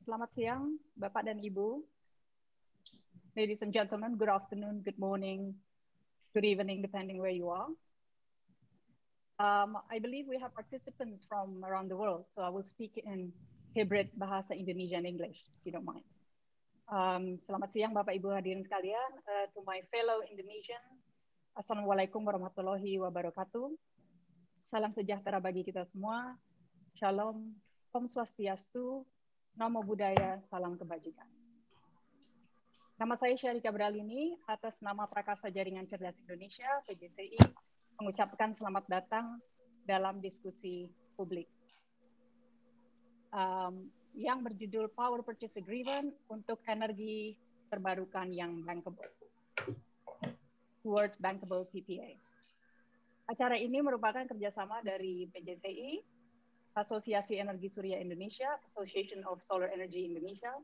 Selamat siang, Bapak dan Ibu. Ladies and gentlemen, good afternoon, good morning, good evening, depending where you are. Um, I believe we have participants from around the world, so I will speak in hybrid bahasa Indonesia and English, if you don't mind. Um, selamat siang Bapak Ibu hadirin sekalian, uh, to my fellow Indonesian, Assalamualaikum warahmatullahi wabarakatuh. Salam sejahtera bagi kita semua. Shalom, Om Swastiastu, Nama budaya salam kebajikan. Nama saya Syarika Bralini, atas nama Prakasa Jaringan Cerdas Indonesia, PJCI, mengucapkan selamat datang dalam diskusi publik. Um, yang berjudul Power Purchase Agreement untuk energi terbarukan yang bankable, towards bankable PPA. Acara ini merupakan kerjasama dari PJCI, Asosiasi Energi Surya Indonesia, Association of Solar Energy Indonesia,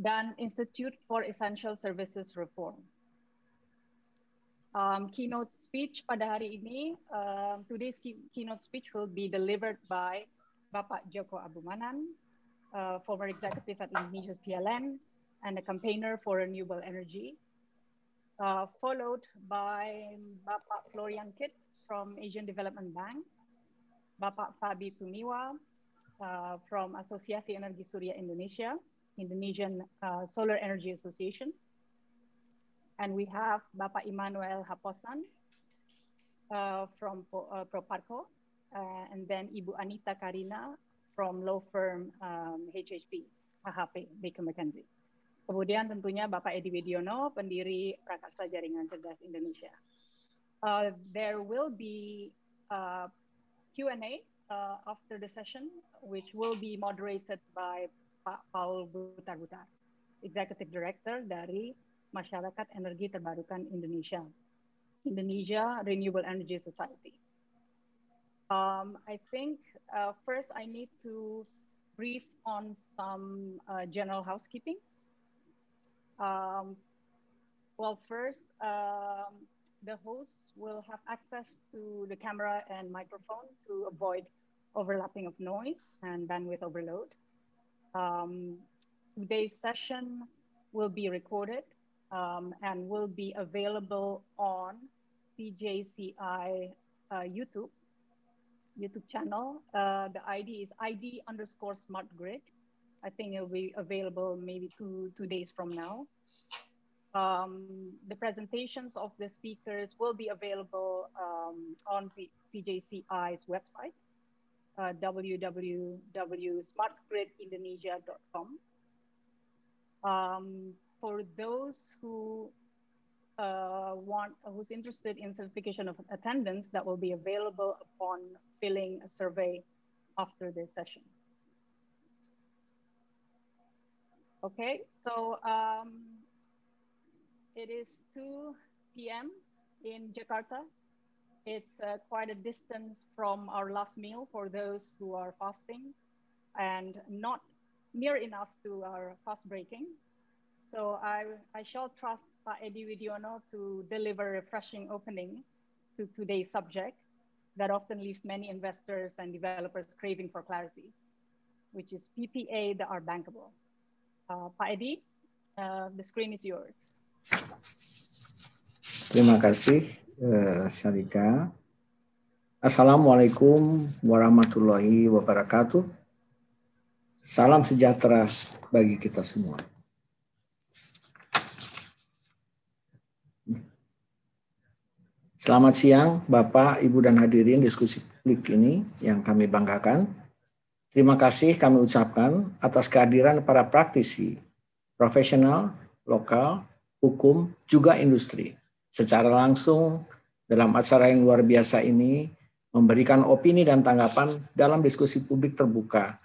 dan Institute for Essential Services Reform. Um, keynote speech pada hari ini, um, today's key keynote speech will be delivered by Bapak Joko Abumanan, uh, former executive at Indonesia's PLN and a campaigner for renewable energy, uh, followed by Bapak Florian Kitt from Asian Development Bank, Bapak Fabi Tumiwa uh, from Asosiasi Energi Surya Indonesia, Indonesian uh, Solar Energy Association. And we have Bapak Immanuel Haposan uh, from uh, Proparco, uh, and then Ibu Anita Karina from law firm um, HHP, HHP, Baker McKenzie. Kemudian tentunya Bapak Edi Widiono, pendiri Prakarsa Jaringan Cerdas Indonesia. Uh, there will be uh, Q&A uh, after the session, which will be moderated by Pak Paul buta Executive Director dari Masyarakat Energi Terbarukan Indonesia, Indonesia Renewable Energy Society. Um, I think uh, first I need to brief on some uh, general housekeeping. Um, well, first, um, the hosts will have access to the camera and microphone to avoid overlapping of noise and bandwidth overload. Um, today's session will be recorded um, and will be available on PJCI uh, YouTube, YouTube channel. Uh, the ID is ID underscore smart grid. I think it'll be available maybe two, two days from now um, the presentations of the speakers will be available um, on P PJCI's website, uh, www.smartgridindonesia.com. Um, for those who uh, want, who's interested in certification of attendance, that will be available upon filling a survey after this session. Okay, so um, it is 2 p.m. in Jakarta. It's uh, quite a distance from our last meal for those who are fasting and not near enough to our fast breaking. So I, I shall trust Pa Edi Widiono to deliver a refreshing opening to today's subject that often leaves many investors and developers craving for clarity, which is PPA that are bankable. Uh, Pak Edi, uh, the screen is yours. Terima kasih, eh, Syarika. Assalamualaikum warahmatullahi wabarakatuh. Salam sejahtera bagi kita semua. Selamat siang, Bapak, Ibu, dan hadirin diskusi publik ini yang kami banggakan. Terima kasih kami ucapkan atas kehadiran para praktisi, profesional, lokal, hukum, juga industri. Secara langsung dalam acara yang luar biasa ini memberikan opini dan tanggapan dalam diskusi publik terbuka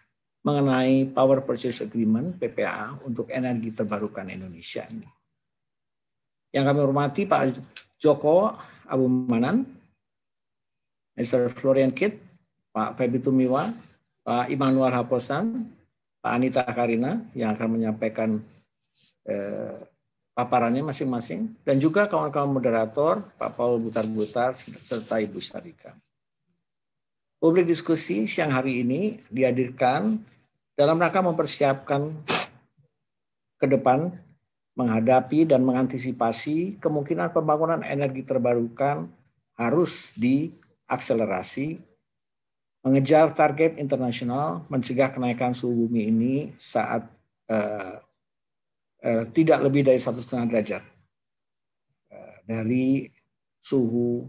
mengenai Power Purchase Agreement PPA untuk energi terbarukan Indonesia ini. Yang kami hormati Pak Joko Abumanan, Mr. Florian Kit, Pak Febi Tumiwa, Pak Immanuel Haposan, Pak Anita Karina yang akan menyampaikan eh, paparannya masing-masing dan juga kawan-kawan moderator Pak Paul Butar-Butar serta Ibu Sarika. Publik diskusi siang hari ini dihadirkan dalam rangka mempersiapkan ke depan menghadapi dan mengantisipasi kemungkinan pembangunan energi terbarukan harus diakselerasi, mengejar target internasional, mencegah kenaikan suhu bumi ini saat eh, Eh, tidak lebih dari satu setengah derajat eh, dari suhu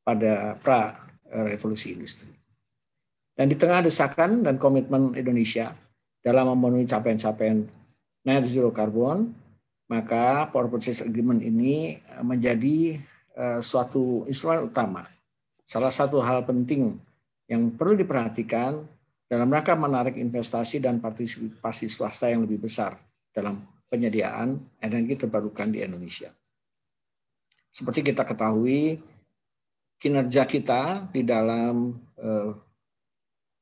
pada pra eh, revolusi industri. Dan di tengah desakan dan komitmen Indonesia dalam memenuhi capaian-capaian net zero karbon, maka Power Purchase Agreement ini menjadi suatu instrumen utama. Salah satu hal penting yang perlu diperhatikan dalam rangka menarik investasi dan partisipasi swasta yang lebih besar dalam penyediaan energi terbarukan di Indonesia. Seperti kita ketahui, kinerja kita di dalam eh,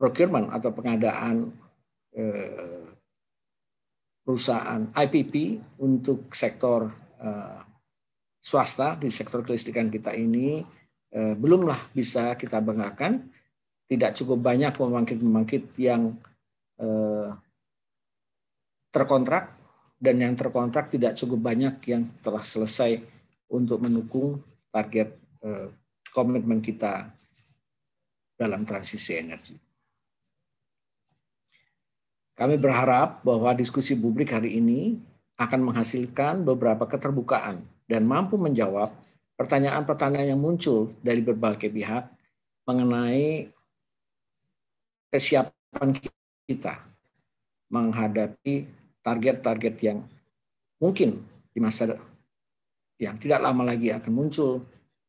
procurement atau pengadaan eh, perusahaan IPP untuk sektor eh, swasta di sektor kelistrikan kita ini eh, belumlah bisa kita banggakan. Tidak cukup banyak pembangkit-pembangkit yang eh, terkontrak dan yang terkontrak tidak cukup banyak yang telah selesai untuk mendukung target eh, komitmen kita dalam transisi energi. Kami berharap bahwa diskusi publik hari ini akan menghasilkan beberapa keterbukaan dan mampu menjawab pertanyaan-pertanyaan yang muncul dari berbagai pihak mengenai kesiapan kita menghadapi target-target yang mungkin di masa yang tidak lama lagi akan muncul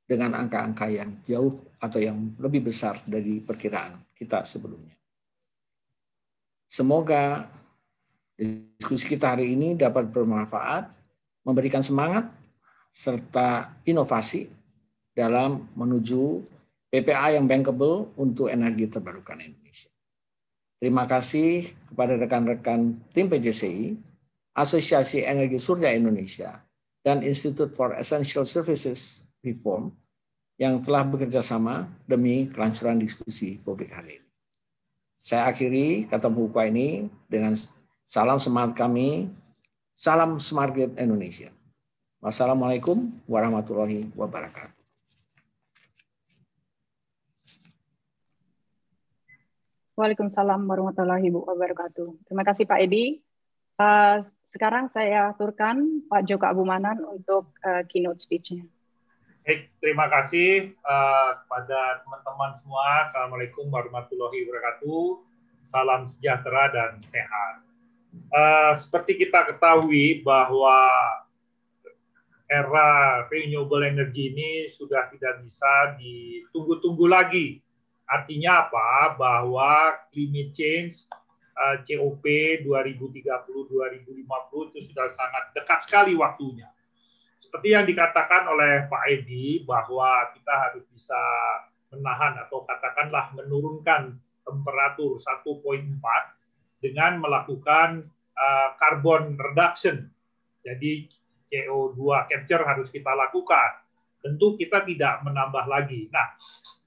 dengan angka-angka yang jauh atau yang lebih besar dari perkiraan kita sebelumnya. Semoga diskusi kita hari ini dapat bermanfaat, memberikan semangat serta inovasi dalam menuju PPA yang bankable untuk energi terbarukan Indonesia. Terima kasih kepada rekan-rekan tim PJCI, Asosiasi Energi Surya Indonesia, dan Institute for Essential Services Reform yang telah bekerja sama demi kelancaran diskusi publik hari ini. Saya akhiri kata buka ini dengan salam semangat kami, salam Smart Grid Indonesia. Wassalamualaikum warahmatullahi wabarakatuh. Waalaikumsalam warahmatullahi wabarakatuh. Terima kasih Pak Edi. Uh, sekarang saya aturkan Pak Joko Abumanan untuk uh, keynote speech-nya. Baik, terima kasih uh, kepada teman-teman semua. Assalamualaikum warahmatullahi wabarakatuh. Salam sejahtera dan sehat. Uh, seperti kita ketahui bahwa era renewable energy ini sudah tidak bisa ditunggu-tunggu lagi Artinya apa? Bahwa climate change uh, COP 2030-2050 itu sudah sangat dekat sekali waktunya. Seperti yang dikatakan oleh Pak Edi bahwa kita harus bisa menahan atau katakanlah menurunkan temperatur 1.4 dengan melakukan eh, carbon reduction. Jadi CO2 capture harus kita lakukan. Tentu kita tidak menambah lagi. Nah,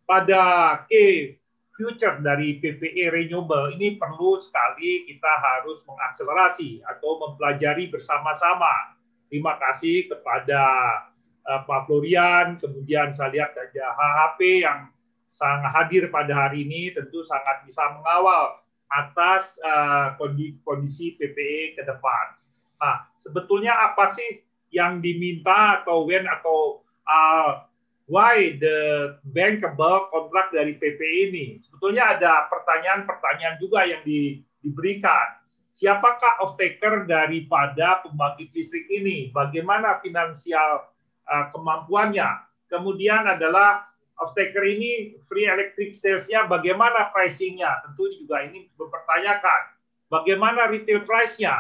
pada ke future dari PPE renewable ini perlu sekali kita harus mengakselerasi atau mempelajari bersama-sama. Terima kasih kepada eh, Pak Florian, kemudian saya lihat ada HHP yang sangat hadir pada hari ini tentu sangat bisa mengawal atas eh, kondisi PPE ke depan. Nah, sebetulnya apa sih yang diminta atau when atau uh, why the bank kebal kontrak dari PP ini? Sebetulnya ada pertanyaan-pertanyaan juga yang di, diberikan. Siapakah off-taker daripada pembangkit listrik ini? Bagaimana finansial uh, kemampuannya? Kemudian adalah off-taker ini free electric sales-nya bagaimana pricing-nya? Tentu juga ini mempertanyakan. Bagaimana retail price-nya?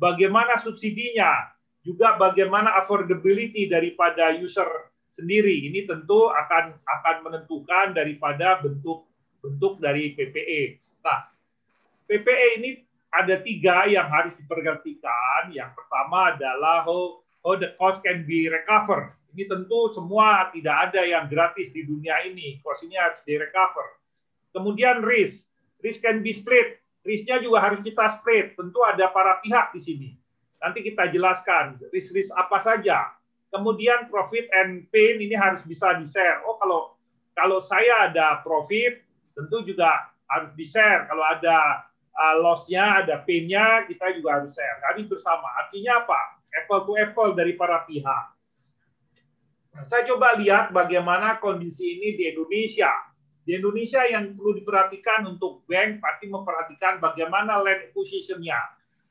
Bagaimana subsidinya? Juga bagaimana affordability daripada user sendiri. Ini tentu akan akan menentukan daripada bentuk bentuk dari PPE. Nah, PPE ini ada tiga yang harus diperhatikan. Yang pertama adalah oh, oh the cost can be recovered. Ini tentu semua tidak ada yang gratis di dunia ini. Cost ini harus direcover. Kemudian risk. Risk can be split. Risknya juga harus kita split. Tentu ada para pihak di sini. Nanti kita jelaskan risk-risk apa saja Kemudian profit and pain ini harus bisa di-share. Oh, kalau kalau saya ada profit, tentu juga harus di-share. Kalau ada uh, lossnya, ada painnya kita juga harus share. Kami nah, bersama. Artinya apa? Apple to apple dari para pihak. Nah, saya coba lihat bagaimana kondisi ini di Indonesia. Di Indonesia yang perlu diperhatikan untuk bank pasti memperhatikan bagaimana land acquisition-nya,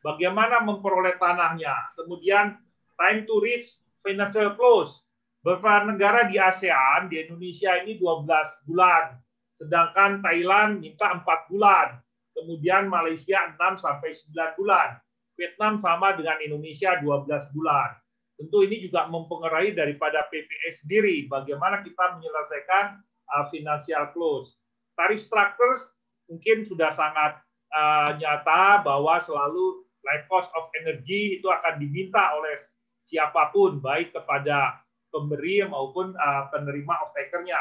bagaimana memperoleh tanahnya, kemudian time to reach financial close. Beberapa negara di ASEAN, di Indonesia ini 12 bulan, sedangkan Thailand minta 4 bulan, kemudian Malaysia 6 sampai 9 bulan, Vietnam sama dengan Indonesia 12 bulan. Tentu ini juga mempengaruhi daripada PPS e sendiri bagaimana kita menyelesaikan uh, financial close. Tarif structures mungkin sudah sangat uh, nyata bahwa selalu life cost of energy itu akan diminta oleh siapapun, baik kepada pemberi maupun uh, penerima off-takernya.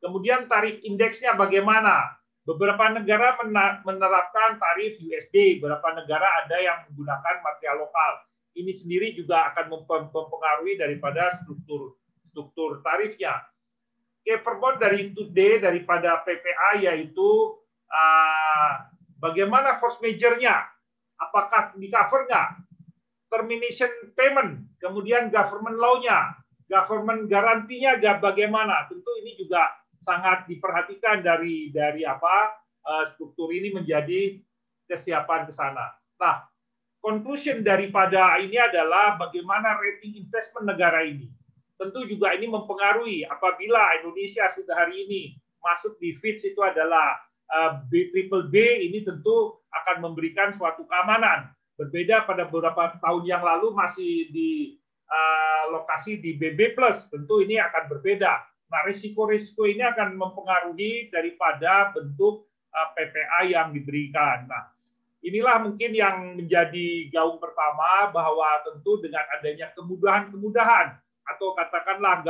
Kemudian tarif indeksnya bagaimana? Beberapa negara menerapkan tarif USD, beberapa negara ada yang menggunakan material lokal. Ini sendiri juga akan mempengaruhi daripada struktur struktur tarifnya. Paperbond dari itu today daripada PPA yaitu uh, bagaimana force majornya, apakah di cover nggak? termination payment, kemudian government law-nya, government garantinya bagaimana. Tentu ini juga sangat diperhatikan dari dari apa eh, struktur ini menjadi kesiapan ke sana. Nah, conclusion daripada ini adalah bagaimana rating investment negara ini. Tentu juga ini mempengaruhi apabila Indonesia sudah hari ini masuk di Fitch itu adalah eh, B triple B ini tentu akan memberikan suatu keamanan Berbeda pada beberapa tahun yang lalu masih di uh, lokasi di BB+, Plus, tentu ini akan berbeda. Nah, risiko-risiko ini akan mempengaruhi daripada bentuk uh, eh, PPA yang diberikan. Nah, inilah mungkin yang menjadi gaung pertama bahwa tentu dengan adanya kemudahan-kemudahan atau katakanlah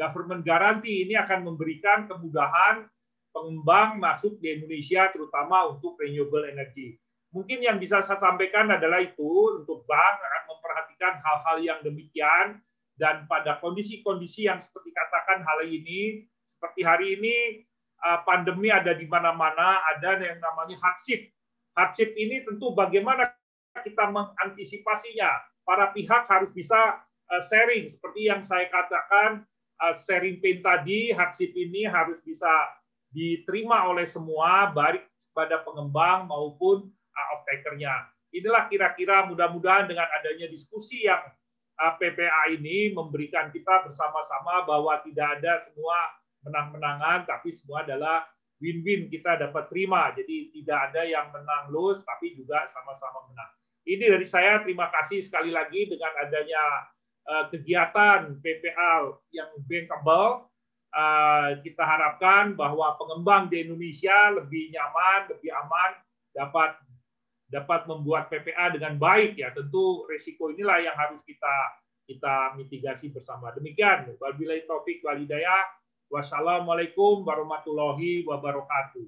government guarantee ini akan memberikan kemudahan pengembang masuk di Indonesia terutama untuk renewable energy. Mungkin yang bisa saya sampaikan adalah itu untuk bank akan memperhatikan hal-hal yang demikian dan pada kondisi-kondisi yang seperti katakan hal ini seperti hari ini eh, pandemi ada di mana-mana ada yang namanya hardship. Hardship ini tentu bagaimana kita mengantisipasinya. Para pihak harus bisa eh, sharing seperti yang saya katakan eh, sharing pin tadi hardship ini harus bisa diterima oleh semua baik pada pengembang maupun off-takernya. Inilah kira-kira mudah-mudahan dengan adanya diskusi yang ah, PPA ini memberikan kita bersama-sama bahwa tidak ada semua menang-menangan, tapi semua adalah win-win kita dapat terima. Jadi tidak ada yang menang los, tapi juga sama-sama menang. Ini dari saya terima kasih sekali lagi dengan adanya ah, kegiatan PPA yang bankable. Ah, kita harapkan bahwa pengembang di Indonesia lebih nyaman, lebih aman, dapat dapat membuat PPA dengan baik ya tentu risiko inilah yang harus kita kita mitigasi bersama. Demikian, wabillahi taufik walhidayah. Wassalamualaikum warahmatullahi wabarakatuh.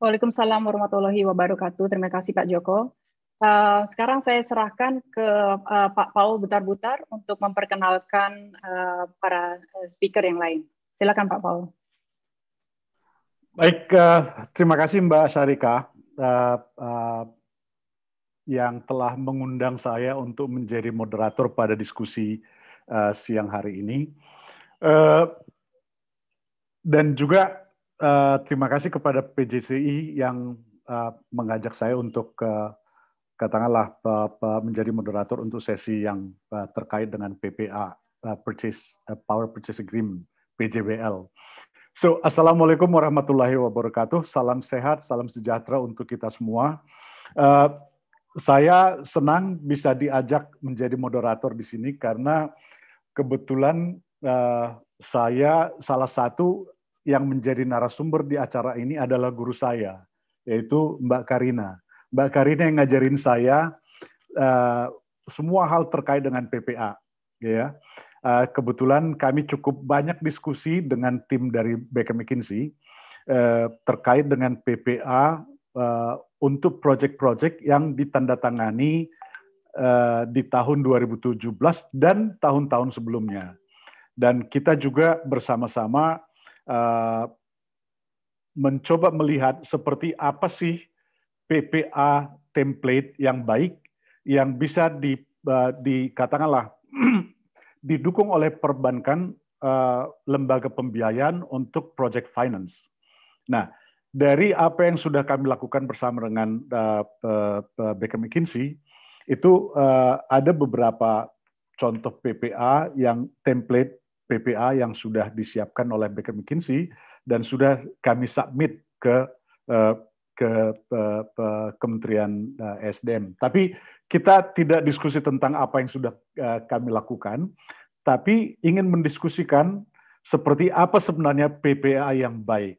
Waalaikumsalam warahmatullahi wabarakatuh. Terima kasih Pak Joko. Uh, sekarang saya serahkan ke uh, Pak Paul Butar-Butar untuk memperkenalkan uh, para speaker yang lain. Silakan Pak Paul. Baik, uh, terima kasih Mbak Syarika uh, uh, yang telah mengundang saya untuk menjadi moderator pada diskusi uh, siang hari ini. Uh, dan juga uh, terima kasih kepada PJCI yang uh, mengajak saya untuk uh, katakanlah eh, menjadi moderator untuk sesi yang eh, terkait dengan PPA eh, purchase power purchase agreement PJBL. So, assalamualaikum warahmatullahi wabarakatuh. Salam sehat, salam sejahtera untuk kita semua. Uh, saya senang bisa diajak menjadi moderator di sini karena kebetulan uh, saya salah satu yang menjadi narasumber di acara ini adalah guru saya, yaitu Mbak Karina. Mbak Karina yang ngajarin saya uh, semua hal terkait dengan PPA, ya. Uh, kebetulan kami cukup banyak diskusi dengan tim dari Baker McKinsey uh, terkait dengan PPA uh, untuk proyek-proyek yang ditandatangani uh, di tahun 2017 dan tahun-tahun sebelumnya. Dan kita juga bersama-sama uh, mencoba melihat seperti apa sih PPA template yang baik yang bisa di, uh, dikatakanlah didukung oleh perbankan uh, lembaga pembiayaan untuk project finance. Nah, dari apa yang sudah kami lakukan bersama dengan uh, uh, Baker McKinsey itu uh, ada beberapa contoh PPA yang template PPA yang sudah disiapkan oleh Baker McKinsey dan sudah kami submit ke uh, ke Kementerian eh, SDM. Tapi kita tidak diskusi tentang apa yang sudah eh, kami lakukan, tapi ingin mendiskusikan seperti apa sebenarnya PPA yang baik.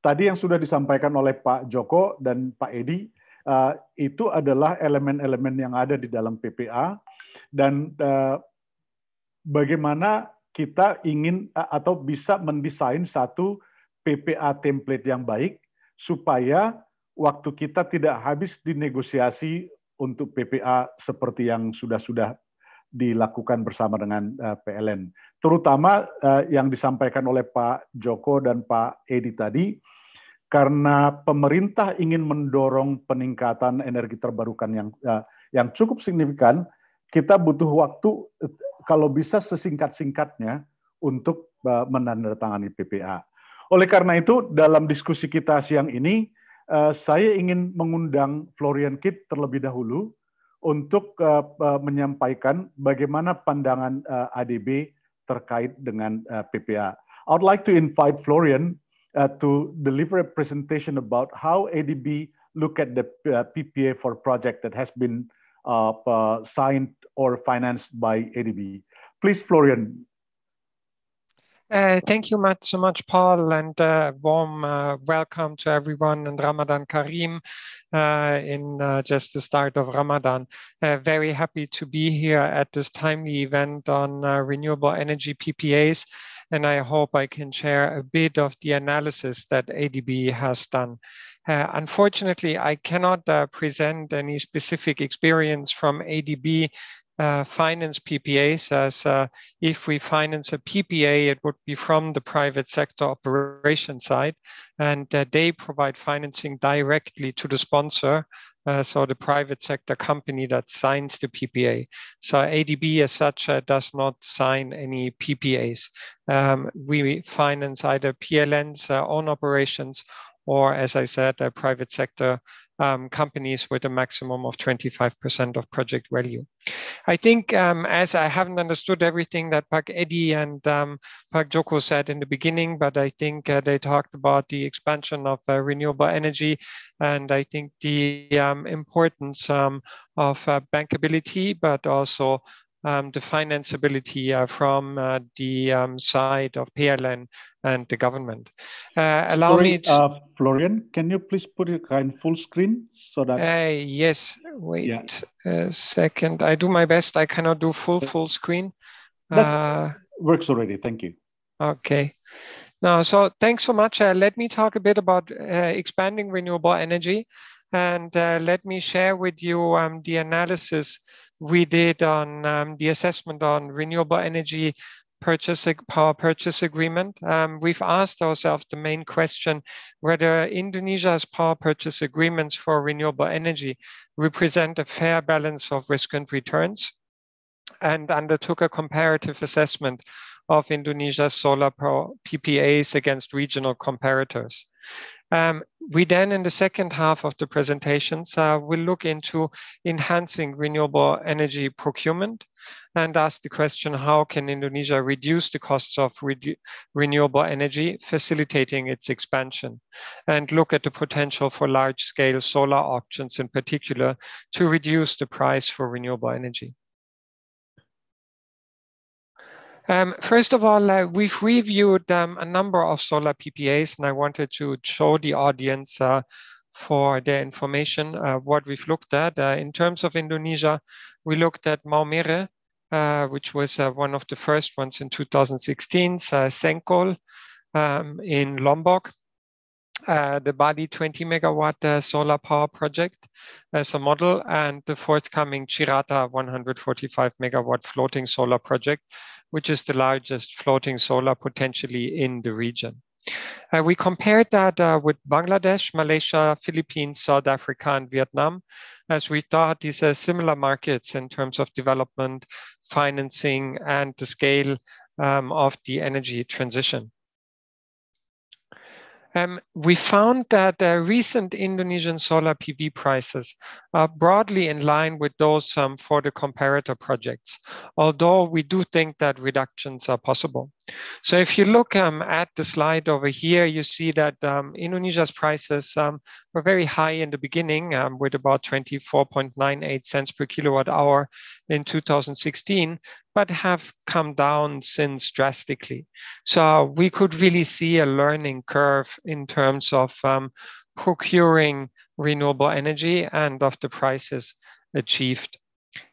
Tadi yang sudah disampaikan oleh Pak Joko dan Pak Edi eh, itu adalah elemen-elemen yang ada di dalam PPA dan bagaimana kita ingin atau bisa mendesain satu PPA template yang baik supaya waktu kita tidak habis dinegosiasi untuk PPA seperti yang sudah-sudah dilakukan bersama dengan eh, PLN. Terutama eh, yang disampaikan oleh Pak Joko dan Pak Edi tadi, karena pemerintah ingin mendorong peningkatan energi terbarukan yang eh, yang cukup signifikan, kita butuh waktu kalau bisa sesingkat-singkatnya untuk menandatangani PPA. Oleh karena itu, dalam diskusi kita siang ini, Eh, saya ingin mengundang Florian Kit terlebih dahulu untuk eh, menyampaikan bagaimana pandangan eh, ADB terkait dengan PPA. I would like to invite Florian to deliver a presentation about how ADB look at the PPA for project that has been signed or financed by ADB. Please, Florian, Uh, thank you much, so much, Paul, and uh, warm uh, welcome to everyone and Ramadan Kareem uh, in uh, just the start of Ramadan. very happy to be here at this timely event on renewable energy PPAs, and I hope I can share a bit of the analysis that ADB has done. Uh, unfortunately, I cannot uh, present any specific experience from ADB uh, finance PPAs as uh, if we finance a PPA, it would be from the private sector operation side, and uh, they provide financing directly to the sponsor, uh, so the private sector company that signs the PPA. So ADB as such uh, does not sign any PPAs. Um, we finance either PLN's own operations or, as I said, private sector um, companies with a maximum of 25% of project value. I think, um, as I haven't understood everything that Pak Eddy and um, Pak Joko said in the beginning, but I think uh, they talked about the expansion of uh, renewable energy and I think the um, importance um, of uh, bankability, but also um, the financeability uh, from uh, the um, side of PLN and the government. Uh, allow me uh, to... Florian, can you please put it in full screen so that... Uh, yes, wait yeah. a second. I do my best. I cannot do full, full screen. That uh, works already. Thank you. Okay. Now, so thanks so much. let me talk a bit about expanding renewable energy and let me share with you um, the analysis we did on um, the assessment on renewable energy purchase power purchase agreement. Um, we've asked ourselves the main question whether Indonesia's power purchase agreements for renewable energy represent a fair balance of risk and returns, and undertook a comparative assessment of Indonesia's solar PPAs against regional comparators. Um, we then, in the second half of the presentations, uh, will look into enhancing renewable energy procurement and ask the question, how can Indonesia reduce the costs of re renewable energy, facilitating its expansion? And look at the potential for large-scale solar auctions in particular to reduce the price for renewable energy. Um, first of all, uh, we've reviewed um, a number of solar PPAs, and I wanted to show the audience uh, for their information uh, what we've looked at. Uh, in terms of Indonesia, we looked at Maumere, uh, which was one of the first ones in 2016, Senkol um, in Lombok, uh, the Bali 20 megawatt uh, solar power project as a model and the forthcoming Chirata 145 megawatt floating solar project, which is the largest floating solar potentially in the region. Uh, we compared that uh, with Bangladesh, Malaysia, Philippines, South Africa, and Vietnam, as we thought these are similar markets in terms of development, financing, and the scale um, of the energy transition. Um, we found that uh, recent Indonesian solar PV prices are broadly in line with those um, for the comparator projects, although we do think that reductions are possible. So if you look um, at the slide over here, you see that um, Indonesia's prices um, were very high in the beginning um, with about 24.98 cents per kilowatt hour in 2016, but have come down since drastically. So we could really see a learning curve in terms of um, procuring renewable energy and of the prices achieved.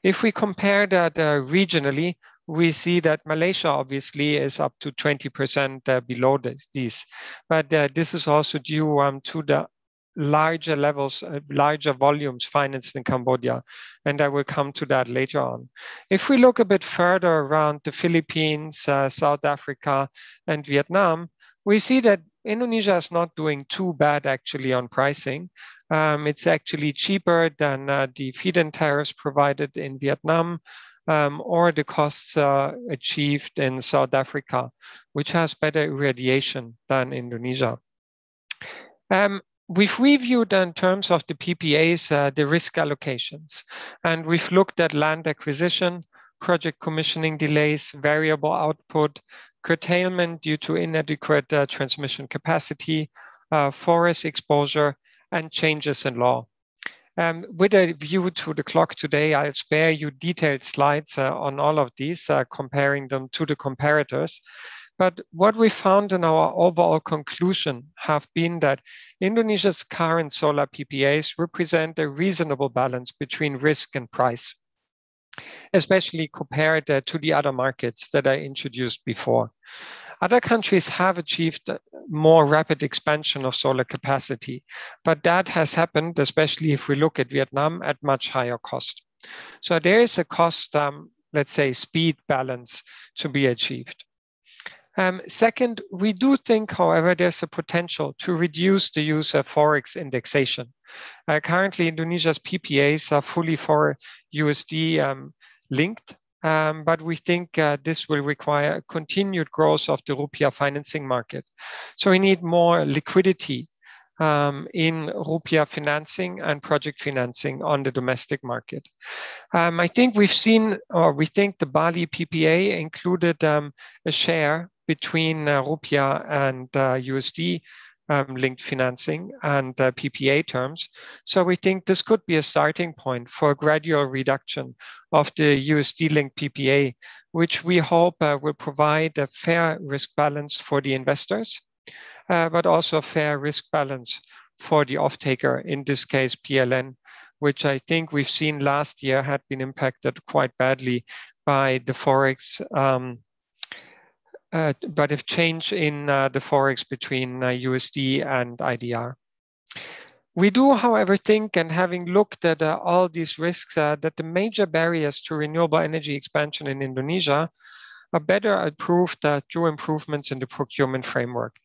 If we compare that uh, regionally, we see that Malaysia obviously is up to 20% uh, below this, these. But uh, this is also due um, to the larger levels, uh, larger volumes financed in Cambodia. And I will come to that later on. If we look a bit further around the Philippines, uh, South Africa, and Vietnam, we see that Indonesia is not doing too bad actually on pricing. Um, it's actually cheaper than uh, the feed-in tariffs provided in Vietnam um, or the costs achieved in South Africa, which has better irradiation than Indonesia. Um, we've reviewed in terms of the PPAs uh, the risk allocations, and we've looked at land acquisition, project commissioning delays, variable output, curtailment due to inadequate uh, transmission capacity, uh, forest exposure, and changes in law. Um, with a view to the clock today, I'll spare you detailed slides uh, on all of these, uh, comparing them to the comparators. But what we found in our overall conclusion have been that Indonesia's current solar PPAs represent a reasonable balance between risk and price, especially compared uh, to the other markets that I introduced before. Other countries have achieved more rapid expansion of solar capacity, but that has happened, especially if we look at Vietnam, at much higher cost. So there is a cost, um, let's say, speed balance to be achieved. Um, second, we do think, however, there's a potential to reduce the use of forex indexation. Uh, currently, Indonesia's PPAs are fully for USD um, linked, um, but we think uh, this will require continued growth of the rupiah financing market. So we need more liquidity um, in rupiah financing and project financing on the domestic market. Um, I think we've seen, or we think the Bali PPA included um, a share between uh, rupiah and uh, USD um, linked financing and uh, PPA terms. So we think this could be a starting point for a gradual reduction of the USD linked PPA, which we hope uh, will provide a fair risk balance for the investors, uh, but also a fair risk balance for the off taker, in this case PLN, which I think we've seen last year had been impacted quite badly by the Forex. Um, uh, but if change in uh, the forex between USD uh, and IDR. We do, however, think, and having looked at uh, all these risks, uh, that the major barriers to renewable energy expansion in Indonesia are better improved uh, through improvements in the procurement framework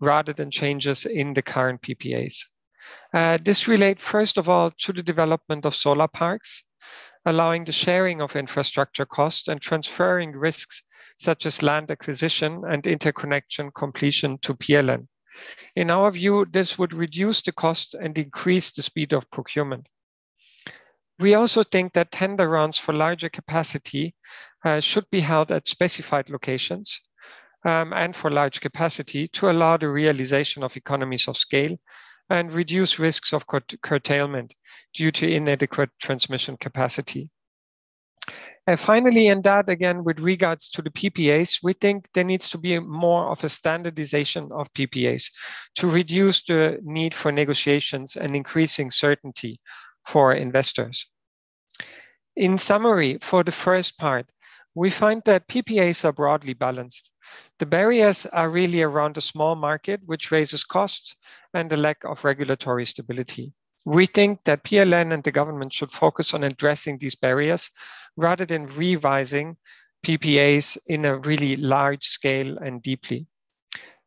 rather than changes in the current PPAs. this relates, first of all, to the development of solar parks, allowing the sharing of infrastructure costs and transferring risks such as land acquisition and interconnection completion to PLN. In our view, this would reduce the cost and increase the speed of procurement. We also think that tender rounds for larger capacity uh, should be held at specified locations um, and for large capacity to allow the realization of economies of scale and reduce risks of cur curtailment due to inadequate transmission capacity. And finally, and that again, with regards to the PPAs, we think there needs to be more of a standardization of PPAs to reduce the need for negotiations and increasing certainty for investors. In summary, for the first part, we find that PPAs are broadly balanced. The barriers are really around a small market, which raises costs and the lack of regulatory stability. We think that PLN and the government should focus on addressing these barriers rather than revising PPAs in a really large scale and deeply.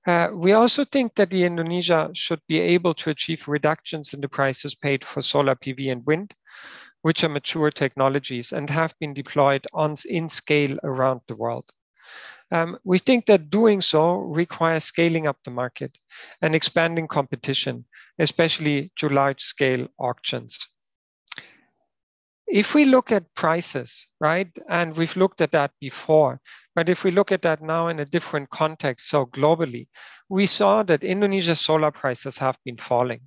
Uh, we also think that the Indonesia should be able to achieve reductions in the prices paid for solar PV and wind, which are mature technologies and have been deployed on, in scale around the world. Um, we think that doing so requires scaling up the market and expanding competition, especially to large scale auctions. If we look at prices, right, and we've looked at that before, but if we look at that now in a different context, so globally, we saw that Indonesia's solar prices have been falling,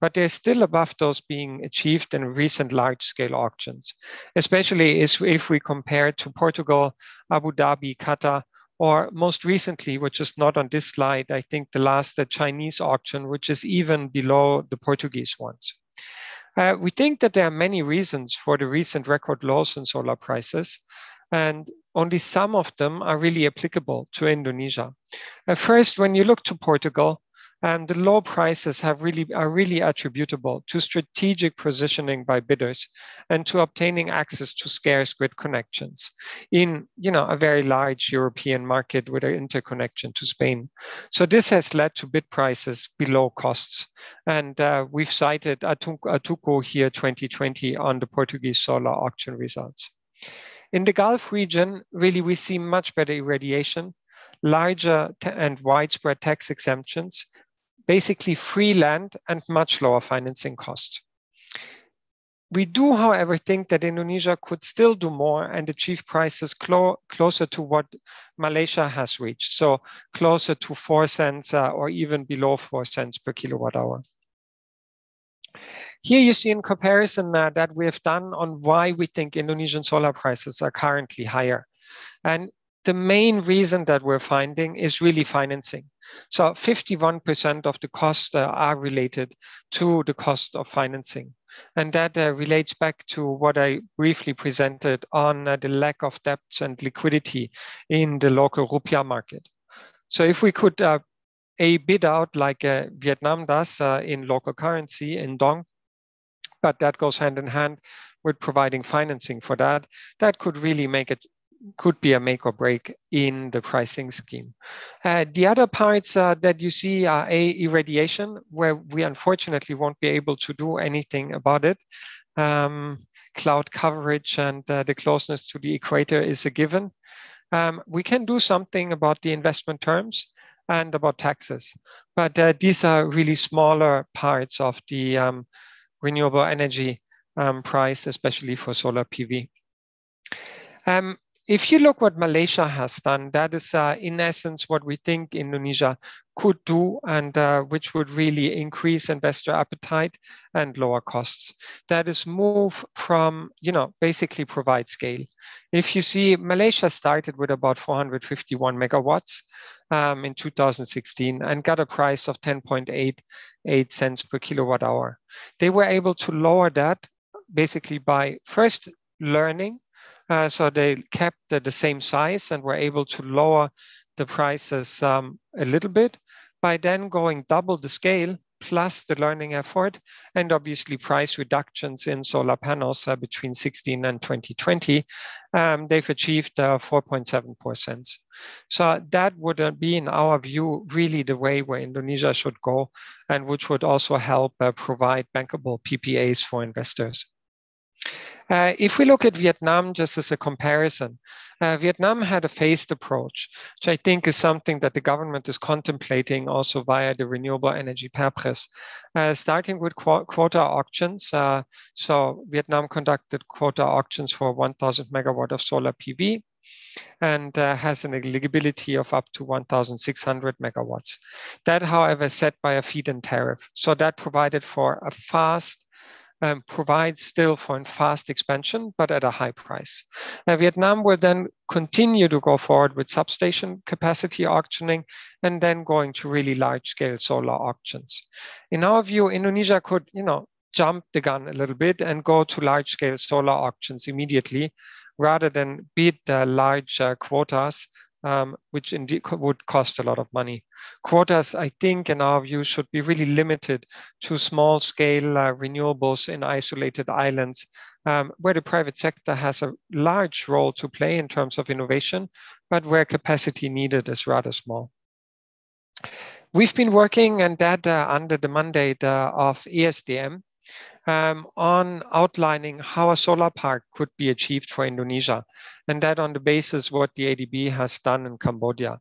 but they're still above those being achieved in recent large scale auctions, especially if we compare to Portugal, Abu Dhabi, Qatar, or most recently, which is not on this slide, I think the last the Chinese auction, which is even below the Portuguese ones. Uh, we think that there are many reasons for the recent record lows in solar prices, and only some of them are really applicable to Indonesia. Uh, first, when you look to Portugal, and the low prices have really are really attributable to strategic positioning by bidders and to obtaining access to scarce grid connections in you know a very large european market with an interconnection to spain so this has led to bid prices below costs and uh, we've cited atuco here 2020 on the portuguese solar auction results in the Gulf region, really, we see much better irradiation, larger and widespread tax exemptions, basically free land and much lower financing costs. We do, however, think that Indonesia could still do more and achieve prices clo closer to what Malaysia has reached, so closer to 4 cents uh, or even below 4 cents per kilowatt hour. Here you see in comparison uh, that we have done on why we think Indonesian solar prices are currently higher. And the main reason that we're finding is really financing. So 51% of the costs uh, are related to the cost of financing. And that uh, relates back to what I briefly presented on uh, the lack of debts and liquidity in the local rupiah market. So if we could uh, a bid out like uh, Vietnam does uh, in local currency in dong, but that goes hand in hand with providing financing for that, that could really make a could be a make or break in the pricing scheme. Uh, the other parts uh, that you see are A, irradiation, where we unfortunately won't be able to do anything about it. Um, cloud coverage and uh, the closeness to the equator is a given. Um, we can do something about the investment terms and about taxes, but uh, these are really smaller parts of the um, renewable energy um, price, especially for solar PV. Um, if you look what Malaysia has done, that is uh, in essence what we think Indonesia could do and uh, which would really increase investor appetite and lower costs. That is move from, you know, basically provide scale. If you see, Malaysia started with about 451 megawatts um, in 2016 and got a price of 10.88 cents per kilowatt hour. They were able to lower that basically by first learning uh, so they kept the, the, same size and were able to lower the prices um, a little bit. By then going double the scale plus the learning effort and obviously price reductions in solar panels uh, between 16 and 2020, um, they've achieved 4.7%. Uh, so that would uh, be, in our view, really the way where Indonesia should go and which would also help uh, provide bankable PPAs for investors. Uh, if we look at Vietnam just as a comparison, uh, Vietnam had a phased approach, which I think is something that the government is contemplating also via the renewable energy papres, uh, starting with qu- quota auctions. Uh, so Vietnam conducted quota auctions for 1,000 megawatt of solar PV and uh, has an eligibility of up to 1,600 megawatts. That, however, is set by a feed-in tariff. So that provided for a fast um, provides still for a fast expansion, but at a high price. Now, Vietnam will then continue to go forward with substation capacity auctioning and then going to really large scale solar auctions. In our view, Indonesia could, you know, jump the gun a little bit and go to large scale solar auctions immediately rather than bid the large uh, quotas um, which indeed would cost a lot of money. Quotas, I think, in our view, should be really limited to small scale uh, renewables in isolated islands, um, where the private sector has a large role to play in terms of innovation, but where capacity needed is rather small. We've been working and that uh, under the mandate uh, of ESDM, um, on outlining how a solar park could be achieved for Indonesia, and that on the basis what the ADB has done in Cambodia.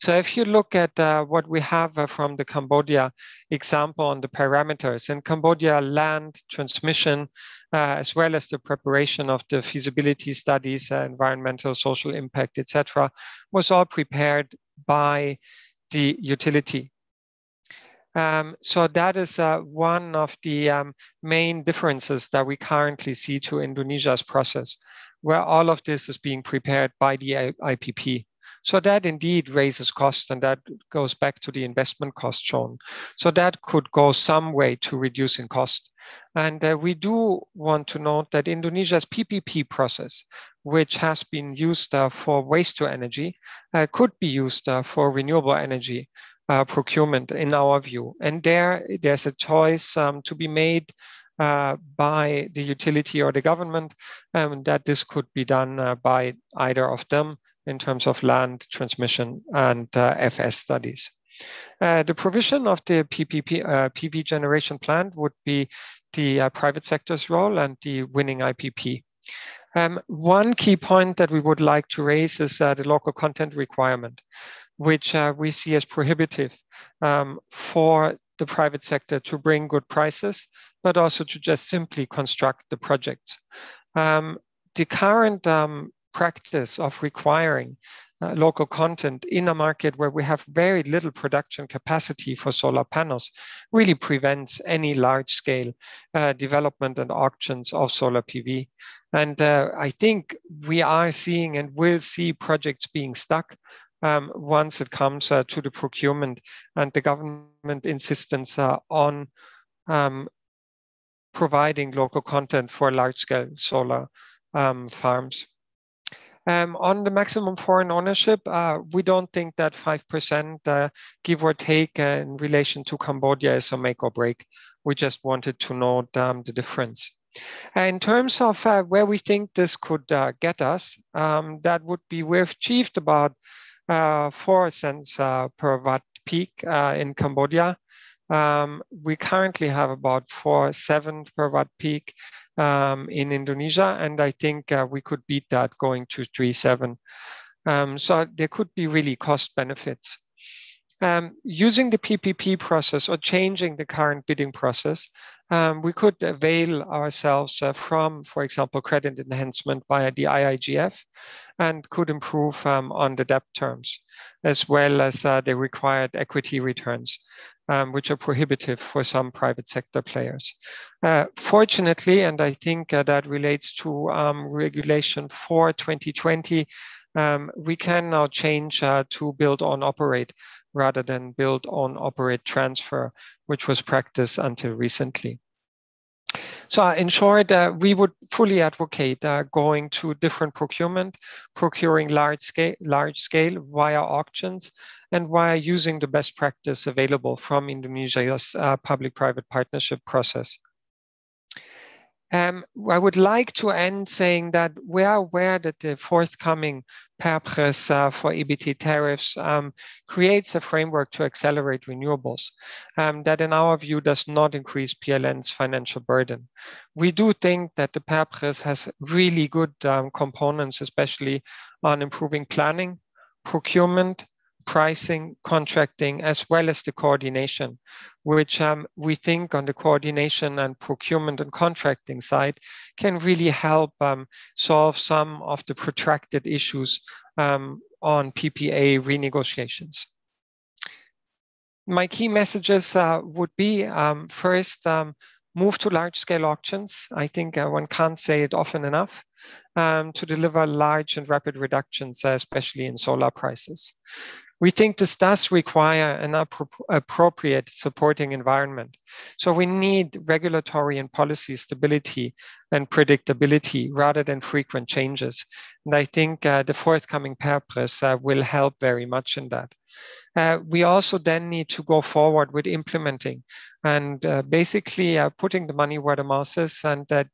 So if you look at uh, what we have uh, from the Cambodia example on the parameters, in Cambodia, land, transmission, uh, as well as the preparation of the feasibility studies, uh, environmental, social impact, etc., was all prepared by the utility um, so that is uh, one of the um, main differences that we currently see to Indonesia's process, where all of this is being prepared by the IPP. So that indeed raises cost, and that goes back to the investment cost shown. So that could go some way to reducing cost. And uh, we do want to note that Indonesia's PPP process, which has been used uh, for waste to energy, uh, could be used uh, for renewable energy uh, procurement in our view. And there, there's a choice um, to be made uh, by the utility or the government um, that this could be done uh, by either of them in terms of land transmission and uh, FS studies. Uh, the provision of the PPP, PV uh, generation plant would be the private sector's role and the winning IPP. Um, one key point that we would like to raise is the local content requirement which uh, we see as prohibitive um, for the private sector to bring good prices, but also to just simply construct the projects. Um, the current um, practice of requiring uh, local content in a market where we have very little production capacity for solar panels really prevents any large scale uh, development and auctions of solar PV. And uh, I think we are seeing and will see projects being stuck um, once it comes uh, to the procurement and the government insistence uh, on um, providing local content for large-scale solar um, farms. Um, on the maximum foreign ownership, uh, we don't think that 5% uh, give or take uh, in relation to Cambodia is a make or break. We just wanted to note um, the difference. Uh, in terms of where we think this could get us, um, that would be we've achieved about uh, 4 cents uh, per watt peak uh, in Cambodia. Um, we currently have about 4 7 per watt peak um, in Indonesia, and I think we could beat that going to 3 7. Um, so there could be really cost benefits um, using the PPP process or changing the current bidding process, um, we could avail ourselves uh, from, for example, credit enhancement via the IIGF and could improve um, on the debt terms, as well as uh, the required equity returns, um, which are prohibitive for some private sector players. Uh, fortunately, and I think uh, that relates to um, Regulation for 2020, um, we can now change uh, to build on operate, rather than build on operate transfer, which was practiced until recently. So uh, in short, uh, we would fully advocate uh, going to different procurement, procuring large scale, large scale via auctions, and via using the best practice available from Indonesia's uh, public-private partnership process. Um, I would like to end saying that we are aware that the forthcoming PAPRES uh, for EBT tariffs um, creates a framework to accelerate renewables um, that, in our view, does not increase PLN's financial burden. We do think that the PAPRES has really good um, components, especially on improving planning, procurement, pricing, contracting, as well as the coordination, which um, we think on the coordination and procurement and contracting side can really help um, solve some of the protracted issues um, on PPA renegotiations. My key messages uh, would be um, first, um, move to large scale auctions. I think uh, one can't say it often enough um, to deliver large and rapid reductions, uh, especially in solar prices. We think this does require an appropriate supporting environment. So we need regulatory and policy stability and predictability rather than frequent changes. And I think uh, the forthcoming papers uh, will help very much in that. Uh, we also then need to go forward with implementing and uh, basically uh, putting the money where the mouth is and that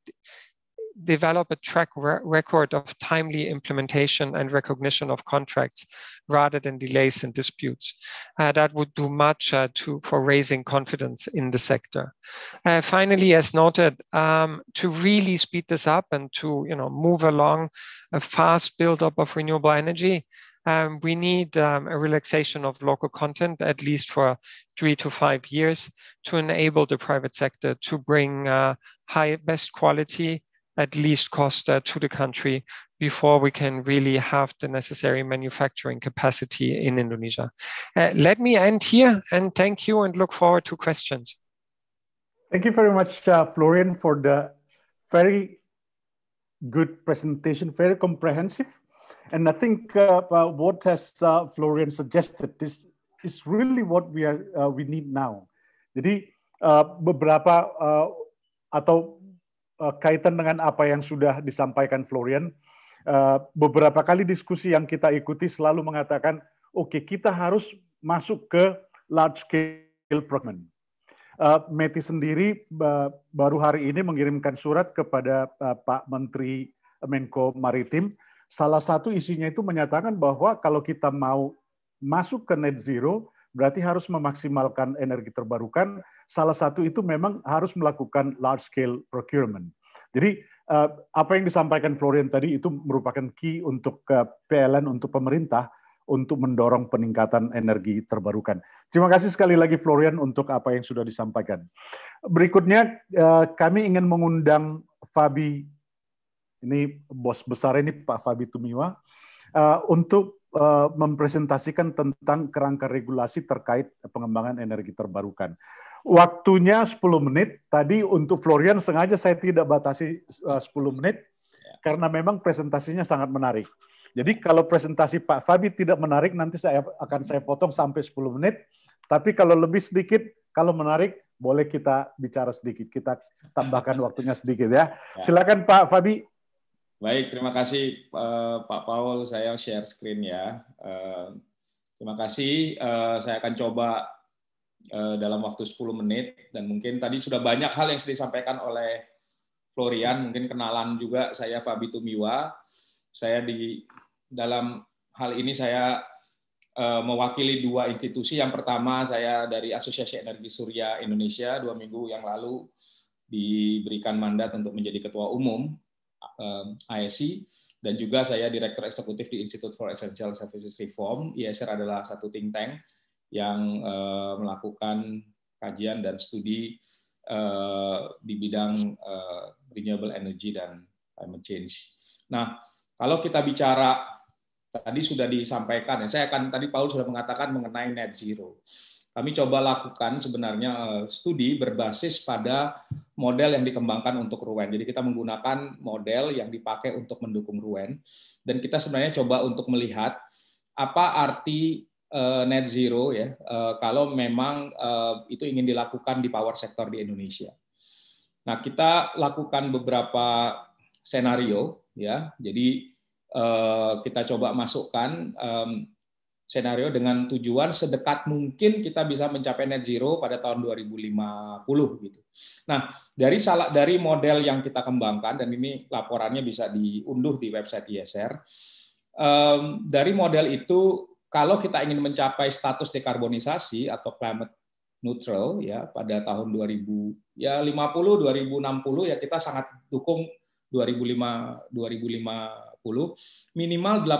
develop a track re record of timely implementation and recognition of contracts rather than delays and disputes. Uh, that would do much uh, to, for raising confidence in the sector. Uh, finally, as noted, um, to really speed this up and to you know, move along a fast buildup of renewable energy, um, we need um, a relaxation of local content at least for three to five years to enable the private sector to bring uh, high best quality at least cost to the country before we can really have the necessary manufacturing capacity in Indonesia. Uh, let me end here and thank you and look forward to questions. Thank you very much, uh, Florian, for the very good presentation, very comprehensive. And I think uh, uh what has uh, Florian suggested, this is really what we are uh, we need now. Jadi beberapa atau uh, kaitan dengan apa yang sudah disampaikan Florian, uh, beberapa kali diskusi yang kita ikuti selalu mengatakan, oke okay, kita harus masuk ke large scale program. Uh, eh, Meti sendiri uh, baru hari ini mengirimkan surat kepada uh, Pak Menteri Menko Maritim. Salah satu isinya itu menyatakan bahwa kalau kita mau masuk ke net zero, berarti harus memaksimalkan energi terbarukan. Salah satu itu memang harus melakukan large scale procurement. Jadi eh, apa yang disampaikan Florian tadi itu merupakan key untuk eh, PLN untuk pemerintah untuk mendorong peningkatan energi terbarukan. Terima kasih sekali lagi Florian untuk apa yang sudah disampaikan. Berikutnya eh, kami ingin mengundang Fabi ini bos besar ini Pak Fabi Tumiwa untuk Eh, mempresentasikan tentang kerangka regulasi terkait pengembangan energi terbarukan. Waktunya 10 menit. Tadi untuk Florian sengaja saya tidak batasi 10 eh, menit ya. karena memang presentasinya sangat menarik. Jadi kalau presentasi Pak Fabi tidak menarik nanti saya akan saya potong sampai 10 menit. Tapi kalau lebih sedikit, kalau menarik boleh kita bicara sedikit, kita tambahkan waktunya sedikit ya. ya. Silakan Pak Fabi Baik, terima kasih eh, Pak Paul. Saya share screen ya. Eh, terima kasih. Eh, saya akan coba dalam waktu 10 menit dan mungkin tadi sudah banyak hal yang sudah disampaikan oleh Florian. Mungkin kenalan juga saya Fabi Tumiwa. Saya di dalam hal ini saya mewakili dua institusi. Yang pertama saya dari Asosiasi Energi Surya Indonesia dua minggu yang lalu diberikan mandat untuk menjadi ketua umum ISC e, dan juga saya direktur eksekutif di Institute for Essential Services Reform. ISR e adalah satu think tank yang eh, melakukan kajian dan studi eh, di bidang eh, renewable energy dan climate change. Nah, kalau kita bicara tadi sudah disampaikan ya, saya akan tadi Paul sudah mengatakan mengenai net zero kami coba lakukan sebenarnya eh, studi berbasis pada model yang dikembangkan untuk Ruen. Jadi kita menggunakan model yang dipakai untuk mendukung Ruen dan kita sebenarnya coba untuk melihat apa arti eh, net zero ya eh, kalau memang itu ingin dilakukan di power sector di Indonesia. Nah, kita lakukan beberapa senario ya. Jadi kita coba masukkan Skenario dengan tujuan sedekat mungkin kita bisa mencapai net zero pada tahun 2050 gitu. Nah, dari salah dari model yang kita kembangkan dan ini laporannya bisa diunduh di website ISR. Um, dari model itu kalau kita ingin mencapai status dekarbonisasi atau climate neutral ya pada tahun 2000 ya 50 2060 ya kita sangat dukung 2005 2050 minimal 80%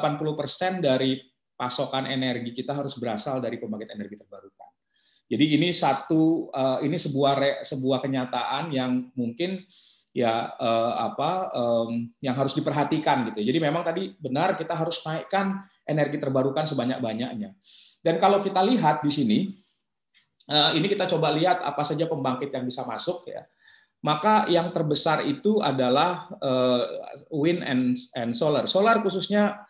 dari pasokan energi kita harus berasal dari pembangkit energi terbarukan. Jadi ini satu eh, ini sebuah sebuah kenyataan yang mungkin ya eh, apa yang harus diperhatikan gitu. Jadi memang tadi benar kita harus naikkan energi terbarukan sebanyak-banyaknya. Dan kalau kita lihat di sini eh, ini kita coba lihat apa saja pembangkit yang bisa masuk ya. Maka yang terbesar itu adalah wind and and solar. Solar khususnya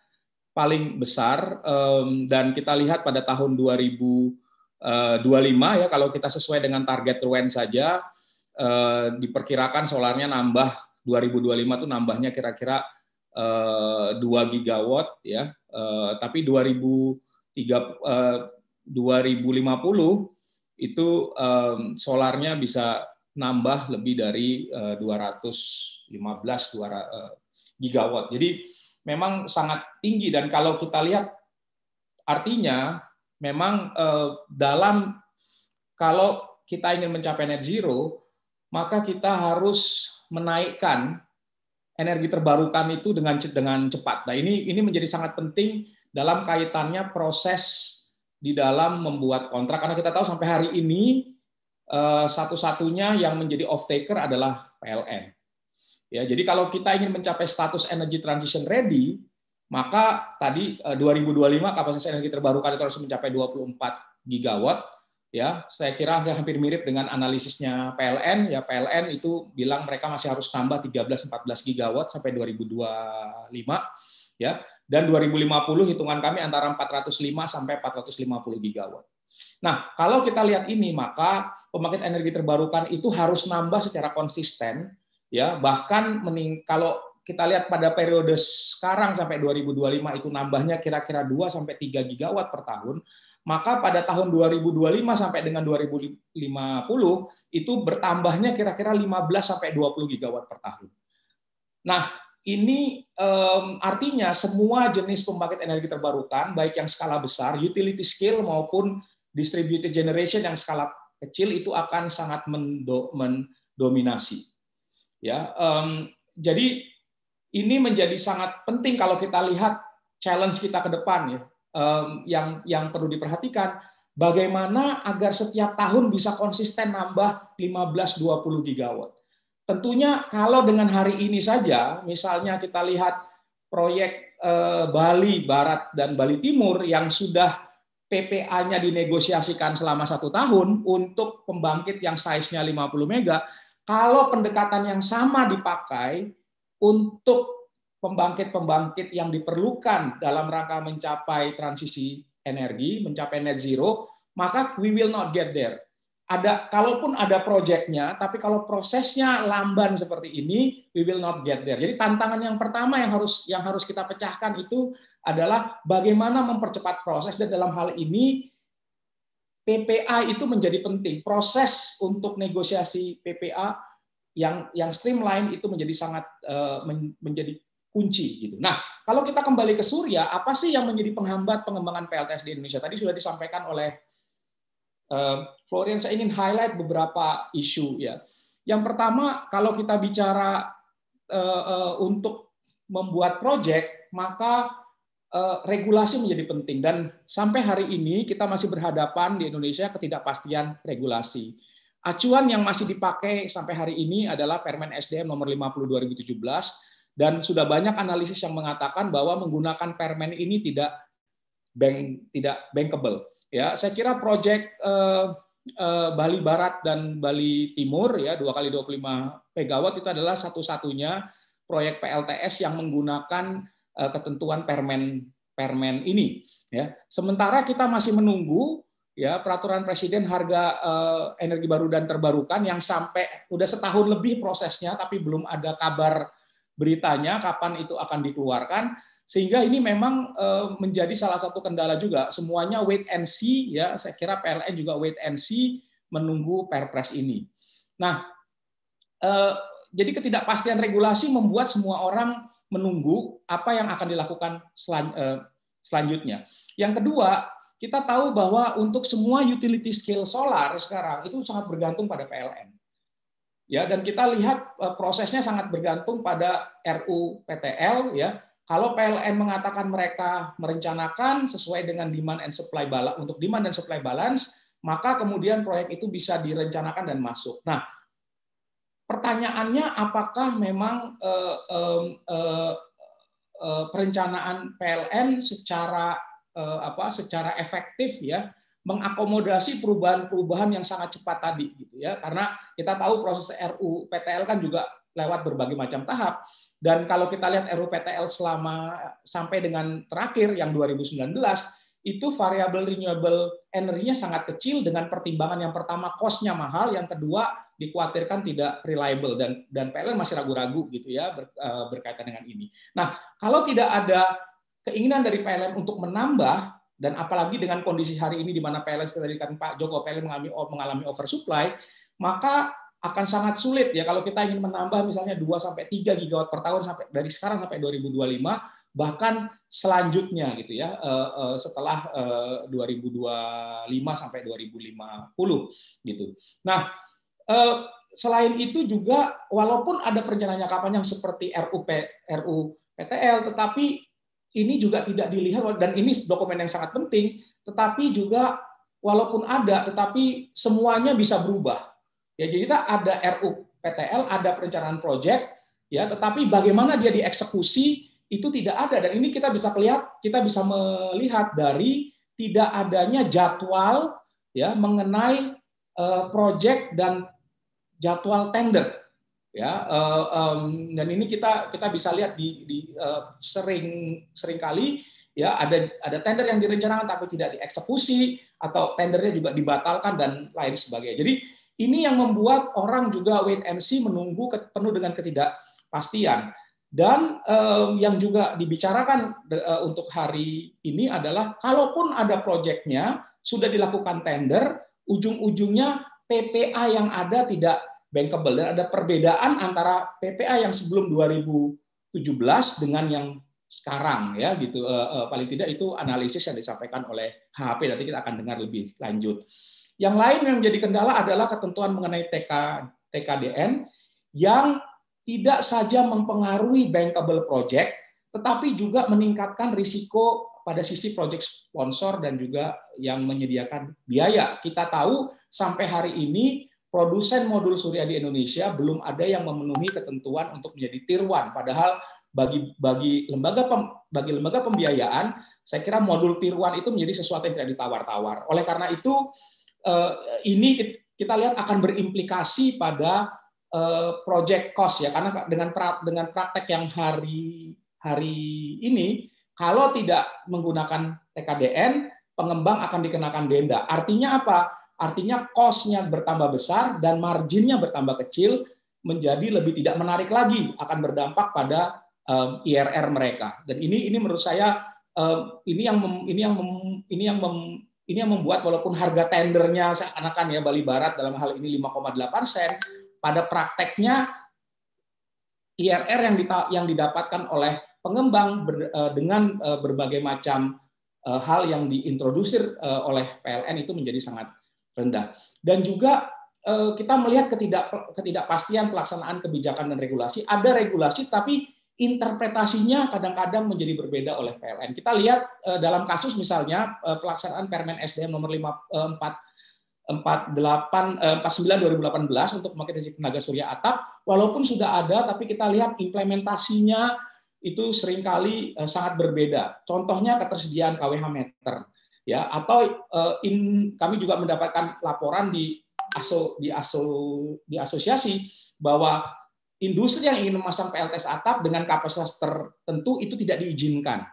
paling besar um, dan kita lihat pada tahun 2025 eh, ya kalau kita sesuai dengan target Ruen saja uh, diperkirakan solarnya nambah 2025 tuh nambahnya kira-kira uh, eh, 2 gigawatt ya uh, tapi 2003 uh, 2050 itu um, solarnya bisa nambah lebih dari uh, 215 200, uh, gigawatt jadi memang sangat tinggi dan kalau kita lihat artinya memang eh, dalam kalau kita ingin mencapai net zero maka kita harus menaikkan energi terbarukan itu dengan dengan cepat. Nah, ini ini menjadi sangat penting dalam kaitannya proses di dalam membuat kontrak karena kita tahu sampai hari ini eh, satu-satunya yang menjadi off taker adalah PLN. Ya, jadi kalau kita ingin mencapai status energy transition ready, maka tadi 2025 eh, kapasitas energi terbarukan itu harus mencapai 24 gigawatt. Ya, saya kira hampir mirip dengan analisisnya PLN. Ya, PLN itu bilang mereka masih harus tambah 13-14 gigawatt sampai 2025. Ya, dan 2050 hitungan kami antara 405 sampai 450 gigawatt. Nah, kalau kita lihat ini, maka pembangkit energi terbarukan itu harus nambah secara konsisten ya bahkan mening kalau kita lihat pada periode sekarang sampai 2025 itu nambahnya kira-kira 2 sampai 3 gigawatt per tahun, maka pada tahun 2025 sampai dengan 2050 itu bertambahnya kira-kira 15 sampai 20 gigawatt per tahun. Nah, ini um, artinya semua jenis pembangkit energi terbarukan baik yang skala besar, utility scale maupun distributed generation yang skala kecil itu akan sangat mendominasi. Ya, um, jadi ini menjadi sangat penting kalau kita lihat challenge kita ke depan ya, um, yang yang perlu diperhatikan bagaimana agar setiap tahun bisa konsisten nambah 15-20 gigawatt. Tentunya kalau dengan hari ini saja, misalnya kita lihat proyek eh, Bali Barat dan Bali Timur yang sudah PPA-nya dinegosiasikan selama satu tahun untuk pembangkit yang size-nya 50 mega, kalau pendekatan yang sama dipakai untuk pembangkit-pembangkit yang diperlukan dalam rangka mencapai transisi energi, mencapai net zero, maka we will not get there. Ada kalaupun ada proyeknya, tapi kalau prosesnya lamban seperti ini, we will not get there. Jadi tantangan yang pertama yang harus yang harus kita pecahkan itu adalah bagaimana mempercepat proses dan dalam hal ini PPA itu menjadi penting. Proses untuk negosiasi PPA yang yang streamline itu menjadi sangat eh, menjadi kunci gitu. Nah, kalau kita kembali ke Surya, apa sih yang menjadi penghambat pengembangan PLTS di Indonesia? Tadi sudah disampaikan oleh eh, Florian, saya ingin highlight beberapa isu ya. Yang pertama, kalau kita bicara eh, untuk membuat proyek, maka Eh, regulasi menjadi penting dan sampai hari ini kita masih berhadapan di Indonesia ketidakpastian regulasi. Acuan yang masih dipakai sampai hari ini adalah Permen SDM nomor 50 2017 dan sudah banyak analisis yang mengatakan bahwa menggunakan permen ini tidak bank tidak bankable. Ya, saya kira proyek eh, eh, Bali Barat dan Bali Timur ya 2 kali 25 megawatt itu adalah satu-satunya proyek PLTS yang menggunakan Eh, ketentuan permen permen ini ya. Sementara kita masih menunggu ya peraturan presiden harga eh, energi baru dan terbarukan yang sampai udah setahun lebih prosesnya tapi belum ada kabar beritanya kapan itu akan dikeluarkan sehingga ini memang eh, menjadi salah satu kendala juga semuanya wait and see ya saya kira PLN juga wait and see menunggu perpres ini. Nah, eh, jadi ketidakpastian regulasi membuat semua orang menunggu apa yang akan dilakukan selan, eh, selanjutnya. Yang kedua, kita tahu bahwa untuk semua utility scale solar sekarang itu sangat bergantung pada PLN. Ya, dan kita lihat eh, prosesnya sangat bergantung pada RU PTL ya. Kalau PLN mengatakan mereka merencanakan sesuai dengan demand and supply balance untuk demand dan supply balance, maka kemudian proyek itu bisa direncanakan dan masuk. Nah, Pertanyaannya apakah memang eh, eh, eh, perencanaan PLN secara eh, apa secara efektif ya mengakomodasi perubahan-perubahan yang sangat cepat tadi gitu ya karena kita tahu proses RU PTL kan juga lewat berbagai macam tahap dan kalau kita lihat RU PTL selama sampai dengan terakhir yang 2019 itu variabel renewable energinya sangat kecil dengan pertimbangan yang pertama kosnya mahal, yang kedua dikhawatirkan tidak reliable dan dan PLN masih ragu-ragu gitu ya ber, eh, berkaitan dengan ini. Nah kalau tidak ada keinginan dari PLN untuk menambah dan apalagi dengan kondisi hari ini di mana PLN seperti tadi kan Pak Joko PLN mengalami mengalami oversupply, maka akan sangat sulit ya kalau kita ingin menambah misalnya 2 sampai 3 gigawatt per tahun sampai dari sekarang sampai 2025 bahkan selanjutnya gitu ya eh, eh, setelah 2025 eh, sampai 2050 gitu. Nah, selain itu juga walaupun ada perencanaan jangka panjang seperti RUP RU PTL tetapi ini juga tidak dilihat dan ini dokumen yang sangat penting tetapi juga walaupun ada tetapi semuanya bisa berubah. Ya jadi kita ada RU PTL, ada perencanaan proyek ya tetapi bagaimana dia dieksekusi itu tidak ada dan ini kita bisa lihat kita bisa melihat dari tidak adanya jadwal ya mengenai uh, project dan jadwal tender ya uh, um, dan ini kita kita bisa lihat di, di uh, sering kali ya ada ada tender yang direncanakan tapi tidak dieksekusi atau tendernya juga dibatalkan dan lain sebagainya jadi ini yang membuat orang juga wait and see menunggu penuh dengan ketidakpastian dan um, yang juga dibicarakan uh, untuk hari ini adalah kalaupun ada proyeknya sudah dilakukan tender, ujung-ujungnya PPA yang ada tidak bankable dan ada perbedaan antara PPA yang sebelum 2017 dengan yang sekarang ya gitu uh, uh, paling tidak itu analisis yang disampaikan oleh HP nanti kita akan dengar lebih lanjut. Yang lain yang menjadi kendala adalah ketentuan mengenai TK TKDN yang tidak saja mempengaruhi bankable project, tetapi juga meningkatkan risiko pada sisi project sponsor dan juga yang menyediakan biaya. Kita tahu sampai hari ini produsen modul surya di Indonesia belum ada yang memenuhi ketentuan untuk menjadi tiruan. Padahal bagi bagi lembaga pem, bagi lembaga pembiayaan, saya kira modul tiruan itu menjadi sesuatu yang tidak ditawar-tawar. Oleh karena itu eh, ini kita lihat akan berimplikasi pada Eh, project cost ya karena dengan pra, dengan praktek yang hari hari ini kalau tidak menggunakan TKDN pengembang akan dikenakan denda artinya apa artinya costnya bertambah besar dan marginnya bertambah kecil menjadi lebih tidak menarik lagi akan berdampak pada um, eh, IRR mereka dan ini ini menurut saya um, ini yang mem, ini yang mem, ini yang mem, ini yang membuat walaupun harga tendernya seakan-akan ya Bali Barat dalam hal ini 5,8 sen pada prakteknya IRR yang yang didapatkan oleh pengembang ber, eh, dengan eh, berbagai macam eh, hal yang diintrodusir oleh PLN itu menjadi sangat rendah. Dan juga kita melihat ketidak ketidakpastian pelaksanaan kebijakan dan regulasi. Ada regulasi tapi interpretasinya kadang-kadang menjadi berbeda oleh PLN. Kita lihat dalam kasus misalnya pelaksanaan Permen SDM nomor 54 48 49 2018 untuk memakai listrik tenaga surya atap walaupun sudah ada tapi kita lihat implementasinya itu seringkali eh, sangat berbeda. Contohnya ketersediaan KWH meter ya atau eh, in, kami juga mendapatkan laporan di aso di aso di asosiasi bahwa industri yang ingin memasang PLTS atap dengan kapasitas tertentu itu tidak diizinkan.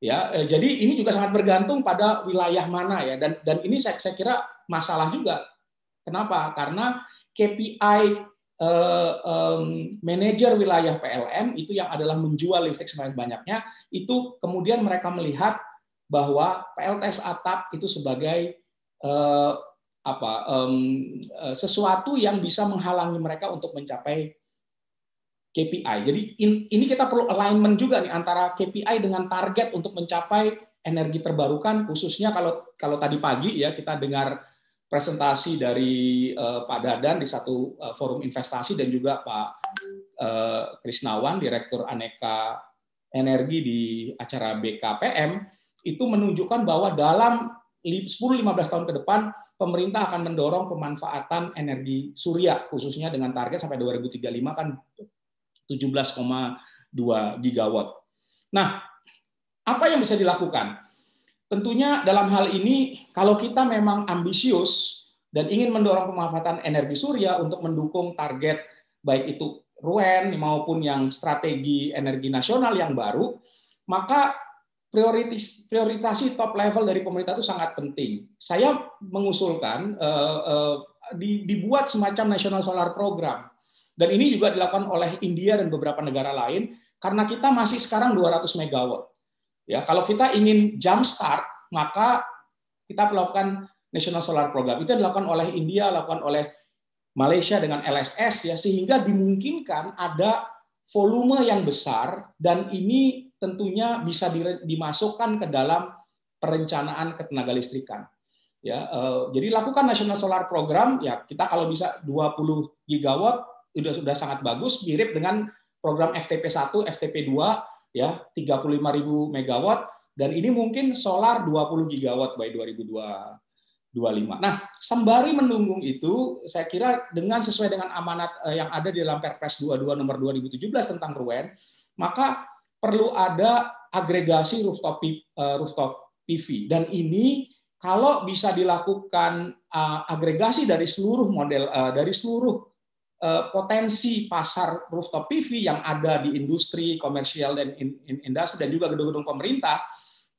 Ya, eh, jadi ini juga sangat bergantung pada wilayah mana ya dan dan ini saya, saya kira masalah juga. Kenapa? Karena KPI eh, um, manajer wilayah PLN itu yang adalah menjual listrik sebanyak-banyaknya itu kemudian mereka melihat bahwa PLTS atap itu sebagai eh, apa um, sesuatu yang bisa menghalangi mereka untuk mencapai KPI. Jadi in, ini kita perlu alignment juga nih antara KPI dengan target untuk mencapai energi terbarukan khususnya kalau kalau tadi pagi ya kita dengar presentasi dari uh, Pak Dadan di satu uh, forum investasi dan juga Pak uh, Krisnawan, Direktur Aneka Energi di acara BKPM, itu menunjukkan bahwa dalam 10-15 tahun ke depan, pemerintah akan mendorong pemanfaatan energi surya, khususnya dengan target sampai 2035 kan 17,2 gigawatt. Nah, apa yang bisa dilakukan? tentunya dalam hal ini kalau kita memang ambisius dan ingin mendorong pemanfaatan energi surya untuk mendukung target baik itu RUEN maupun yang strategi energi nasional yang baru, maka prioritas prioritasi top level dari pemerintah itu sangat penting. Saya mengusulkan eh, eh, dibuat semacam National Solar Program. Dan ini juga dilakukan oleh India dan beberapa negara lain karena kita masih sekarang 200 megawatt Ya, kalau kita ingin jump start, maka kita melakukan National Solar Program. Itu dilakukan oleh India, dilakukan oleh Malaysia dengan LSS ya sehingga dimungkinkan ada volume yang besar dan ini tentunya bisa dimasukkan ke dalam perencanaan ketenaga listrikan. Ya, eh, jadi lakukan National Solar Program ya kita kalau bisa 20 gigawatt sudah sudah sangat bagus mirip dengan program FTP 1, FTP 2 ya 35.000 megawatt dan ini mungkin solar 20 gigawatt by 2025. Nah, sembari menunggu itu, saya kira dengan sesuai dengan amanat eh, yang ada di dalam Perpres 22 nomor 2017 tentang RUEN, maka perlu ada agregasi rooftop eh, rooftop PV dan ini kalau bisa dilakukan eh, agregasi dari seluruh model dari seluruh Eh, potensi pasar rooftop PV yang ada di industri komersial dan industri dan juga gedung-gedung pemerintah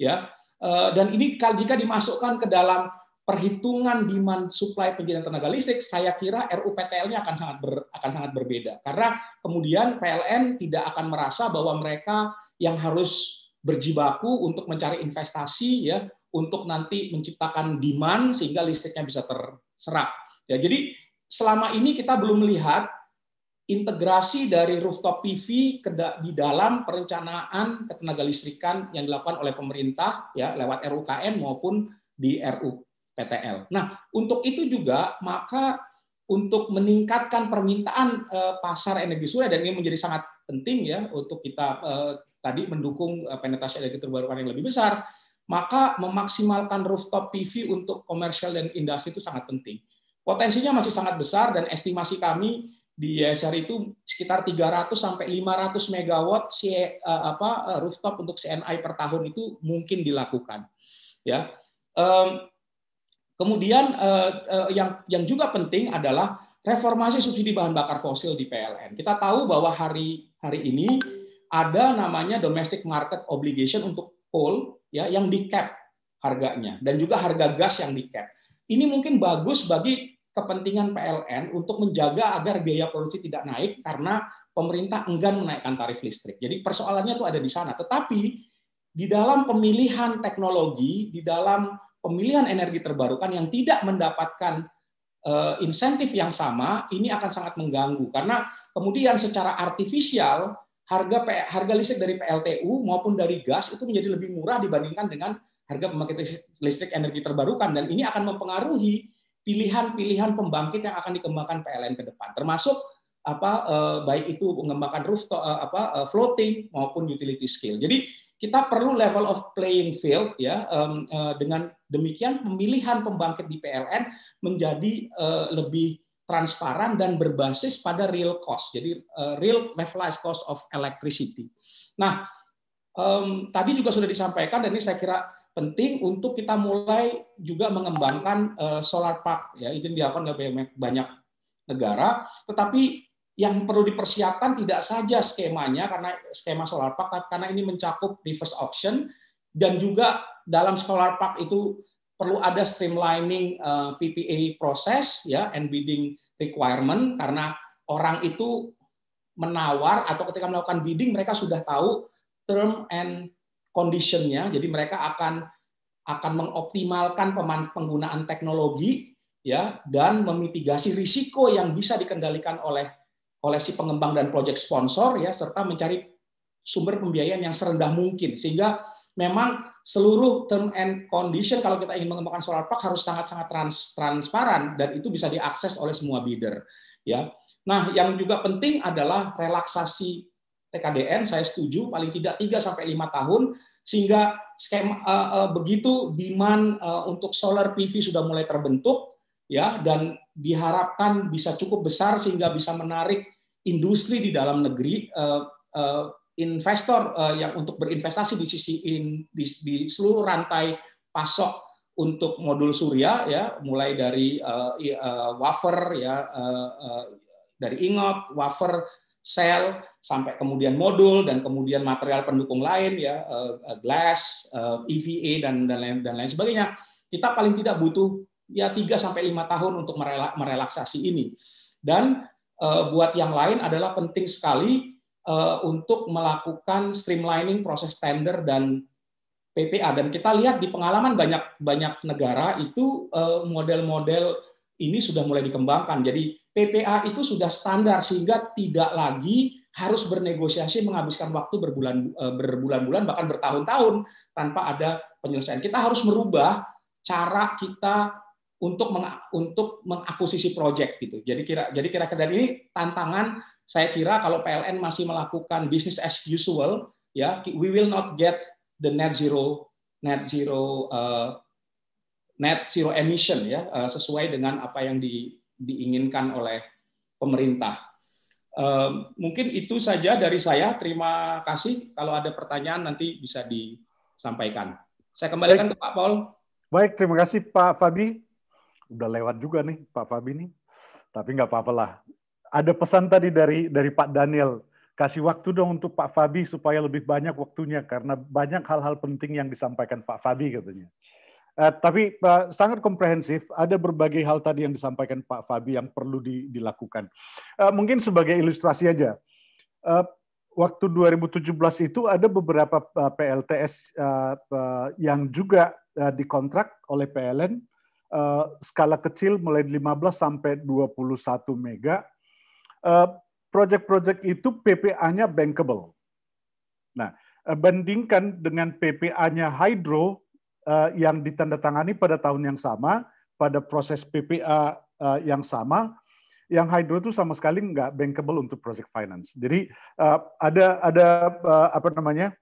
ya eh, dan ini jika dimasukkan ke dalam perhitungan demand supply penyediaan tenaga listrik saya kira RUPTL-nya akan sangat ber, akan sangat berbeda karena kemudian PLN tidak akan merasa bahwa mereka yang harus berjibaku untuk mencari investasi ya untuk nanti menciptakan demand sehingga listriknya bisa terserap ya jadi selama ini kita belum melihat integrasi dari rooftop PV di dalam perencanaan ketenaga listrikan yang dilakukan oleh pemerintah ya lewat RUKN maupun di RU PTL. Nah, untuk itu juga maka untuk meningkatkan permintaan eh, pasar energi surya dan ini menjadi sangat penting ya untuk kita eh, tadi mendukung eh, penetrasi energi terbarukan yang lebih besar, maka memaksimalkan rooftop PV untuk komersial dan industri itu sangat penting. Potensinya masih sangat besar dan estimasi kami di YSR itu sekitar 300 sampai 500 megawatt eh, apa eh, rooftop untuk CNI per tahun itu mungkin dilakukan. Ya. Kemudian eh, yang yang juga penting adalah reformasi subsidi bahan bakar fosil di PLN. Kita tahu bahwa hari hari ini ada namanya domestic market obligation untuk coal ya yang di cap harganya dan juga harga gas yang di cap. Ini mungkin bagus bagi kepentingan PLN untuk menjaga agar biaya produksi tidak naik karena pemerintah enggan menaikkan tarif listrik. Jadi persoalannya itu ada di sana. Tetapi di dalam pemilihan teknologi, di dalam pemilihan energi terbarukan yang tidak mendapatkan eh, insentif yang sama, ini akan sangat mengganggu karena kemudian secara artifisial harga harga listrik dari PLTU maupun dari gas itu menjadi lebih murah dibandingkan dengan harga pembangkit listrik energi terbarukan dan ini akan mempengaruhi pilihan-pilihan pembangkit yang akan dikembangkan PLN ke depan termasuk apa eh, baik itu mengembangkan rooftop eh, apa eh, floating maupun utility scale. Jadi kita perlu level of playing field ya dengan demikian pemilihan pembangkit di PLN menjadi lebih transparan dan berbasis pada real cost. Jadi real levelized cost of electricity. Nah, um, tadi juga sudah disampaikan dan ini saya kira penting untuk kita mulai juga mengembangkan eh, solar park ya itu yang dilakukan oleh banyak, negara tetapi yang perlu dipersiapkan tidak saja skemanya karena skema solar park karena ini mencakup reverse auction dan juga dalam solar park itu perlu ada streamlining eh, PPA proses ya and bidding requirement karena orang itu menawar atau ketika melakukan bidding mereka sudah tahu term and conditionnya, jadi mereka akan akan mengoptimalkan penggunaan teknologi ya dan memitigasi risiko yang bisa dikendalikan oleh oleh si pengembang dan project sponsor ya serta mencari sumber pembiayaan yang serendah mungkin sehingga memang seluruh term and condition kalau kita ingin mengembangkan solar park harus sangat-sangat trans, transparan dan itu bisa diakses oleh semua bidder ya. Nah, yang juga penting adalah relaksasi TKDN saya setuju paling tidak 3 sampai 5 tahun sehingga skema uh, uh, begitu demand uh, untuk solar PV sudah mulai terbentuk ya dan diharapkan bisa cukup besar sehingga bisa menarik industri di dalam negeri uh, uh, investor uh, yang untuk berinvestasi di sisi in, di, di seluruh rantai pasok untuk modul surya ya mulai dari uh, uh, wafer ya uh, uh, dari ingot wafer sel sampai kemudian modul dan kemudian material pendukung lain ya eh, eh, glass, EVA eh, e dan dan lain dan lain sebagainya. Kita paling tidak butuh ya 3 sampai lima tahun untuk merelaksasi ini. Dan buat yang lain adalah penting sekali untuk melakukan streamlining proses tender dan PPA dan kita lihat di pengalaman banyak banyak negara itu model-model ini sudah mulai dikembangkan. Jadi PPA itu sudah standar sehingga tidak lagi harus bernegosiasi menghabiskan waktu berbulan e, berbulan-bulan bahkan bertahun-tahun tanpa ada penyelesaian. Kita harus merubah cara kita untuk meng, untuk mengakuisisi proyek gitu. Jadi kira jadi kira-kira ini tantangan saya kira kalau PLN masih melakukan business as usual ya we will not get the net zero net zero uh, net zero emission ya eh, sesuai dengan apa yang di, diinginkan oleh pemerintah. Eh, mungkin itu saja dari saya. Terima kasih. Kalau ada pertanyaan nanti bisa disampaikan. Saya kembalikan Baik. ke Pak Paul. Baik, terima kasih Pak Fabi. Udah lewat juga nih Pak Fabi nih. Tapi nggak apa-apalah. Ada pesan tadi dari dari Pak Daniel. Kasih waktu dong untuk Pak Fabi supaya lebih banyak waktunya karena banyak hal-hal penting yang disampaikan Pak Fabi katanya. Uh, tapi uh, sangat komprehensif, ada berbagai hal tadi yang disampaikan Pak Fabi yang perlu di, dilakukan. Uh, mungkin sebagai ilustrasi aja, uh, waktu 2017 itu ada beberapa uh, PLTS uh, uh, yang juga uh, dikontrak oleh PLN, uh, skala kecil mulai 15 sampai 21 mega. Uh, Proyek-proyek itu PPA-nya bankable. Nah, bandingkan dengan PPA-nya hydro, Eh, yang ditandatangani pada tahun yang sama, pada proses PPA eh, yang sama, yang hydro itu sama sekali nggak bankable untuk project finance. Jadi uh, ada ada uh, apa namanya?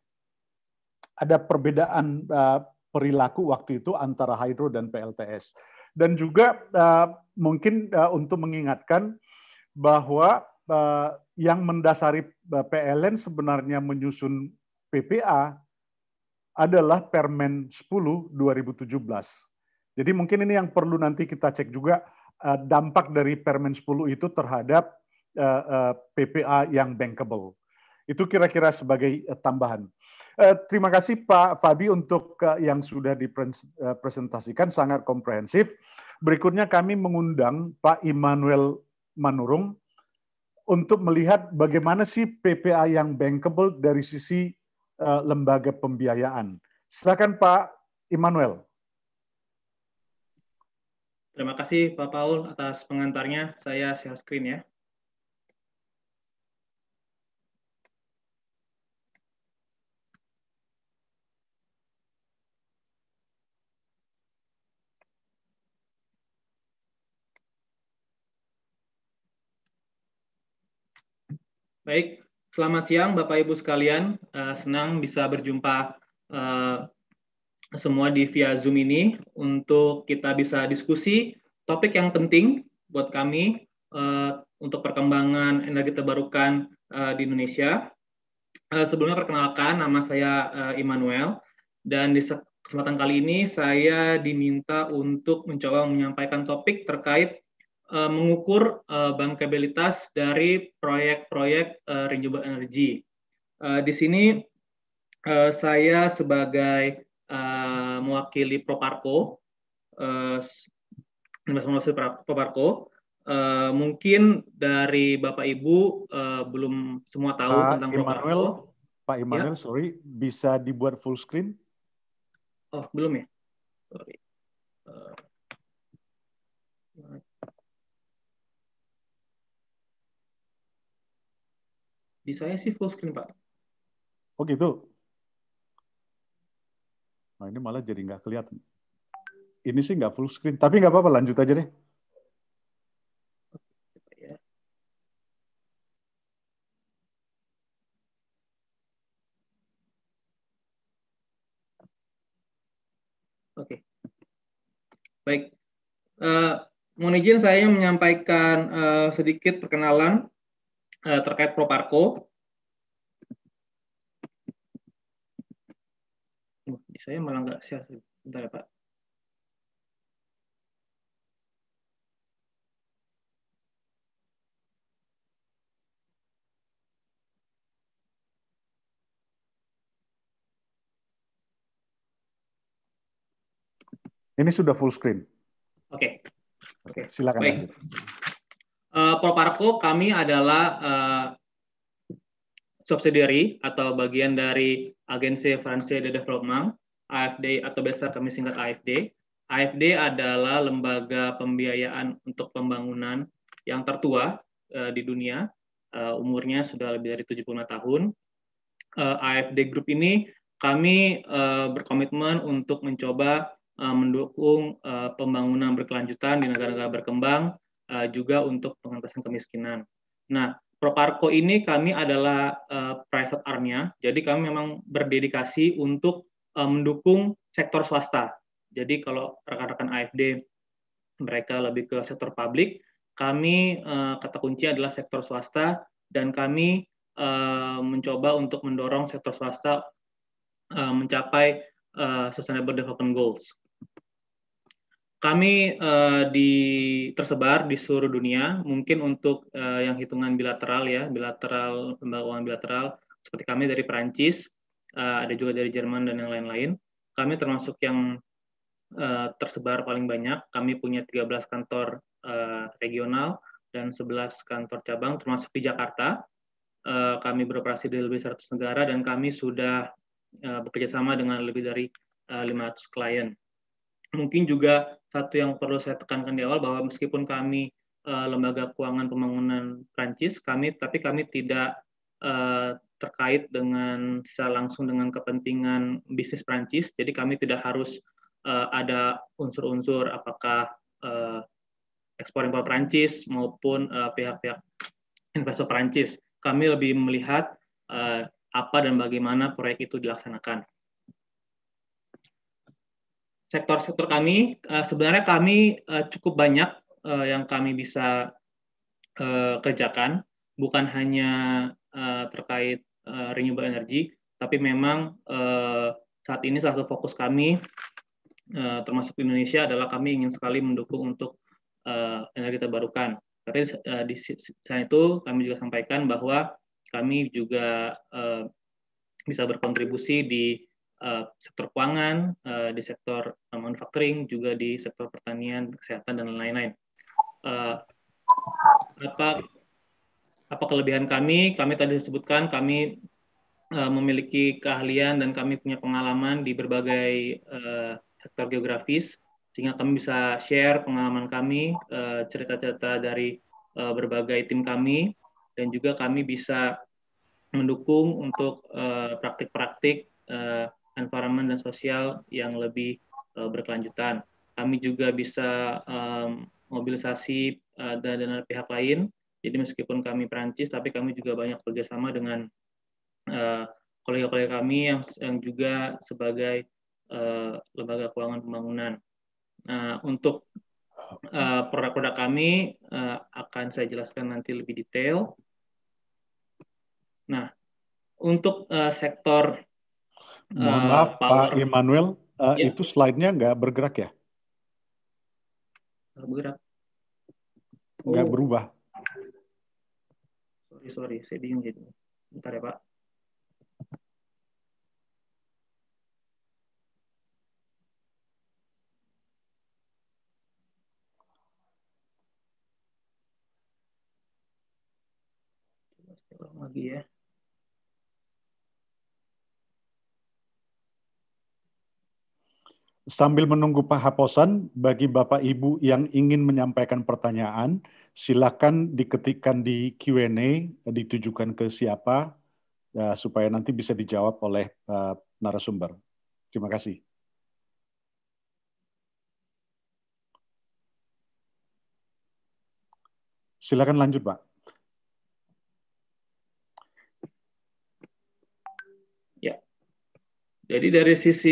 Ada perbedaan uh, perilaku waktu itu antara hydro dan PLTS. Dan juga uh, mungkin uh, untuk mengingatkan bahwa uh, yang mendasari PLN sebenarnya menyusun PPA adalah Permen 10 2017. Jadi mungkin ini yang perlu nanti kita cek juga eh, dampak dari Permen 10 itu terhadap eh, eh, PPA yang bankable. Itu kira-kira sebagai tambahan. terima kasih Pak Fabi untuk yang sudah dipresentasikan sangat komprehensif. Berikutnya kami mengundang Pak Immanuel Manurung untuk melihat bagaimana sih PPA yang bankable dari sisi Eh, lembaga pembiayaan. Silakan Pak Immanuel. Terima kasih Pak Paul atas pengantarnya. Saya share screen ya. Baik, Selamat siang Bapak Ibu sekalian, uh, senang bisa berjumpa uh, semua di via Zoom ini untuk kita bisa diskusi topik yang penting buat kami uh, untuk perkembangan energi terbarukan uh, di Indonesia. Uh, sebelumnya perkenalkan nama saya uh, Immanuel dan di kesempatan kali ini saya diminta untuk mencoba menyampaikan topik terkait uh, mengukur uh, bankabilitas dari proyek-proyek uh, renewable energy. Uh, di sini uh, saya sebagai uh, mewakili Proparko, uh, Proparco, uh, mungkin dari Bapak Ibu uh, belum semua tahu Pak tentang Immanuel, Proparco. Pak ya. Immanuel, ya. sorry, bisa dibuat full screen? Oh, belum ya? Sorry. Uh, Di saya sih full screen, Pak. Oh gitu? Nah ini malah jadi nggak kelihatan. Ini sih nggak full screen, tapi nggak apa-apa, lanjut aja deh. Oke. Okay. Baik. Uh, mohon izin saya menyampaikan uh, sedikit perkenalan Eh, terkait Proparko. Oh, saya malah nggak siap, Bentar ya, Pak. Ini sudah full screen. Oke. Okay. Oke, okay. silakan. Baik. Lanjut. Uh, eh, Proparco kami adalah uh, subsidiary atau bagian dari Agensi France de Development AFD atau biasa kami singkat AFD. AFD adalah lembaga pembiayaan untuk pembangunan yang tertua uh, di dunia, uh, umurnya sudah lebih dari 75 tahun. Uh, AFD Group ini kami uh, berkomitmen untuk mencoba uh, mendukung uh, pembangunan berkelanjutan di negara-negara berkembang uh, juga untuk pengentasan kemiskinan. Nah, Proparko ini kami adalah uh, private army-nya, jadi kami memang berdedikasi untuk uh, mendukung sektor swasta. Jadi kalau rekan-rekan AFD mereka lebih ke sektor publik, kami uh, kata kunci adalah sektor swasta dan kami uh, mencoba untuk mendorong sektor swasta uh, mencapai uh, sustainable development goals. Kami uh, di tersebar di seluruh dunia, mungkin untuk uh, yang hitungan bilateral ya, bilateral pembangunan bilateral seperti kami dari Perancis, uh, ada juga dari Jerman dan yang lain-lain. Kami termasuk yang uh, tersebar paling banyak. Kami punya 13 kantor uh, regional dan 11 kantor cabang termasuk di Jakarta. Uh, kami beroperasi di lebih 100 negara dan kami sudah uh, bekerjasama dengan lebih dari uh, 500 klien mungkin juga satu yang perlu saya tekankan di awal bahwa meskipun kami uh, lembaga keuangan pembangunan Prancis, kami tapi kami tidak uh, terkait dengan secara langsung dengan kepentingan bisnis Prancis. Jadi kami tidak harus uh, ada unsur-unsur apakah uh, ekspor impor Prancis maupun uh, pihak-pihak investor Prancis. Kami lebih melihat uh, apa dan bagaimana proyek itu dilaksanakan sektor-sektor kami uh, sebenarnya kami uh, cukup banyak uh, yang kami bisa uh, kerjakan bukan hanya uh, terkait uh, renewable energy tapi memang uh, saat ini salah satu fokus kami uh, termasuk Indonesia adalah kami ingin sekali mendukung untuk uh, energi terbarukan tapi uh, di sana itu kami juga sampaikan bahwa kami juga uh, bisa berkontribusi di Eh, sektor keuangan, eh, di sektor eh, manufacturing, juga di sektor pertanian, kesehatan, dan lain-lain. Apa, apa kelebihan kami? Kami tadi sebutkan kami memiliki keahlian dan kami punya pengalaman di berbagai sektor geografis, sehingga kami bisa share pengalaman kami, cerita-cerita dari berbagai tim kami, dan juga kami bisa mendukung untuk praktik-praktik uh, uh, environment dan sosial yang lebih uh, berkelanjutan. Kami juga bisa um, mobilisasi uh, dan dana pihak lain. Jadi meskipun kami Perancis, tapi kami juga banyak bekerjasama dengan kolega eh, kolega-kolega kami yang, yang juga sebagai uh, lembaga keuangan pembangunan. Nah, untuk produk produk-produk kami uh, akan saya jelaskan nanti lebih detail. Nah, untuk uh, sektor Mohon uh, maaf power. Pak Immanuel, uh, ya. itu slide-nya nggak bergerak ya? Nggak bergerak. Nggak oh. berubah. Sorry, sorry. Saya bingung jadi. Bentar ya Pak. lagi ya. Sambil menunggu Pak Haposan, bagi Bapak Ibu yang ingin menyampaikan pertanyaan, silakan diketikkan di Q&A, ditujukan ke siapa, ya, supaya nanti bisa dijawab oleh uh, narasumber. Terima kasih. Silakan lanjut, Pak. Ya. Jadi dari sisi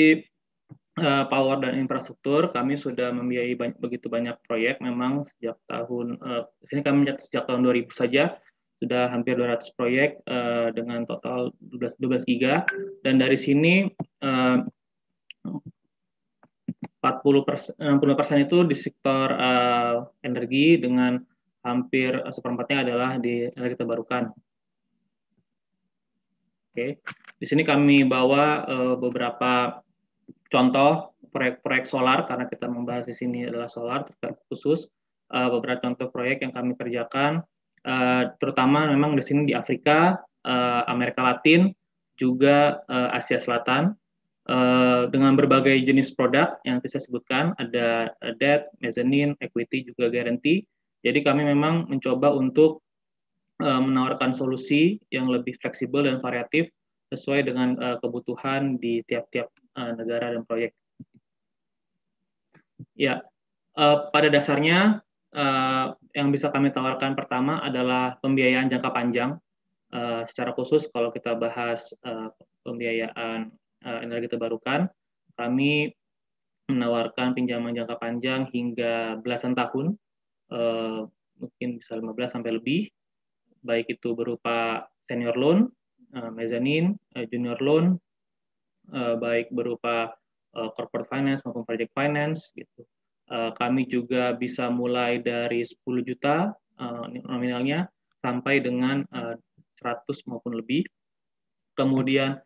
Eh, power dan infrastruktur kami sudah membiayai banyak, begitu banyak proyek memang sejak tahun uh, eh, ini kami sejak tahun 2000 saja sudah hampir 200 proyek uh, dengan total 12 12 giga dan dari sini uh, 40 60 persen itu di sektor uh, energi dengan hampir seperempatnya adalah di energi terbarukan. Oke, okay. di sini kami bawa uh, beberapa contoh proyek-proyek solar karena kita membahas di sini adalah solar khusus uh, beberapa contoh proyek yang kami kerjakan uh, terutama memang di sini di Afrika, uh, Amerika Latin, juga uh, Asia Selatan uh, dengan berbagai jenis produk yang saya sebutkan ada debt, mezzanine, equity juga guarantee. Jadi kami memang mencoba untuk uh, menawarkan solusi yang lebih fleksibel dan variatif sesuai dengan uh, kebutuhan di tiap-tiap Eh, negara dan proyek. Ya, eh, pada dasarnya eh, yang bisa kami tawarkan pertama adalah pembiayaan jangka panjang. secara khusus kalau kita bahas pembiayaan energi terbarukan, kami menawarkan pinjaman jangka panjang hingga belasan tahun, mungkin bisa 15 sampai lebih, baik itu berupa senior loan, mezzanine, junior loan, Eh, baik berupa eh, corporate finance maupun project finance gitu. Eh, kami juga bisa mulai dari 10 juta nominalnya sampai dengan uh, 100 maupun lebih. Kemudian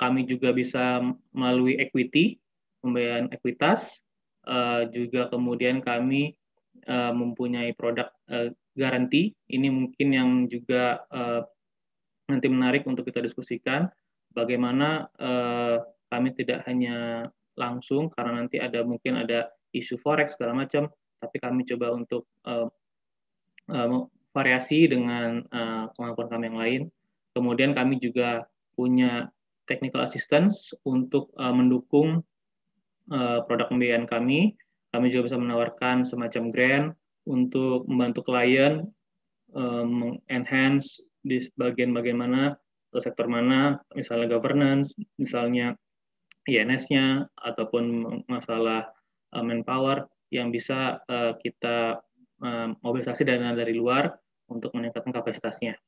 kami juga bisa melalui equity, pembayaran ekuitas, uh, juga kemudian kami mempunyai produk garanti. Ini mungkin yang juga nanti menarik untuk kita diskusikan bagaimana eh, kami tidak hanya langsung karena nanti ada mungkin ada isu forex segala macam, tapi kami coba untuk eh, eh, variasi dengan eh, kemampuan kami yang lain. Kemudian kami juga punya technical assistance untuk eh, mendukung eh, produk pembiayaan kami. Kami juga bisa menawarkan semacam grant untuk membantu klien um, eh, enhance di bagian bagaimana sektor mana, misalnya governance, misalnya INS-nya, ataupun masalah eh, manpower yang bisa eh, kita eh, mobilisasi dana dari luar untuk meningkatkan kapasitasnya.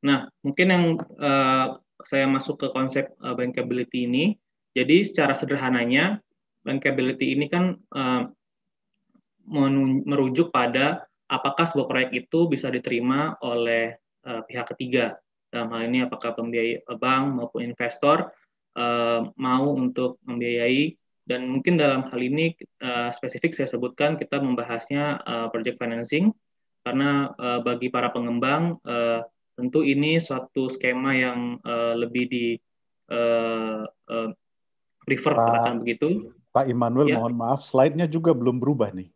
Nah, mungkin yang saya masuk ke konsep bankability ini, jadi secara sederhananya, bankability ini kan merujuk pada apakah sebuah proyek itu bisa diterima oleh uh, pihak ketiga dalam hal ini apakah pembiaya eh, bank maupun investor uh, mau untuk membiayai dan mungkin dalam hal ini uh, spesifik saya sebutkan kita membahasnya uh, project financing karena uh, bagi para pengembang uh, tentu ini suatu skema yang uh, lebih di uh, uh, prefer Pak, katakan begitu. Pak Immanuel ya. mohon maaf slide-nya juga belum berubah nih.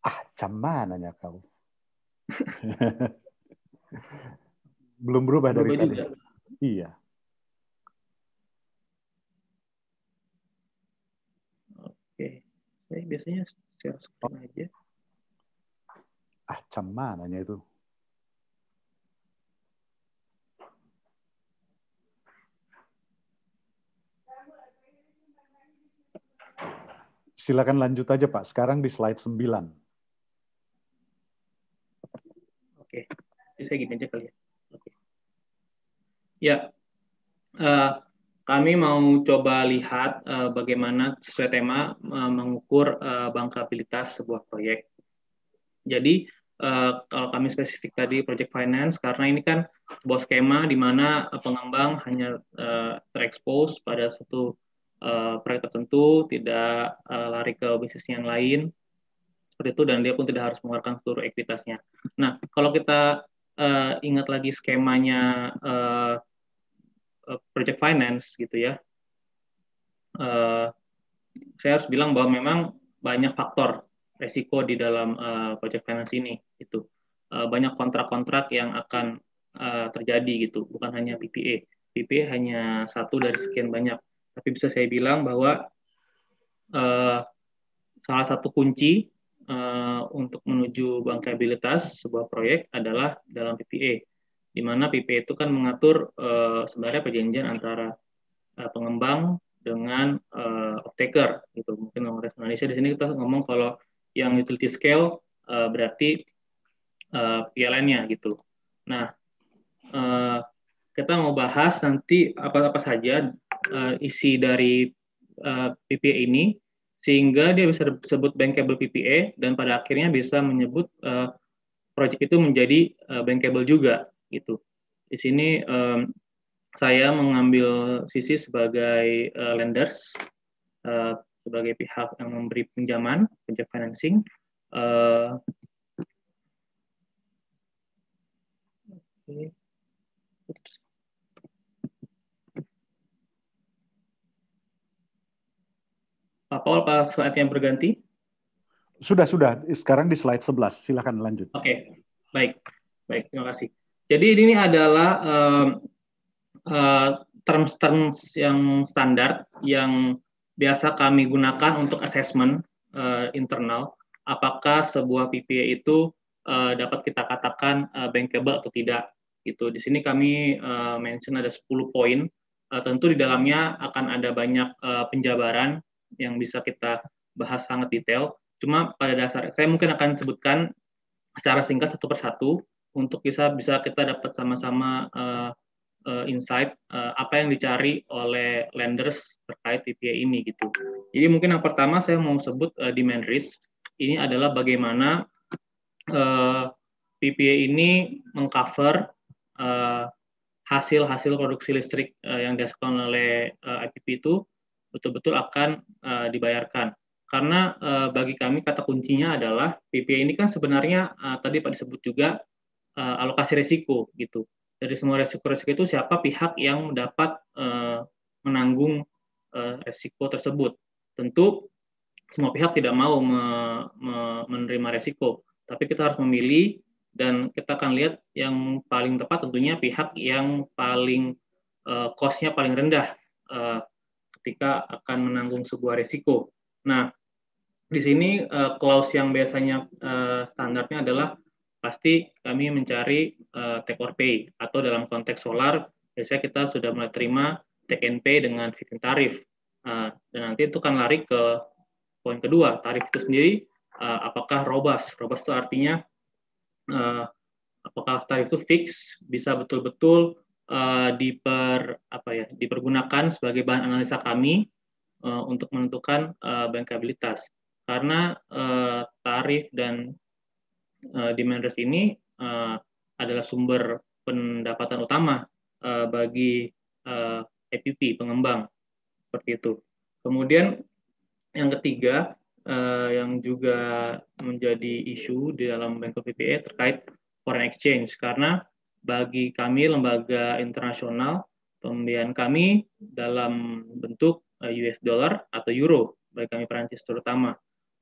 Ah, cuman nanya kau? Belum berubah, dari tadi. Iya. Oke. ini biasanya share screen oh. aja. Ah, cam mananya itu? Silakan lanjut aja Pak. Sekarang di slide 9. Oke. Okay. Jadi saya gini aja kali ya. Oke. Ya, uh, kami mau coba lihat uh, bagaimana sesuai tema uh, mengukur uh, bankabilitas sebuah proyek. Jadi uh, kalau kami spesifik tadi project finance karena ini kan sebuah skema di mana pengembang hanya uh, terekspos pada satu uh, proyek tertentu, tidak uh, lari ke bisnis yang lain seperti itu dan dia pun tidak harus mengeluarkan seluruh ekuitasnya. Nah, kalau kita uh, ingat lagi skemanya uh, project finance gitu ya, uh, saya harus bilang bahwa memang banyak faktor resiko di dalam uh, project finance ini itu uh, banyak kontrak-kontrak yang akan uh, terjadi gitu, bukan hanya PPA. PPA hanya satu dari sekian banyak, tapi bisa saya bilang bahwa uh, salah satu kunci Eh, untuk menuju bankabilitas sebuah proyek adalah dalam PPA, e, di mana PPA e itu kan mengatur uh, sebenarnya perjanjian antara uh, pengembang dengan uh, off-taker. Gitu. Mungkin orang Indonesia di sini kita ngomong kalau yang utility scale uh, berarti uh, PLN-nya gitu. Nah, uh, kita mau bahas nanti apa-apa saja uh, isi dari uh, PPA e ini sehingga dia bisa disebut bankable PPA dan pada akhirnya bisa menyebut uh, eh, proyek itu menjadi uh, bankable juga gitu. Di sini um, saya mengambil sisi sebagai uh, lenders uh, sebagai pihak yang memberi pinjaman, pinjaman financing. Uh, okay. Pak Paul, Pak slide yang berganti. Sudah, sudah. Sekarang di slide 11. Silakan lanjut. Oke, okay. baik. Baik, terima kasih. Jadi ini adalah ehm, eh, term uh, terms yang standar yang biasa kami gunakan untuk assessment uh, internal apakah sebuah PPA itu uh, dapat kita katakan uh, bankable atau tidak itu di sini kami uh, mention ada 10 poin uh, tentu di dalamnya akan ada banyak uh, penjabaran yang bisa kita bahas sangat detail. Cuma pada dasar, saya mungkin akan sebutkan secara singkat satu persatu untuk bisa bisa kita dapat sama-sama uh, uh, insight uh, apa yang dicari oleh lenders terkait PPA ini gitu. Jadi mungkin yang pertama saya mau sebut uh, demand risk. Ini adalah bagaimana uh, PPA ini mengcover uh, hasil-hasil produksi listrik uh, yang dihasilkan oleh uh, IPP itu betul-betul akan uh, dibayarkan. Karena uh, bagi kami kata kuncinya adalah PPI ini kan sebenarnya uh, tadi Pak disebut juga uh, alokasi resiko gitu. Dari semua resiko-resiko itu siapa pihak yang dapat uh, menanggung uh, resiko tersebut. Tentu semua pihak tidak mau me, me, menerima resiko, tapi kita harus memilih dan kita akan lihat yang paling tepat tentunya pihak yang paling uh, cost-nya paling rendah uh, ketika akan menanggung sebuah resiko. Nah, di sini uh, clause yang biasanya uh, standarnya adalah pasti kami mencari uh, take or pay atau dalam konteks solar biasanya kita sudah mulai terima take and pay dengan fixing tarif. Uh, dan nanti itu kan lari ke poin kedua, tarif itu sendiri uh, apakah robust. Robust itu artinya uh, apakah tarif itu fix, bisa betul-betul Eh, diper apa ya dipergunakan sebagai bahan analisa kami uh, untuk menentukan uh, bankabilitas karena uh, tarif dan uh, demand rest ini uh, adalah sumber pendapatan utama uh, bagi uh, EPP pengembang seperti itu. Kemudian yang ketiga uh, yang juga menjadi isu di dalam Bank PPE terkait foreign exchange karena bagi kami lembaga internasional pembiayaan kami dalam bentuk eh, US dollar atau euro bagi kami Prancis terutama.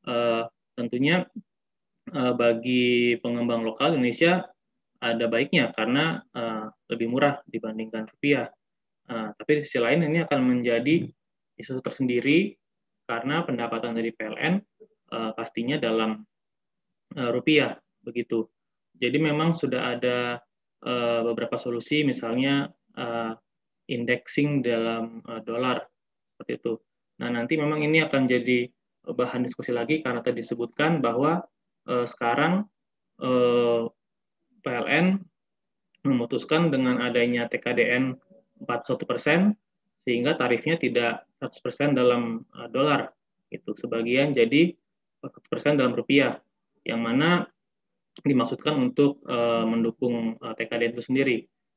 Uh, tentunya uh, bagi pengembang lokal Indonesia ada baiknya karena uh, lebih murah dibandingkan rupiah. Uh, tapi di sisi lain ini akan menjadi isu tersendiri karena pendapatan dari PLN uh, pastinya dalam uh, rupiah begitu. Jadi memang sudah ada Eh, beberapa solusi misalnya uh, indexing dalam uh, dolar seperti itu. Nah nanti memang ini akan jadi bahan diskusi lagi karena tadi disebutkan bahwa uh, sekarang uh, PLN memutuskan dengan adanya TKDN 41 persen sehingga tarifnya tidak 100% dalam dolar itu sebagian jadi persen dalam rupiah yang mana dimaksudkan untuk uh, mendukung uh, eh, TKDN itu sendiri.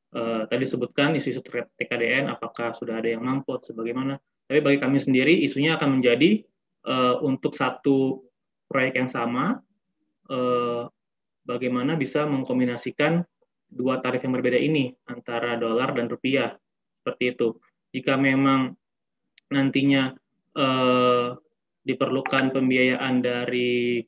Uh, tadi sebutkan isu-isu terkait TKDN, apakah sudah ada yang mampot, sebagaimana. Tapi bagi kami sendiri, isunya akan menjadi uh, untuk satu proyek yang sama, uh, bagaimana bisa mengkombinasikan dua tarif yang berbeda ini antara dolar dan rupiah, seperti itu. Jika memang nantinya uh, diperlukan pembiayaan dari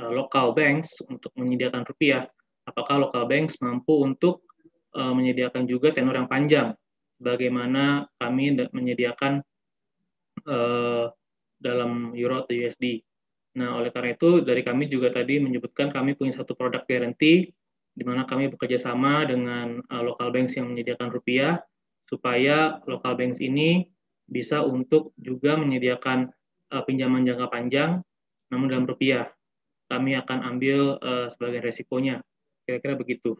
Eh, local banks untuk menyediakan rupiah. Apakah local banks mampu untuk eh, menyediakan juga tenor yang panjang? Bagaimana kami menyediakan eh, dalam euro atau USD? Nah, oleh karena itu dari kami juga tadi menyebutkan kami punya satu produk garanti di mana kami bekerja sama dengan local banks yang menyediakan rupiah supaya local banks ini bisa untuk juga menyediakan pinjaman jangka panjang namun dalam rupiah kami akan ambil uh, sebagai resikonya. Kira-kira begitu.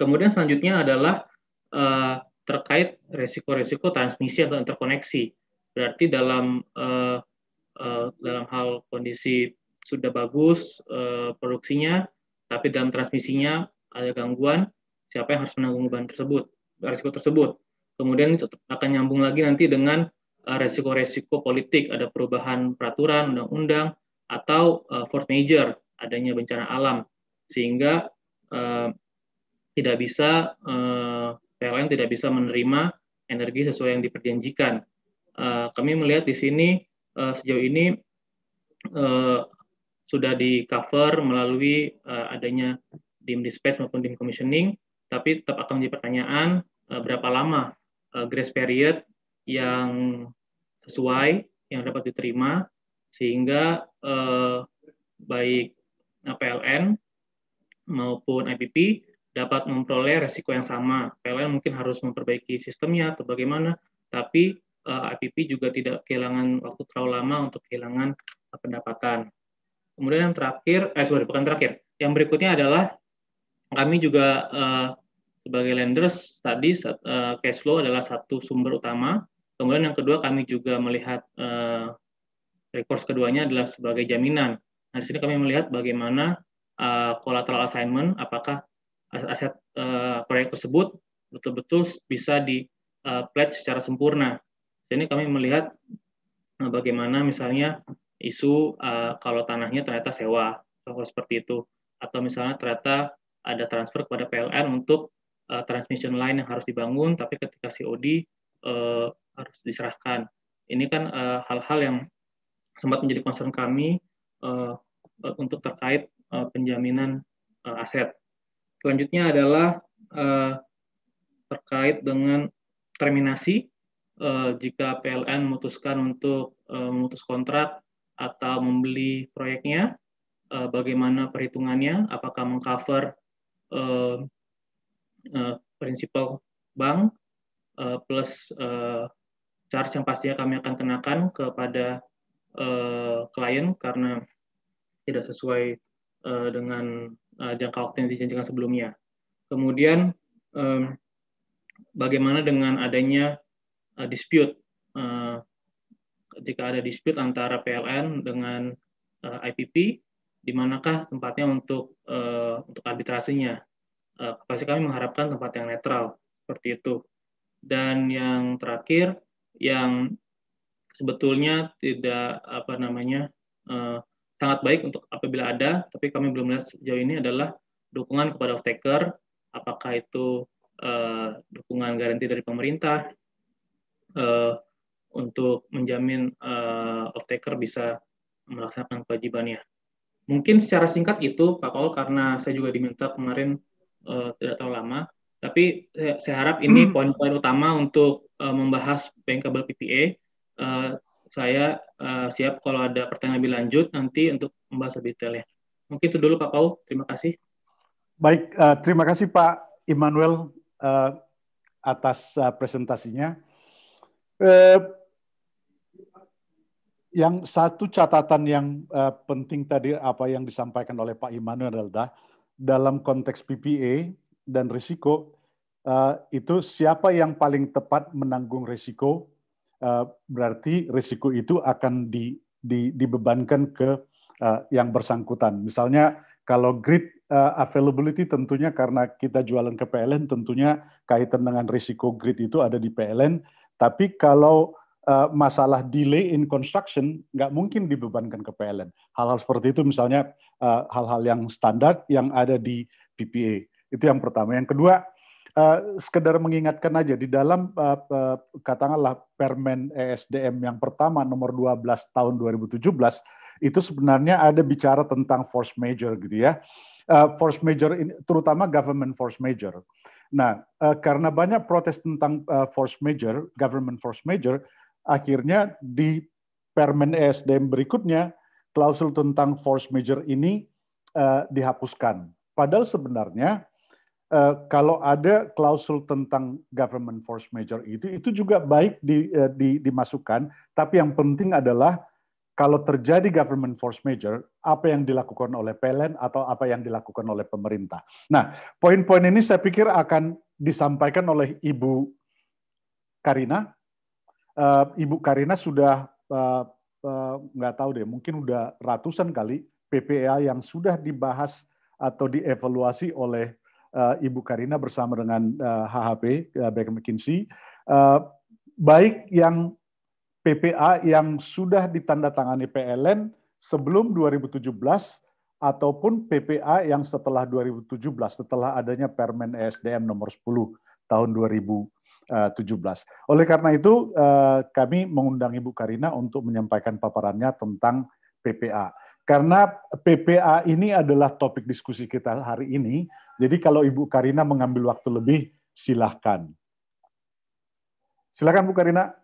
Kemudian selanjutnya adalah uh, terkait resiko-resiko transmisi atau interkoneksi. Berarti dalam uh, uh, dalam hal kondisi sudah bagus uh, produksinya, tapi dalam transmisinya ada gangguan, siapa yang harus menanggung beban tersebut, resiko tersebut. Kemudian akan nyambung lagi nanti dengan resiko-resiko politik, ada perubahan peraturan, undang-undang, atau uh, force major, adanya bencana alam, sehingga uh, tidak bisa uh, PLN tidak bisa menerima energi sesuai yang diperjanjikan. Uh, kami melihat di sini uh, sejauh ini uh, sudah di cover melalui uh, adanya dim dispatch maupun dim commissioning, tapi tetap akan menjadi pertanyaan uh, berapa lama uh, grace period yang sesuai yang dapat diterima sehingga eh, baik PLN maupun IPP dapat memperoleh resiko yang sama. PLN mungkin harus memperbaiki sistemnya atau bagaimana, tapi eh, IPP juga tidak kehilangan waktu terlalu lama untuk kehilangan eh, pendapatan. Kemudian yang terakhir, eh sorry, bukan terakhir, yang berikutnya adalah kami juga eh, sebagai lenders tadi eh, cash flow adalah satu sumber utama. Kemudian yang kedua kami juga melihat eh, recourse keduanya adalah sebagai jaminan. Nah, di sini kami melihat bagaimana uh, collateral assignment, apakah aset uh, proyek tersebut betul-betul bisa di uh, pledge secara sempurna. Di sini kami melihat uh, bagaimana misalnya isu uh, kalau tanahnya ternyata sewa, atau seperti itu, atau misalnya ternyata ada transfer kepada PLN untuk uh, transmission line yang harus dibangun, tapi ketika COD uh, harus diserahkan. Ini kan hal-hal uh, hal -hal yang sempat menjadi concern kami uh, untuk terkait uh, penjaminan uh, aset. Selanjutnya adalah uh, terkait dengan terminasi uh, jika PLN memutuskan untuk uh, memutus kontrak atau membeli proyeknya, uh, bagaimana perhitungannya, apakah mengcover uh, uh, prinsipal bank uh, plus uh, charge yang pastinya kami akan kenakan kepada Eh, klien karena tidak sesuai uh, dengan uh, jangka waktu yang dijanjikan sebelumnya. Kemudian um, bagaimana dengan adanya uh, dispute uh, ketika ada dispute antara PLN dengan uh, IPP, di manakah tempatnya untuk uh, untuk arbitrasinya? Uh, pasti kami mengharapkan tempat yang netral seperti itu. Dan yang terakhir, yang sebetulnya tidak apa namanya uh, sangat baik untuk apabila ada, tapi kami belum melihat sejauh ini adalah dukungan kepada off-taker, apakah itu uh, dukungan garansi dari pemerintah uh, untuk menjamin uh, off-taker bisa melaksanakan kewajibannya. Mungkin secara singkat itu, Pak Paul karena saya juga diminta kemarin uh, tidak terlalu lama, tapi saya, harap ini hmm. poin-poin utama untuk membahas bankable PPA uh, saya uh, siap kalau ada pertanyaan lebih lanjut nanti untuk membahas lebih detail ya. Mungkin itu dulu Pak Pau, terima kasih. Baik, uh, terima kasih Pak Immanuel uh, atas uh, presentasinya. Uh, yang satu catatan yang uh, penting tadi apa yang disampaikan oleh Pak Immanuel adalah dalam konteks PPA dan risiko uh, itu siapa yang paling tepat menanggung risiko Eh, berarti risiko itu akan di, di, dibebankan ke eh, yang bersangkutan. Misalnya kalau grid eh, availability tentunya karena kita jualan ke PLN tentunya kaitan dengan risiko grid itu ada di PLN. Tapi kalau masalah delay in construction nggak mungkin dibebankan ke PLN. Hal-hal seperti itu misalnya hal-hal yang standar yang ada di PPA. Itu yang pertama. Yang kedua, Eh, sekedar mengingatkan aja di dalam uh, uh, katakanlah Permen ESDM yang pertama nomor 12 tahun 2017 itu sebenarnya ada bicara tentang force major gitu ya. Uh, force major in, terutama government force major. Nah, uh, karena banyak protes tentang uh, force major, government force major akhirnya di Permen ESDM berikutnya klausul tentang force major ini uh, dihapuskan. Padahal sebenarnya Uh, kalau ada klausul tentang government force major itu, itu juga baik di, uh, di, dimasukkan. Tapi yang penting adalah kalau terjadi government force major, apa yang dilakukan oleh PLN atau apa yang dilakukan oleh pemerintah. Nah, poin-poin ini saya pikir akan disampaikan oleh Ibu Karina. Uh, Ibu Karina sudah nggak tahu deh, mungkin udah ratusan kali PPA e yang sudah dibahas atau dievaluasi oleh uh, Ibu Karina bersama dengan uh, eh, HHP uh, eh, Baker McKinsey uh, baik yang PPA yang sudah ditandatangani PLN sebelum 2017 ataupun PPA yang setelah 2017 setelah adanya Permen ESDM nomor 10 tahun 2017. Oleh karena itu kami mengundang Ibu Karina untuk menyampaikan paparannya tentang PPA. Karena PPA ini adalah topik diskusi kita hari ini, jadi kalau Ibu Karina mengambil waktu lebih, silahkan. Silahkan Bu Karina.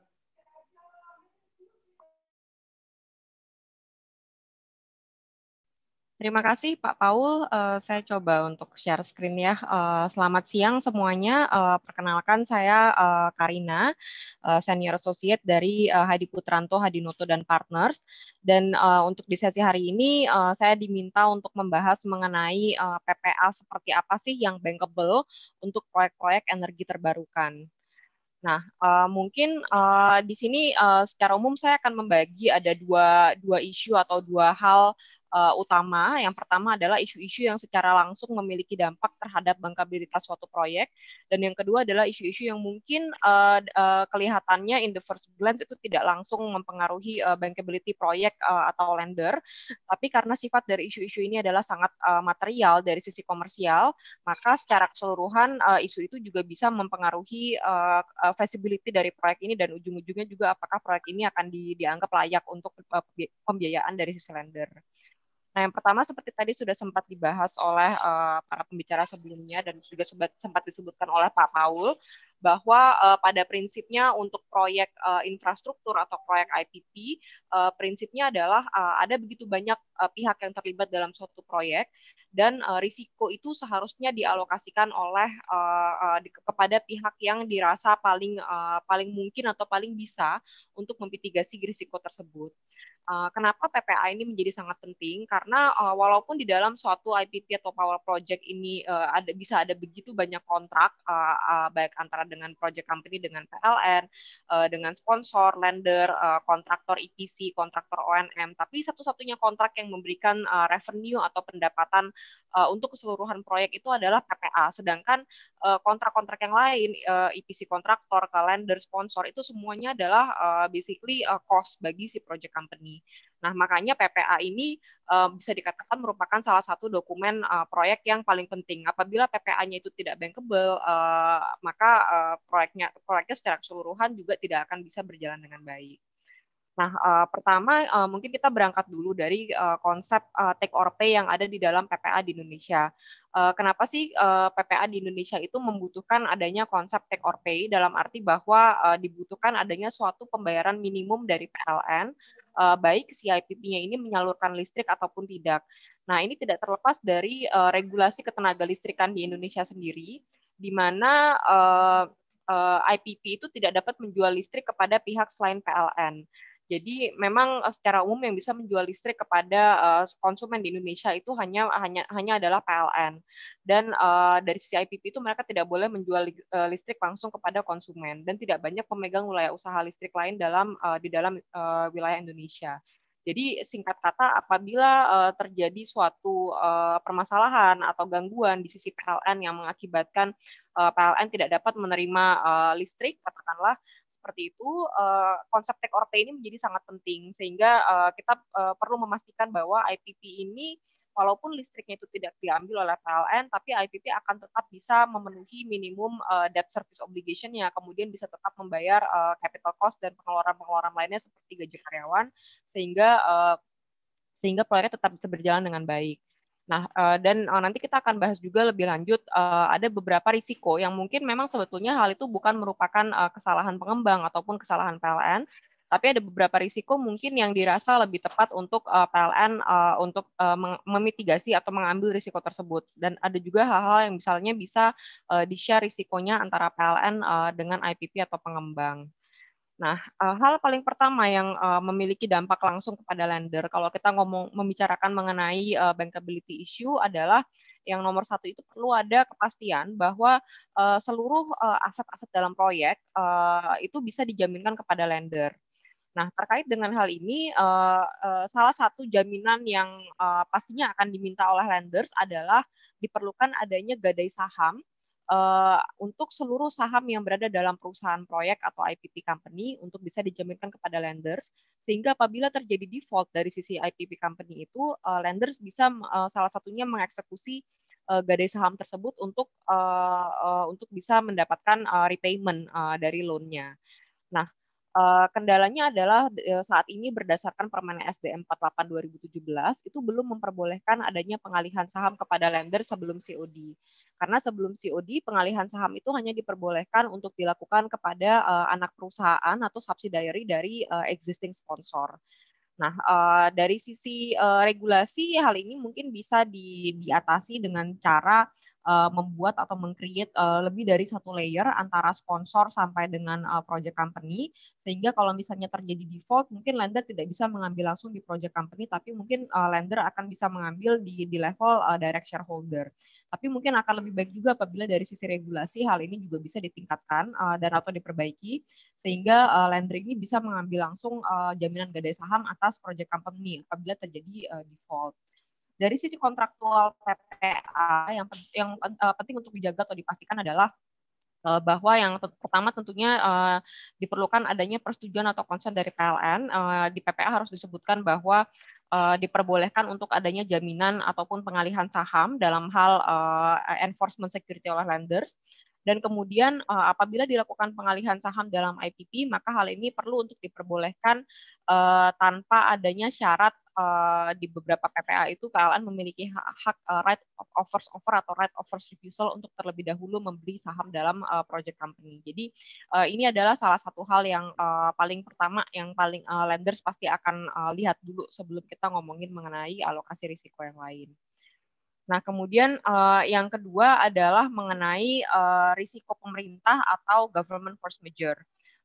Terima kasih Pak Paul. Uh, saya coba untuk share screen ya. Uh, selamat siang semuanya. Uh, perkenalkan saya uh, Karina, uh, senior associate dari uh, Hadi Putranto, Hadi Noto dan Partners. Dan uh, untuk di sesi hari ini uh, saya diminta untuk membahas mengenai uh, PPA seperti apa sih yang bankable untuk proyek-proyek energi terbarukan. Nah, uh, mungkin uh, di sini uh, secara umum saya akan membagi ada dua dua isu atau dua hal uh, utama. Yang pertama adalah isu-isu yang secara langsung memiliki dampak terhadap bankabilitas suatu proyek, dan yang kedua adalah isu-isu yang mungkin uh, uh, kelihatannya in the first glance itu tidak langsung mempengaruhi uh, bankability proyek uh, atau lender, tapi karena sifat dari isu-isu ini adalah sangat uh, material dari sisi komersial, maka secara keseluruhan uh, isu itu juga bisa mempengaruhi uh, feasibility dari proyek ini dan ujung-ujungnya juga apakah proyek ini akan di, dianggap layak untuk uh, pembiayaan dari sisi lender. Nah, yang pertama seperti tadi sudah sempat dibahas oleh uh, para pembicara sebelumnya dan juga sempat, sempat disebutkan oleh Pak Paul bahwa uh, pada prinsipnya untuk proyek uh, infrastruktur atau proyek IPP uh, prinsipnya adalah uh, ada begitu banyak uh, pihak yang terlibat dalam suatu proyek dan uh, risiko itu seharusnya dialokasikan oleh uh, uh, di, kepada pihak yang dirasa paling uh, paling mungkin atau paling bisa untuk memitigasi risiko tersebut. Eh, kenapa PPA ini menjadi sangat penting? Karena uh, walaupun di dalam suatu IPP atau power project ini uh, ada bisa ada begitu banyak kontrak uh, uh, baik antara dengan project company dengan PLN, uh, dengan sponsor, lender, uh, kontraktor EPC, kontraktor ONM, tapi satu-satunya kontrak yang memberikan uh, revenue atau pendapatan uh, untuk keseluruhan proyek itu adalah PPA. Sedangkan kontrak kontrak-kontrak yang lain uh, EPC kontraktor, lender, sponsor itu semuanya adalah uh, basically uh, cost bagi si project company. Nah, makanya PPA ini uh, bisa dikatakan merupakan salah satu dokumen uh, proyek yang paling penting. Apabila PPA-nya itu tidak bankable, uh, maka uh, proyeknya proyeknya secara keseluruhan juga tidak akan bisa berjalan dengan baik. Nah, uh, pertama uh, mungkin kita berangkat dulu dari uh, konsep uh, take or pay yang ada di dalam PPA di Indonesia. Uh, kenapa sih uh, PPA di Indonesia itu membutuhkan adanya konsep take or pay dalam arti bahwa uh, dibutuhkan adanya suatu pembayaran minimum dari PLN uh, baik si IPP-nya ini menyalurkan listrik ataupun tidak. Nah, ini tidak terlepas dari uh, regulasi ketenaga listrikan di Indonesia sendiri, di mana uh, eh, uh, IPP itu tidak dapat menjual listrik kepada pihak selain PLN. Jadi memang eh, secara umum yang bisa menjual listrik kepada eh, konsumen di Indonesia itu hanya hanya hanya adalah PLN. Dan eh, dari sisi IPP itu mereka tidak boleh menjual listrik langsung kepada konsumen dan tidak banyak pemegang wilayah usaha listrik lain dalam di dalam wilayah Indonesia. Jadi singkat kata apabila uh, terjadi suatu uh, permasalahan atau gangguan di sisi PLN yang mengakibatkan uh, PLN tidak dapat menerima uh, listrik katakanlah seperti itu, eh, konsep take or pay ini menjadi sangat penting sehingga eh, kita eh, perlu memastikan bahwa IPP ini walaupun listriknya itu tidak diambil oleh PLN, tapi IPP akan tetap bisa memenuhi minimum debt service obligation yang kemudian bisa tetap membayar capital cost dan pengeluaran-pengeluaran lainnya seperti gaji karyawan, sehingga sehingga proyeknya tetap bisa berjalan dengan baik. Nah, eh, dan eh, nanti kita akan bahas juga lebih lanjut eh, ada beberapa risiko yang mungkin memang sebetulnya hal itu bukan merupakan kesalahan pengembang ataupun kesalahan PLN, tapi ada beberapa risiko mungkin yang dirasa lebih tepat untuk PLN untuk memitigasi atau mengambil risiko tersebut. Dan ada juga hal-hal yang misalnya bisa di-share risikonya antara PLN dengan IPP atau pengembang. Nah, eh, hal paling pertama yang eh, memiliki dampak langsung kepada lender kalau kita ngomong membicarakan mengenai eh, bankability issue adalah yang nomor satu itu perlu ada kepastian bahwa seluruh aset-aset dalam proyek itu bisa dijaminkan kepada lender. Nah, terkait dengan hal ini, salah satu jaminan yang pastinya akan diminta oleh lenders adalah diperlukan adanya gadai saham Eh, untuk seluruh saham yang berada dalam perusahaan proyek atau IPP company untuk bisa dijaminkan kepada lenders sehingga apabila terjadi default dari sisi IPP company itu uh, lenders bisa uh, salah satunya mengeksekusi uh, gadai saham tersebut untuk uh, uh, untuk bisa mendapatkan uh, repayment uh, dari loan-nya. Nah, Eh, kendalanya adalah eh, saat ini berdasarkan Permen SDM 48 2017 itu belum memperbolehkan adanya pengalihan saham kepada lender sebelum COD. Karena sebelum COD pengalihan saham itu hanya diperbolehkan untuk dilakukan kepada eh, anak perusahaan atau subsidiary dari existing sponsor. Nah, dari sisi regulasi hal ini mungkin bisa diatasi dengan cara uh, membuat atau mengcreate uh, lebih dari satu layer antara sponsor sampai dengan uh, project company sehingga kalau misalnya terjadi default mungkin lender tidak bisa mengambil langsung di project company tapi mungkin uh, lender akan bisa mengambil di di level uh, direct shareholder. Tapi mungkin akan lebih baik juga apabila dari sisi regulasi hal ini juga bisa ditingkatkan uh, dan atau diperbaiki sehingga uh, lender ini bisa mengambil langsung uh, jaminan gadai saham atas project company apabila terjadi uh, default. Dari sisi kontraktual PPA yang yang uh, penting untuk dijaga atau dipastikan adalah eh, bahwa yang pertama tentunya uh, diperlukan adanya persetujuan atau konsen dari PLN uh, di PPA harus disebutkan bahwa uh, diperbolehkan untuk adanya jaminan ataupun pengalihan saham dalam hal uh, enforcement security oleh lenders dan kemudian uh, apabila dilakukan pengalihan saham dalam IPP, maka hal ini perlu untuk diperbolehkan uh, tanpa adanya syarat uh, di beberapa PPA itu PLN memiliki hak, hak uh, right of offers offer atau right of first refusal untuk terlebih dahulu membeli saham dalam uh, project company. Jadi uh, ini adalah salah satu hal yang uh, paling pertama yang paling uh, lenders pasti akan uh, lihat dulu sebelum kita ngomongin mengenai alokasi risiko yang lain. Nah, kemudian uh, yang kedua adalah mengenai uh, risiko pemerintah atau government force major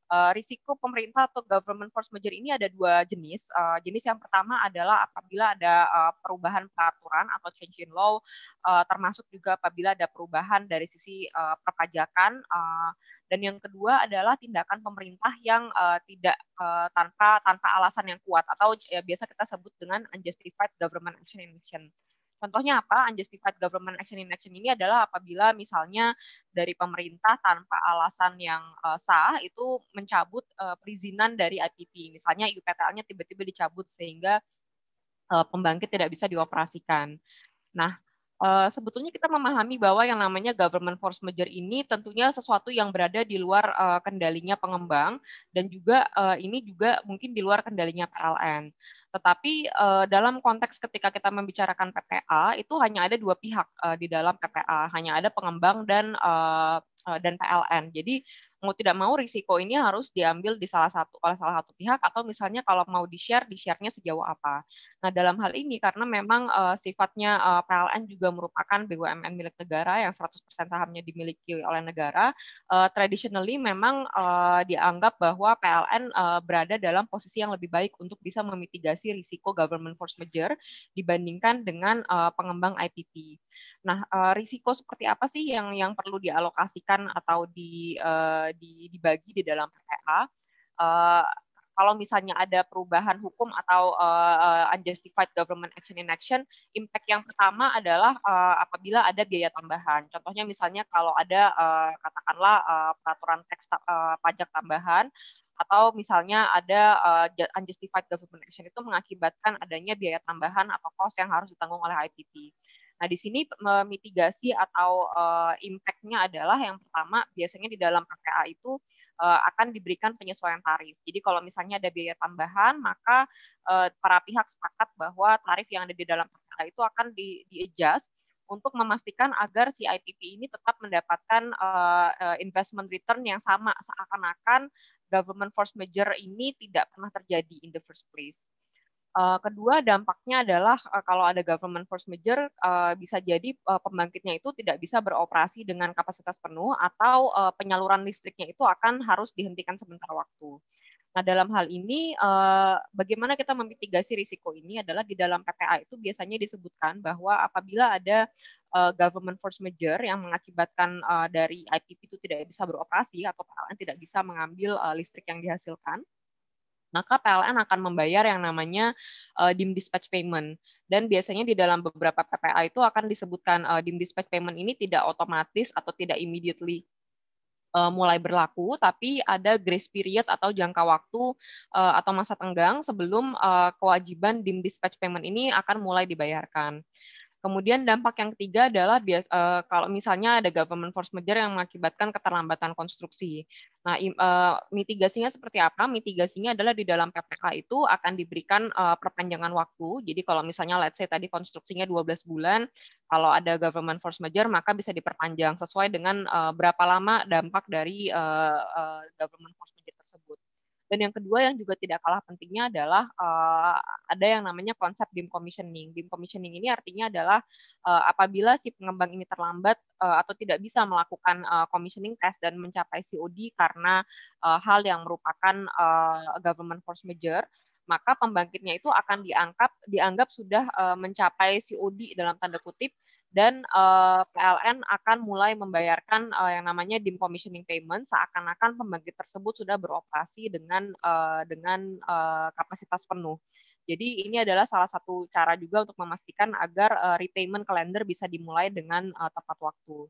Uh, eh, risiko pemerintah atau government force major ini ada dua jenis. Uh, jenis yang pertama adalah apabila ada uh, perubahan peraturan atau change in law, uh, termasuk juga apabila ada perubahan dari sisi uh, perpajakan. Uh, dan yang kedua adalah tindakan pemerintah yang uh, tidak uh, tanpa tanpa alasan yang kuat atau ya, biasa kita sebut dengan unjustified government action. action. Contohnya apa? Unjustified government action in action ini adalah apabila misalnya dari pemerintah tanpa alasan yang uh, sah itu mencabut uh, perizinan dari IPP. Misalnya IUPTL-nya tiba-tiba dicabut sehingga uh, pembangkit tidak bisa dioperasikan. Nah, uh, sebetulnya kita memahami bahwa yang namanya government force major ini tentunya sesuatu yang berada di luar uh, kendalinya pengembang dan juga uh, ini juga mungkin di luar kendalinya PLN. Tetapi uh, dalam konteks ketika kita membicarakan PPA itu hanya ada dua pihak uh, di dalam PPA, hanya ada pengembang dan uh, dan PLN. Jadi mau tidak mau risiko ini harus diambil di salah satu oleh salah satu pihak atau misalnya kalau mau di share di sharenya sejauh apa. Nah dalam hal ini karena memang uh, sifatnya uh, eh, PLN juga merupakan BUMN milik negara yang 100% sahamnya dimiliki oleh negara, uh, traditionally memang uh, dianggap bahwa PLN uh, berada dalam posisi yang lebih baik untuk bisa memitigasi risiko government force majeure dibandingkan dengan uh, pengembang IPP. Nah, eh, risiko seperti apa sih yang yang perlu dialokasikan atau di, eh, di dibagi di dalam PPA? Eh, kalau misalnya ada perubahan hukum atau unjustified government action in action, impact yang pertama adalah apabila ada biaya tambahan. Contohnya misalnya kalau ada katakanlah peraturan teks pajak tambahan atau misalnya ada uh, unjustified government action itu mengakibatkan adanya biaya tambahan atau cost yang harus ditanggung oleh IPT. Nah, di sini mitigasi atau uh, impact-nya adalah yang pertama biasanya di dalam PPA itu uh, akan diberikan penyesuaian tarif. Jadi kalau misalnya ada biaya tambahan, maka uh, para pihak sepakat bahwa tarif yang ada di dalam PPA itu akan di, di untuk memastikan agar si IPP ini tetap mendapatkan uh, investment return yang sama seakan-akan government force major ini tidak pernah terjadi in the first place. Uh, kedua dampaknya adalah uh, kalau ada government force major uh, bisa jadi uh, pembangkitnya itu tidak bisa beroperasi dengan kapasitas penuh atau uh, penyaluran listriknya itu akan harus dihentikan sementara waktu. Nah, dalam hal ini, bagaimana kita memitigasi risiko ini adalah di dalam PPA itu biasanya disebutkan bahwa apabila ada government force major yang mengakibatkan dari IPP itu tidak bisa beroperasi atau PLN tidak bisa mengambil listrik yang dihasilkan, maka PLN akan membayar yang namanya uh, dim dispatch payment. Dan biasanya di dalam beberapa PPA itu akan disebutkan uh, dim dispatch payment ini tidak otomatis atau tidak immediately eh, mulai berlaku, tapi ada grace period atau jangka waktu atau masa tenggang sebelum kewajiban dim dispatch payment ini akan mulai dibayarkan. Kemudian dampak yang ketiga adalah bias, uh, kalau misalnya ada government force majeure yang mengakibatkan keterlambatan konstruksi. Nah, uh, mitigasinya seperti apa? Mitigasinya adalah di dalam PPK itu akan diberikan uh, perpanjangan waktu. Jadi kalau misalnya let's say tadi konstruksinya 12 bulan, kalau ada government force majeure maka bisa diperpanjang sesuai dengan uh, berapa lama dampak dari uh, uh, government force majeure dan yang kedua yang juga tidak kalah pentingnya adalah uh, ada yang namanya konsep dim commissioning. Dim commissioning ini artinya adalah uh, apabila si pengembang ini terlambat uh, atau tidak bisa melakukan uh, commissioning test dan mencapai COD karena uh, hal yang merupakan uh, government force major, maka pembangkitnya itu akan dianggap dianggap sudah uh, mencapai COD dalam tanda kutip dan uh, eh, PLN akan mulai membayarkan uh, yang namanya dim commissioning payment seakan-akan pembangkit tersebut sudah beroperasi dengan uh, dengan uh, kapasitas penuh. Jadi ini adalah salah satu cara juga untuk memastikan agar uh, repayment kalender bisa dimulai dengan uh, tepat waktu.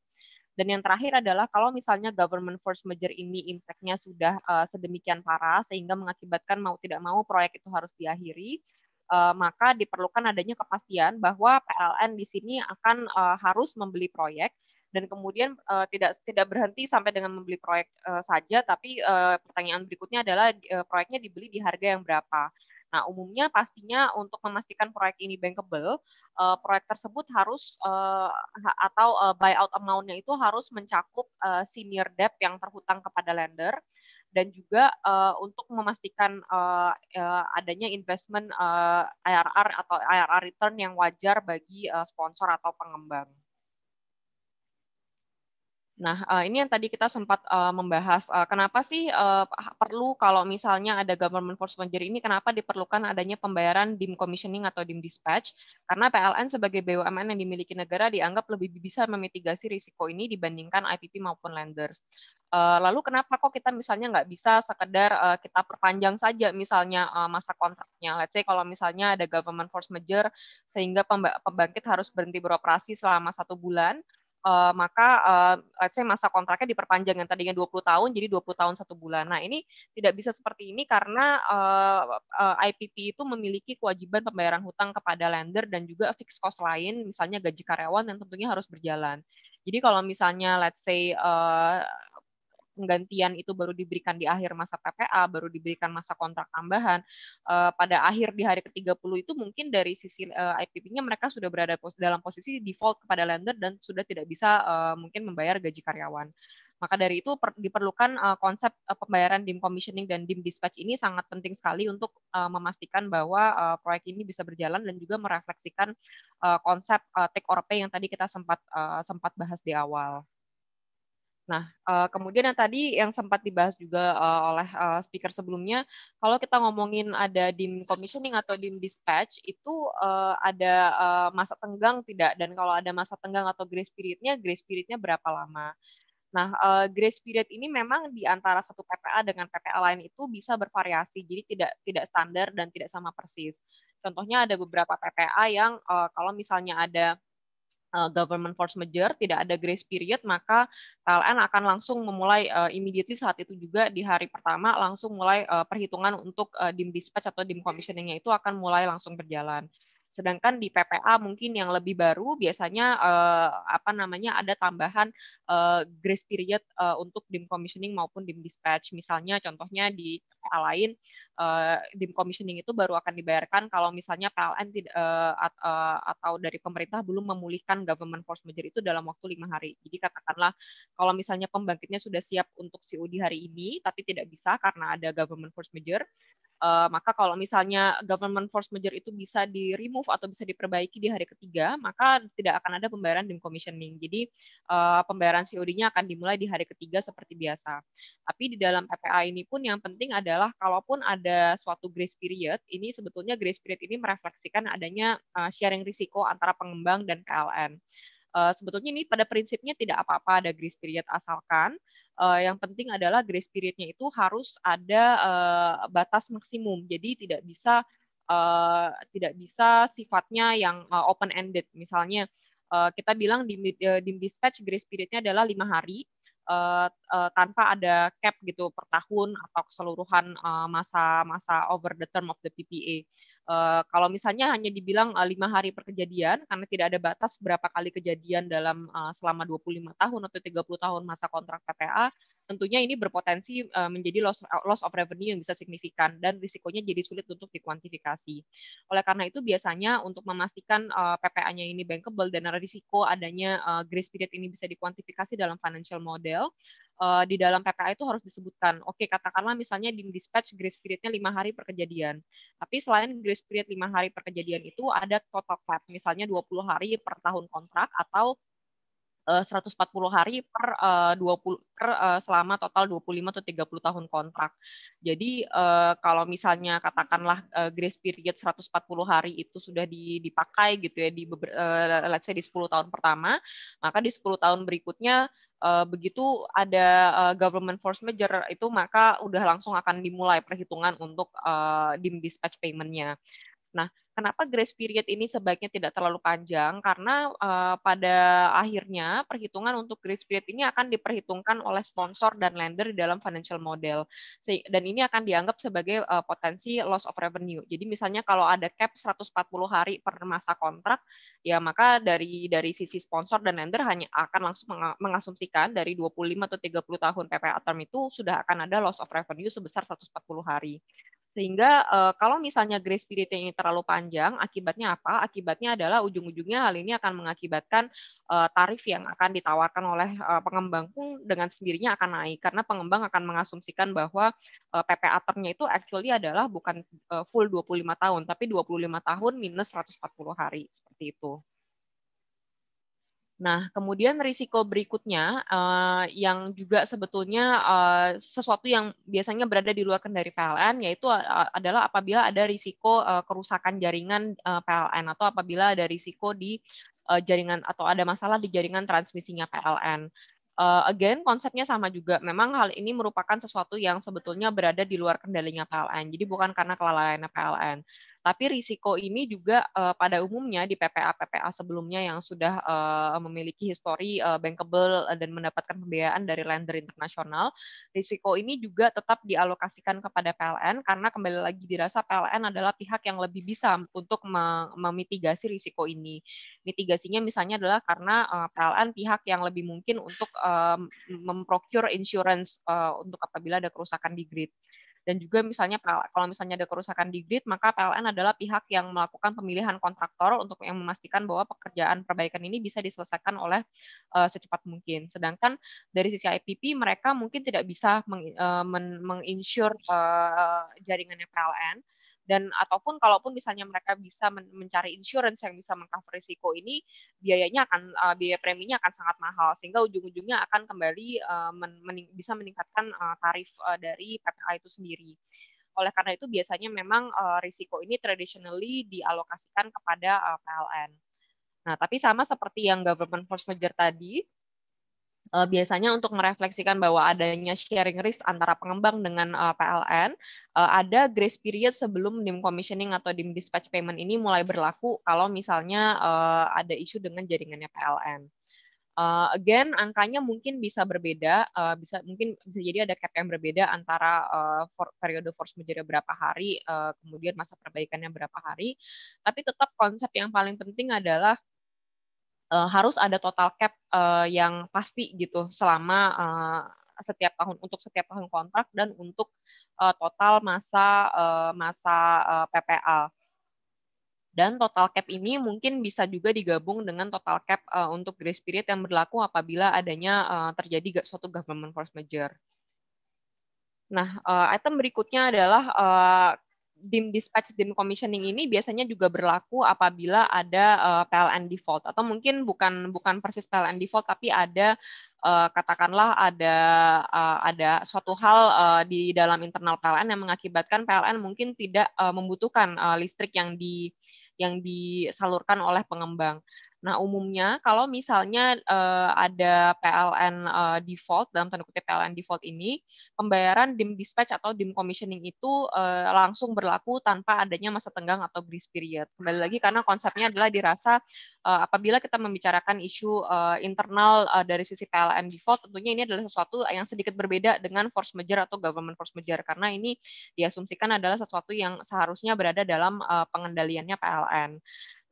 Dan yang terakhir adalah kalau misalnya government force major ini impact-nya sudah uh, sedemikian parah sehingga mengakibatkan mau tidak mau proyek itu harus diakhiri, Eh, maka diperlukan adanya kepastian bahwa PLN di sini akan eh, harus membeli proyek dan kemudian eh, tidak tidak berhenti sampai dengan membeli proyek saja tapi pertanyaan berikutnya adalah proyeknya dibeli di harga yang berapa Nah, umumnya pastinya untuk memastikan proyek ini bankable, proyek tersebut harus atau buyout amount-nya itu harus mencakup senior debt yang terhutang kepada lender, dan juga uh, untuk memastikan uh, uh, adanya investment uh, IRR atau IRR return yang wajar bagi uh, sponsor atau pengembang. Nah, eh, ini yang tadi kita sempat eh, membahas eh, kenapa sih ah, perlu kalau misalnya ada government force manager ini kenapa diperlukan adanya pembayaran dim commissioning atau dim dispatch? Karena PLN sebagai BUMN yang dimiliki negara dianggap lebih bisa memitigasi risiko ini dibandingkan IPP maupun lenders. lalu kenapa kok kita misalnya nggak bisa sekedar kita perpanjang saja misalnya masa kontraknya? Let's say kalau misalnya ada government force merger sehingga pembangkit harus berhenti beroperasi selama satu bulan uh, maka uh, let's say masa kontraknya diperpanjang yang tadinya 20 tahun jadi 20 tahun satu bulan. Nah, ini tidak bisa seperti ini karena uh, eh, uh, IPP itu memiliki kewajiban pembayaran hutang kepada lender dan juga fixed cost lain misalnya gaji karyawan yang tentunya harus berjalan. Jadi kalau misalnya let's say uh, penggantian itu baru diberikan di akhir masa PPA, baru diberikan masa kontrak tambahan. Uh, pada akhir di hari ke-30 itu mungkin dari sisi uh, eh, IPP-nya mereka sudah berada pos dalam posisi default kepada lender dan sudah tidak bisa uh, mungkin membayar gaji karyawan. Maka dari itu per, diperlukan uh, konsep uh, pembayaran dim commissioning dan dim dispatch ini sangat penting sekali untuk uh, memastikan bahwa uh, proyek ini bisa berjalan dan juga merefleksikan uh, konsep uh, take or pay yang tadi kita sempat uh, sempat bahas di awal. Nah, eh, kemudian yang tadi yang sempat dibahas juga eh, oleh eh, speaker sebelumnya, kalau kita ngomongin ada dim commissioning atau dim dispatch, itu ada masa tenggang tidak? Dan kalau ada masa tenggang atau grace periodnya, grace periodnya berapa lama? Nah, grace period ini memang di antara satu PPA dengan PPA lain itu bisa bervariasi, jadi tidak tidak standar dan tidak sama persis. Contohnya ada beberapa PPA yang kalau misalnya ada uh, government force merger tidak ada grace period maka PLN akan langsung memulai uh, immediately saat itu juga di hari pertama langsung mulai uh, perhitungan untuk uh, dim dispatch atau dim commissioningnya itu akan mulai langsung berjalan. Sedangkan di PPA mungkin yang lebih baru biasanya uh, apa namanya ada tambahan uh, grace period uh, untuk dim commissioning maupun dim dispatch. Misalnya contohnya di PPA lain uh, dim commissioning itu baru akan dibayarkan kalau misalnya PLN atau dari pemerintah belum memulihkan government force major itu dalam waktu lima hari. Jadi katakanlah kalau misalnya pembangkitnya sudah siap untuk COD hari ini tapi tidak bisa karena ada government force major, uh, maka kalau misalnya government force major itu bisa di remove atau bisa diperbaiki di hari ketiga, maka tidak akan ada pembayaran dim commissioning. Jadi uh, pembayaran COD-nya akan dimulai di hari ketiga seperti biasa. Tapi di dalam PPA ini pun yang penting adalah kalaupun ada suatu grace period, ini sebetulnya grace period ini merefleksikan adanya uh, sharing risiko antara pengembang dan PLN. Eh, sebetulnya ini pada prinsipnya tidak apa-apa ada grace period asalkan uh, yang penting adalah grace periodnya itu harus ada uh, batas maksimum. Jadi tidak bisa uh, tidak bisa sifatnya yang uh, open ended. Misalnya uh, kita bilang di, di dispatch grace periodnya adalah lima hari. Uh, uh, tanpa ada cap gitu per tahun atau keseluruhan uh, masa, masa over the term of the PPA. Eh, kalau misalnya hanya dibilang eh, lima hari per kejadian karena tidak ada batas berapa kali kejadian dalam uh, selama 25 tahun atau 30 tahun masa kontrak PPA, tentunya ini berpotensi menjadi loss loss of revenue yang bisa signifikan dan risikonya jadi sulit untuk dikuantifikasi. Oleh karena itu biasanya untuk memastikan PPA-nya ini bankable dan risiko adanya grace period ini bisa dikuantifikasi dalam financial model, uh, di dalam PPA itu harus disebutkan. Oke, katakanlah misalnya di dispatch grace periodnya lima hari per kejadian. Tapi selain grace period lima hari per kejadian itu ada total cap, misalnya 20 hari per tahun kontrak atau 140 eh, hari per 20 eh, per eh, selama total 25 atau 30 tahun kontrak. Jadi kalau misalnya katakanlah grace period 140 hari itu sudah dipakai gitu ya di let's say di 10 tahun pertama, maka di 10 tahun berikutnya begitu ada government force major itu maka udah langsung akan dimulai perhitungan untuk dim dispatch payment-nya. Nah, Kenapa grace period ini sebaiknya tidak terlalu panjang? Karena uh, pada akhirnya perhitungan untuk grace period ini akan diperhitungkan oleh sponsor dan lender di dalam financial model. Dan ini akan dianggap sebagai uh, potensi loss of revenue. Jadi misalnya kalau ada cap 140 hari per masa kontrak, ya maka dari dari sisi sponsor dan lender hanya akan langsung mengasumsikan dari 25 atau 30 tahun PPA term itu sudah akan ada loss of revenue sebesar 140 hari. Sehingga uh, kalau misalnya grace period ini terlalu panjang, akibatnya apa? Akibatnya adalah ujung-ujungnya hal ini akan mengakibatkan uh, tarif yang akan ditawarkan oleh uh, pengembang pun dengan sendirinya akan naik karena pengembang akan mengasumsikan bahwa uh, PPA termnya itu actually adalah bukan uh, full 25 tahun, tapi 25 tahun minus 140 hari seperti itu. Nah, kemudian risiko berikutnya uh, yang juga sebetulnya uh, sesuatu yang biasanya berada di luar kendali PLN yaitu uh, adalah apabila ada risiko uh, kerusakan jaringan uh, PLN atau apabila ada risiko di uh, jaringan atau ada masalah di jaringan transmisinya PLN. Uh, again, konsepnya sama juga. Memang hal ini merupakan sesuatu yang sebetulnya berada di luar kendalinya PLN. Jadi bukan karena kelalaian PLN. Tapi risiko ini juga uh, pada umumnya di PPA-PPA sebelumnya yang sudah uh, memiliki histori uh, bankable dan mendapatkan pembiayaan dari lender internasional, risiko ini juga tetap dialokasikan kepada PLN karena kembali lagi dirasa PLN adalah pihak yang lebih bisa untuk memitigasi risiko ini. Mitigasinya misalnya adalah karena uh, PLN pihak yang lebih mungkin untuk uh, memprocure insurance uh, untuk apabila ada kerusakan di grid. Dan juga misalnya kalau misalnya ada kerusakan di grid, maka PLN adalah pihak yang melakukan pemilihan kontraktor untuk yang memastikan bahwa pekerjaan perbaikan ini bisa diselesaikan oleh uh, secepat mungkin. Sedangkan dari sisi IPP, mereka mungkin tidak bisa meng, uh, men, uh, jaringannya PLN, dan ataupun kalaupun misalnya mereka bisa men mencari insurance yang bisa mengcover risiko ini biayanya akan uh, biaya preminya akan sangat mahal sehingga ujung-ujungnya akan kembali uh, men mening bisa meningkatkan uh, tarif uh, dari PPA itu sendiri. Oleh karena itu biasanya memang uh, risiko ini traditionally dialokasikan kepada uh, PLN. Nah, tapi sama seperti yang government force merger tadi, uh, biasanya untuk merefleksikan bahwa adanya sharing risk antara pengembang dengan uh, eh, PLN, uh, eh, ada grace period sebelum dim commissioning atau dim dispatch payment ini mulai berlaku kalau misalnya uh, ada isu dengan jaringannya PLN. Uh, again, angkanya mungkin bisa berbeda, uh, bisa mungkin bisa jadi ada cap yang berbeda antara uh, for, periode force majeure berapa hari, uh, kemudian masa perbaikannya berapa hari. Tapi tetap konsep yang paling penting adalah uh, harus ada total cap uh, yang pasti gitu selama uh, setiap tahun untuk setiap tahun kontrak dan untuk uh, total masa uh, masa uh, PPL. Dan total cap ini mungkin bisa juga digabung dengan total cap uh, untuk grace period yang berlaku apabila adanya uh, terjadi suatu government force major. Nah, uh, item berikutnya adalah uh, dim dispatch dim commissioning ini biasanya juga berlaku apabila ada uh, PLN default atau mungkin bukan bukan persis PLN default tapi ada uh, katakanlah ada uh, ada suatu hal uh, di dalam internal PLN yang mengakibatkan PLN mungkin tidak uh, membutuhkan uh, listrik yang di yang disalurkan oleh pengembang. Nah, umumnya kalau misalnya uh, ada PLN uh, eh, default dalam tanda kutip PLN default ini, pembayaran dim dispatch atau dim commissioning itu uh, langsung berlaku tanpa adanya masa tenggang atau grace period. Kembali lagi karena konsepnya adalah dirasa uh, apabila kita membicarakan isu uh, internal uh, dari sisi PLN default, tentunya ini adalah sesuatu yang sedikit berbeda dengan force majeure atau government force majeure karena ini diasumsikan adalah sesuatu yang seharusnya berada dalam uh, pengendaliannya PLN.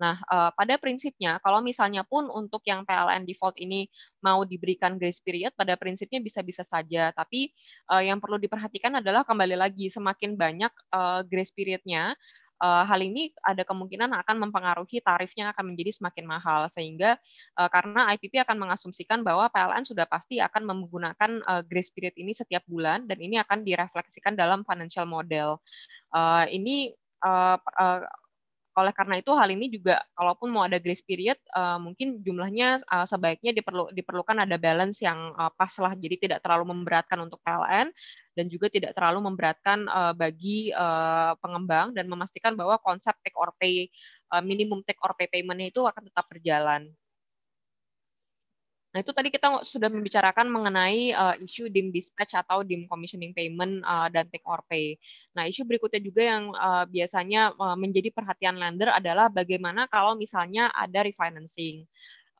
Nah, eh, pada prinsipnya, kalau misalnya pun untuk yang PLN default ini mau diberikan grace period, pada prinsipnya bisa-bisa saja. Tapi eh, yang perlu diperhatikan adalah kembali lagi, semakin banyak eh, grace periodnya, uh, hal ini ada kemungkinan akan mempengaruhi tarifnya akan menjadi semakin mahal sehingga uh, karena IPP akan mengasumsikan bahwa PLN sudah pasti akan menggunakan uh, grace period ini setiap bulan dan ini akan direfleksikan dalam financial model. Uh, ini uh, uh, oleh karena itu hal ini juga kalaupun mau ada grace period uh, mungkin jumlahnya uh, sebaiknya diperlu, diperlukan ada balance yang uh, pas lah jadi tidak terlalu memberatkan untuk PLN dan juga tidak terlalu memberatkan uh, bagi uh, pengembang dan memastikan bahwa konsep take or pay uh, minimum take or pay paymentnya itu akan tetap berjalan. Nah, itu tadi kita sudah membicarakan mengenai uh, isu dim dispatch atau dim commissioning payment uh, dan take or pay. Nah, isu berikutnya juga yang uh, biasanya uh, menjadi perhatian lender adalah bagaimana kalau misalnya ada refinancing.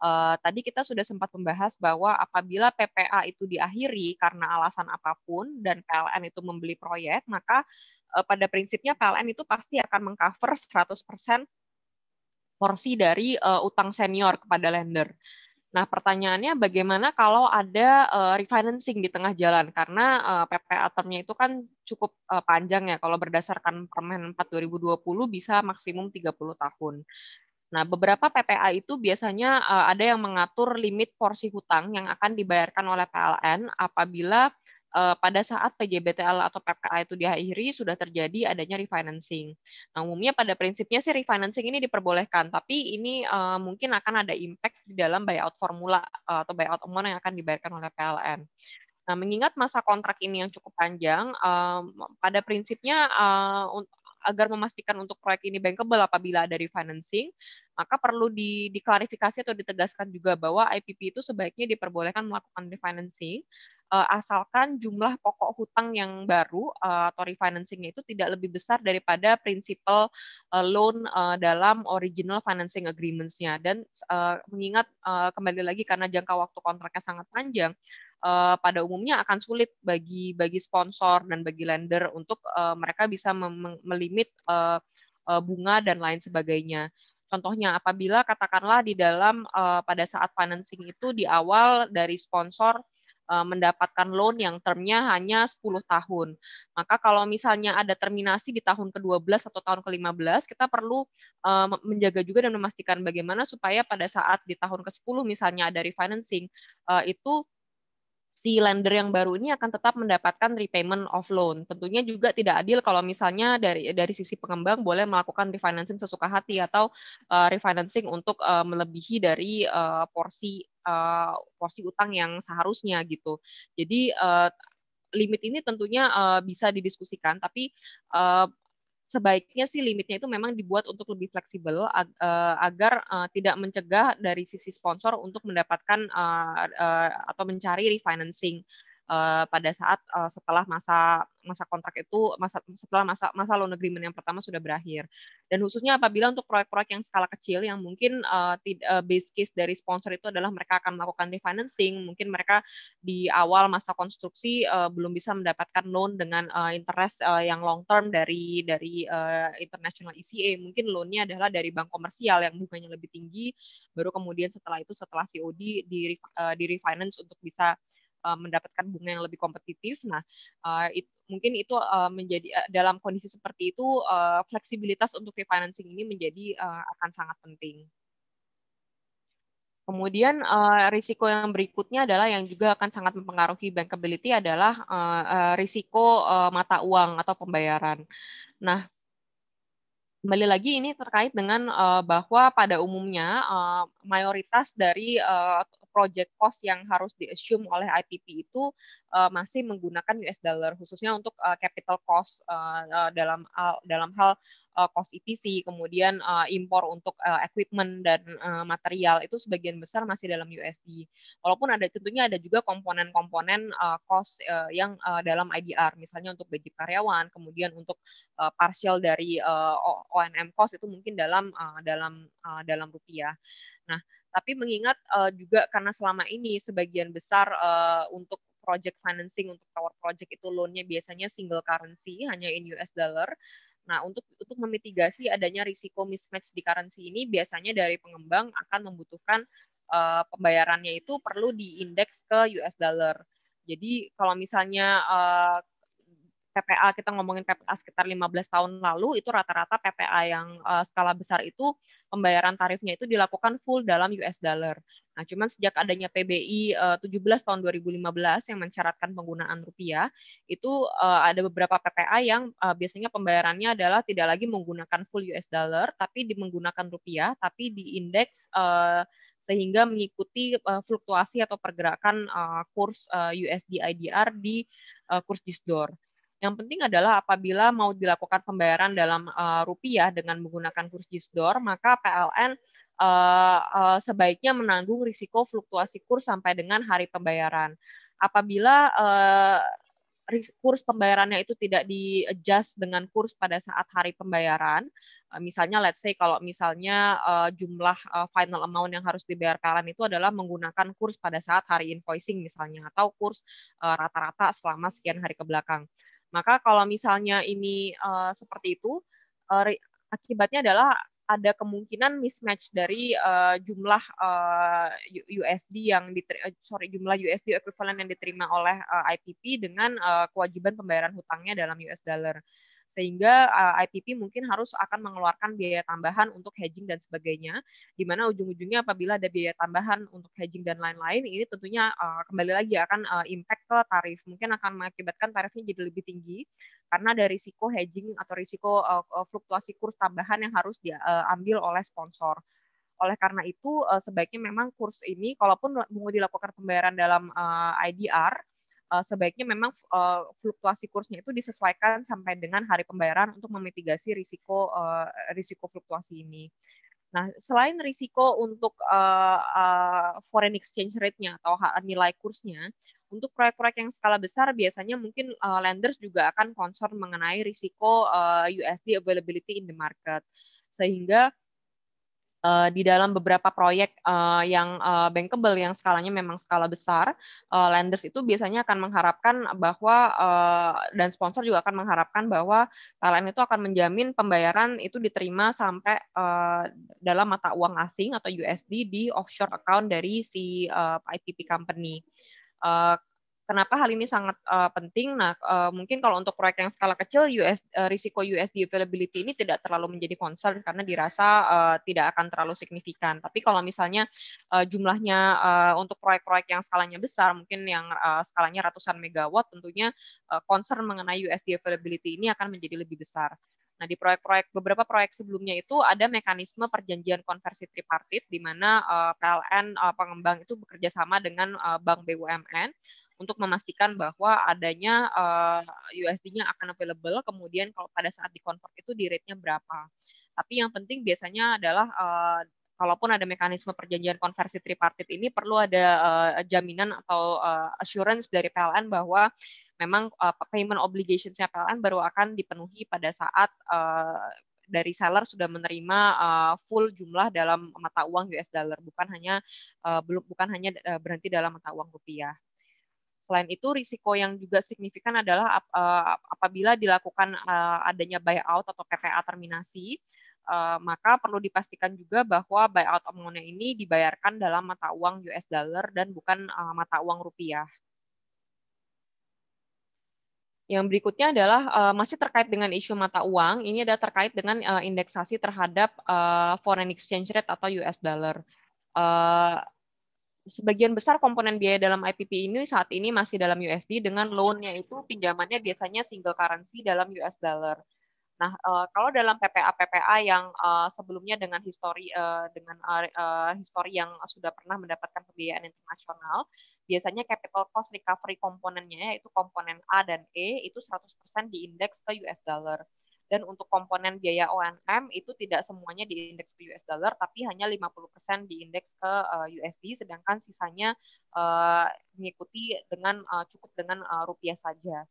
Uh, tadi kita sudah sempat membahas bahwa apabila PPA itu diakhiri karena alasan apapun dan PLN itu membeli proyek, maka uh, pada prinsipnya PLN itu pasti akan mengcover 100% porsi dari uh, utang senior kepada lender. Nah, pertanyaannya bagaimana kalau ada uh, refinancing di tengah jalan karena uh, eh, PPA termnya itu kan cukup uh, panjang ya kalau berdasarkan Permen 4 2020 bisa maksimum 30 tahun. Nah, beberapa PPA itu biasanya uh, ada yang mengatur limit porsi hutang yang akan dibayarkan oleh PLN apabila Eh, pada saat PJBTL atau PPA itu diakhiri sudah terjadi adanya refinancing. Nah, umumnya pada prinsipnya sih refinancing ini diperbolehkan, tapi ini uh, mungkin akan ada impact di dalam buyout formula uh, atau buyout amount yang akan dibayarkan oleh PLN. Nah, mengingat masa kontrak ini yang cukup panjang, uh, pada prinsipnya uh, agar memastikan untuk proyek ini bankable apabila dari financing, maka perlu di, diklarifikasi atau ditegaskan juga bahwa IPP itu sebaiknya diperbolehkan melakukan refinancing uh, asalkan jumlah pokok hutang yang baru uh, atau refinancingnya itu tidak lebih besar daripada prinsipal uh, loan uh, dalam original financing agreements-nya dan uh, mengingat uh, kembali lagi karena jangka waktu kontraknya sangat panjang uh, pada umumnya akan sulit bagi bagi sponsor dan bagi lender untuk uh, mereka bisa melimit uh, uh, bunga dan lain sebagainya. Contohnya apabila katakanlah di dalam uh, pada saat financing itu di awal dari sponsor uh, mendapatkan loan yang termnya hanya 10 tahun. Maka kalau misalnya ada terminasi di tahun ke-12 atau tahun ke-15, kita perlu uh, menjaga juga dan memastikan bagaimana supaya pada saat di tahun ke-10 misalnya ada refinancing, uh, itu si lender yang baru ini akan tetap mendapatkan repayment of loan. Tentunya juga tidak adil kalau misalnya dari dari sisi pengembang boleh melakukan refinancing sesuka hati atau uh, refinancing untuk uh, melebihi dari uh, porsi uh, porsi utang yang seharusnya gitu. Jadi uh, limit ini tentunya uh, bisa didiskusikan, tapi uh, sebaiknya sih limitnya itu memang dibuat untuk lebih fleksibel eh, agar eh, tidak mencegah dari sisi sponsor untuk mendapatkan eh, atau mencari refinancing. Eh, pada saat uh, setelah masa masa kontrak itu masa setelah masa masa loan agreement yang pertama sudah berakhir dan khususnya apabila untuk proyek-proyek yang skala kecil yang mungkin uh, tid, uh, base case dari sponsor itu adalah mereka akan melakukan refinancing mungkin mereka di awal masa konstruksi uh, belum bisa mendapatkan loan dengan uh, interest uh, yang long term dari dari uh, international ECA mungkin loannya adalah dari bank komersial yang bunganya lebih tinggi baru kemudian setelah itu setelah COD di uh, di refinance untuk bisa Eh, mendapatkan bunga yang lebih kompetitif. Nah, uh, it, mungkin itu uh, menjadi uh, dalam kondisi seperti itu uh, fleksibilitas untuk refinancing ini menjadi uh, akan sangat penting. Kemudian uh, risiko yang berikutnya adalah yang juga akan sangat mempengaruhi bankability adalah uh, uh, risiko uh, mata uang atau pembayaran. Nah, kembali lagi ini terkait dengan uh, bahwa pada umumnya uh, mayoritas dari uh, project cost yang harus assume oleh IPP itu uh, masih menggunakan US dollar khususnya untuk uh, capital cost uh, eh, dalam uh, dalam hal uh, cost EPC, kemudian uh, impor untuk uh, equipment dan uh, material itu sebagian besar masih dalam USD. Walaupun ada tentunya ada juga komponen-komponen uh, cost uh, yang uh, dalam IDR, misalnya untuk gaji karyawan, kemudian untuk uh, partial dari uh, O&M cost itu mungkin dalam uh, dalam uh, dalam rupiah. Nah, tapi mengingat uh, juga karena selama ini sebagian besar uh, untuk project financing untuk tower project itu loan-nya biasanya single currency hanya in US dollar. Nah, untuk untuk memitigasi adanya risiko mismatch di currency ini biasanya dari pengembang akan membutuhkan uh, pembayarannya itu perlu diindeks ke US dollar. Jadi kalau misalnya uh, PPA kita ngomongin PPA sekitar 15 tahun lalu itu rata-rata PPA yang uh, skala besar itu pembayaran tarifnya itu dilakukan full dalam US dollar. Nah, cuman sejak adanya PBI uh, 17 tahun 2015 yang mensyaratkan penggunaan rupiah, itu uh, ada beberapa PPA yang uh, biasanya pembayarannya adalah tidak lagi menggunakan full US dollar tapi di menggunakan rupiah tapi di indeks uh, sehingga mengikuti uh, fluktuasi atau pergerakan uh, kurs uh, USD IDR di uh, kurs disdor. Yang penting adalah apabila mau dilakukan pembayaran dalam uh, rupiah dengan menggunakan kurs JISDOR, maka PLN uh, eh, uh, eh, sebaiknya menanggung risiko fluktuasi kurs sampai dengan hari pembayaran. Apabila uh, kurs pembayarannya itu tidak di adjust dengan kurs pada saat hari pembayaran. Misalnya let's say kalau misalnya uh, jumlah uh, final amount yang harus dibayar kalian itu adalah menggunakan kurs pada saat hari invoicing misalnya atau kurs rata-rata uh, selama sekian hari kebelakang. Maka kalau misalnya ini uh, seperti itu, uh, akibatnya adalah ada kemungkinan mismatch dari uh, jumlah uh, USD yang diterima, sorry jumlah USD equivalent yang diterima oleh uh, IPP dengan uh, kewajiban pembayaran hutangnya dalam US dollar sehingga uh, eh, IPP mungkin harus akan mengeluarkan biaya tambahan untuk hedging dan sebagainya di mana ujung-ujungnya apabila ada biaya tambahan untuk hedging dan lain-lain ini tentunya uh, kembali lagi akan uh, impact ke tarif mungkin akan mengakibatkan tarifnya jadi lebih tinggi karena ada risiko hedging atau risiko uh, fluktuasi kurs tambahan yang harus diambil oleh sponsor oleh karena itu sebaiknya memang kurs ini kalaupun mau dilakukan pembayaran dalam IDR uh, sebaiknya memang uh, fluktuasi kursnya itu disesuaikan sampai dengan hari pembayaran untuk memitigasi risiko uh, risiko fluktuasi ini. Nah, selain risiko untuk uh, uh, foreign exchange rate-nya atau nilai kursnya, untuk proyek-proyek yang skala besar biasanya mungkin uh, lenders juga akan concern mengenai risiko uh, USD availability in the market. Sehingga uh, di dalam beberapa proyek uh, yang uh, bankable yang skalanya memang skala besar, uh, lenders itu biasanya akan mengharapkan bahwa uh, dan sponsor juga akan mengharapkan bahwa kalian itu akan menjamin pembayaran itu diterima sampai uh, dalam mata uang asing atau USD di offshore account dari si uh, IPP company. Uh, Kenapa hal ini sangat uh, penting? Nah, uh, mungkin kalau untuk proyek yang skala kecil, US, uh, eh, risiko USD availability ini tidak terlalu menjadi concern karena dirasa uh, tidak akan terlalu signifikan. Tapi kalau misalnya uh, jumlahnya uh, untuk proyek-proyek yang skalanya besar, mungkin yang uh, skalanya ratusan megawatt, tentunya uh, concern mengenai USD availability ini akan menjadi lebih besar. Nah, di proyek-proyek beberapa proyek sebelumnya itu ada mekanisme perjanjian konversi tripartit di mana uh, PLN uh, pengembang itu bekerja sama dengan uh, Bank BUMN untuk memastikan bahwa adanya uh, eh, USD-nya akan available kemudian kalau pada saat dikonvert itu di rate-nya berapa. Tapi yang penting biasanya adalah uh, kalaupun ada mekanisme perjanjian konversi tripartit ini perlu ada uh, jaminan atau uh, assurance dari PLN bahwa memang uh, payment obligationsnya PLN baru akan dipenuhi pada saat uh, dari seller sudah menerima uh, full jumlah dalam mata uang US dollar bukan hanya uh, belum bukan hanya berhenti dalam mata uang rupiah offline itu risiko yang juga signifikan adalah eh, apabila dilakukan eh, adanya buyout atau PPA terminasi, eh, maka perlu dipastikan juga bahwa buyout amount ini dibayarkan dalam mata uang US dollar dan bukan mata uang rupiah. Yang berikutnya adalah uh, masih terkait dengan isu mata uang. Ini ada terkait dengan uh, indeksasi terhadap uh, foreign exchange rate atau US dollar. Uh, sebagian besar komponen biaya dalam IPP ini saat ini masih dalam USD dengan loan-nya itu pinjamannya biasanya single currency dalam US dollar. Nah, eh, kalau dalam PPA-PPA yang eh, sebelumnya dengan histori eh, dengan histori yang sudah pernah mendapatkan pembiayaan internasional, biasanya capital cost recovery komponennya yaitu komponen A dan E itu 100% diindeks ke US dollar. Dan untuk komponen biaya O&M itu tidak semuanya di indeks ke US dollar, tapi hanya 50% di indeks ke eh, USD, sedangkan sisanya eh, mengikuti dengan eh, cukup dengan rupiah saja.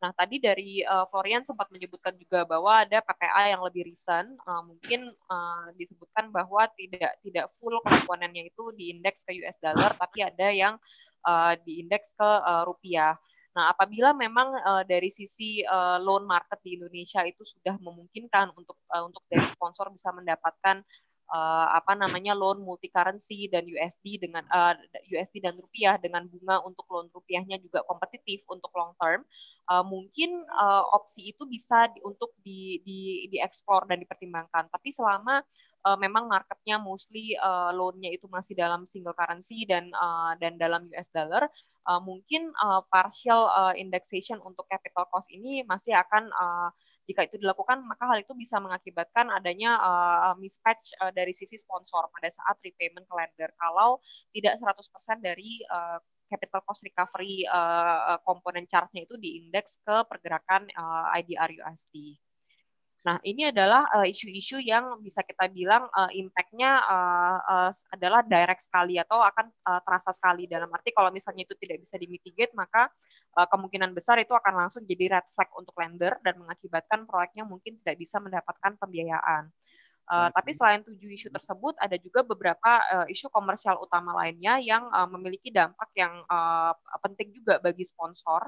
Nah, tadi dari uh, Florian sempat menyebutkan juga bahwa ada PPA yang lebih recent, uh, mungkin uh, disebutkan bahwa tidak tidak full komponennya itu di indeks ke US dollar, tapi ada yang uh, di indeks ke uh, rupiah. Nah, apabila memang uh, dari sisi uh, loan market di Indonesia itu sudah memungkinkan untuk uh, untuk dari sponsor bisa mendapatkan uh, apa namanya loan multi currency dan USD dengan uh, USD dan rupiah dengan bunga untuk loan rupiahnya juga kompetitif untuk long term uh, mungkin uh, opsi itu bisa di, untuk di di dieksplor dan dipertimbangkan tapi selama uh, memang marketnya mostly uh, loannya itu masih dalam single currency dan uh, dan dalam US dollar uh, mungkin uh, partial uh, indexation untuk capital cost ini masih akan uh, jika itu dilakukan maka hal itu bisa mengakibatkan adanya uh, mismatch uh, dari sisi sponsor pada saat repayment ke lender kalau tidak 100% dari uh, capital cost recovery uh, komponen charge-nya itu diindeks ke pergerakan uh, IDR USD. Nah, ini adalah eh, isu-isu uh, yang bisa kita bilang uh, impact-nya uh, uh, adalah direct sekali atau akan uh, terasa sekali. Dalam arti kalau misalnya itu tidak bisa dimitigate, maka uh, kemungkinan besar itu akan langsung jadi red flag untuk lender dan mengakibatkan proyeknya mungkin tidak bisa mendapatkan pembiayaan. Uh, tapi selain tujuh isu hmm. tersebut, ada juga beberapa uh, isu komersial utama lainnya yang uh, memiliki dampak yang uh, penting juga bagi sponsor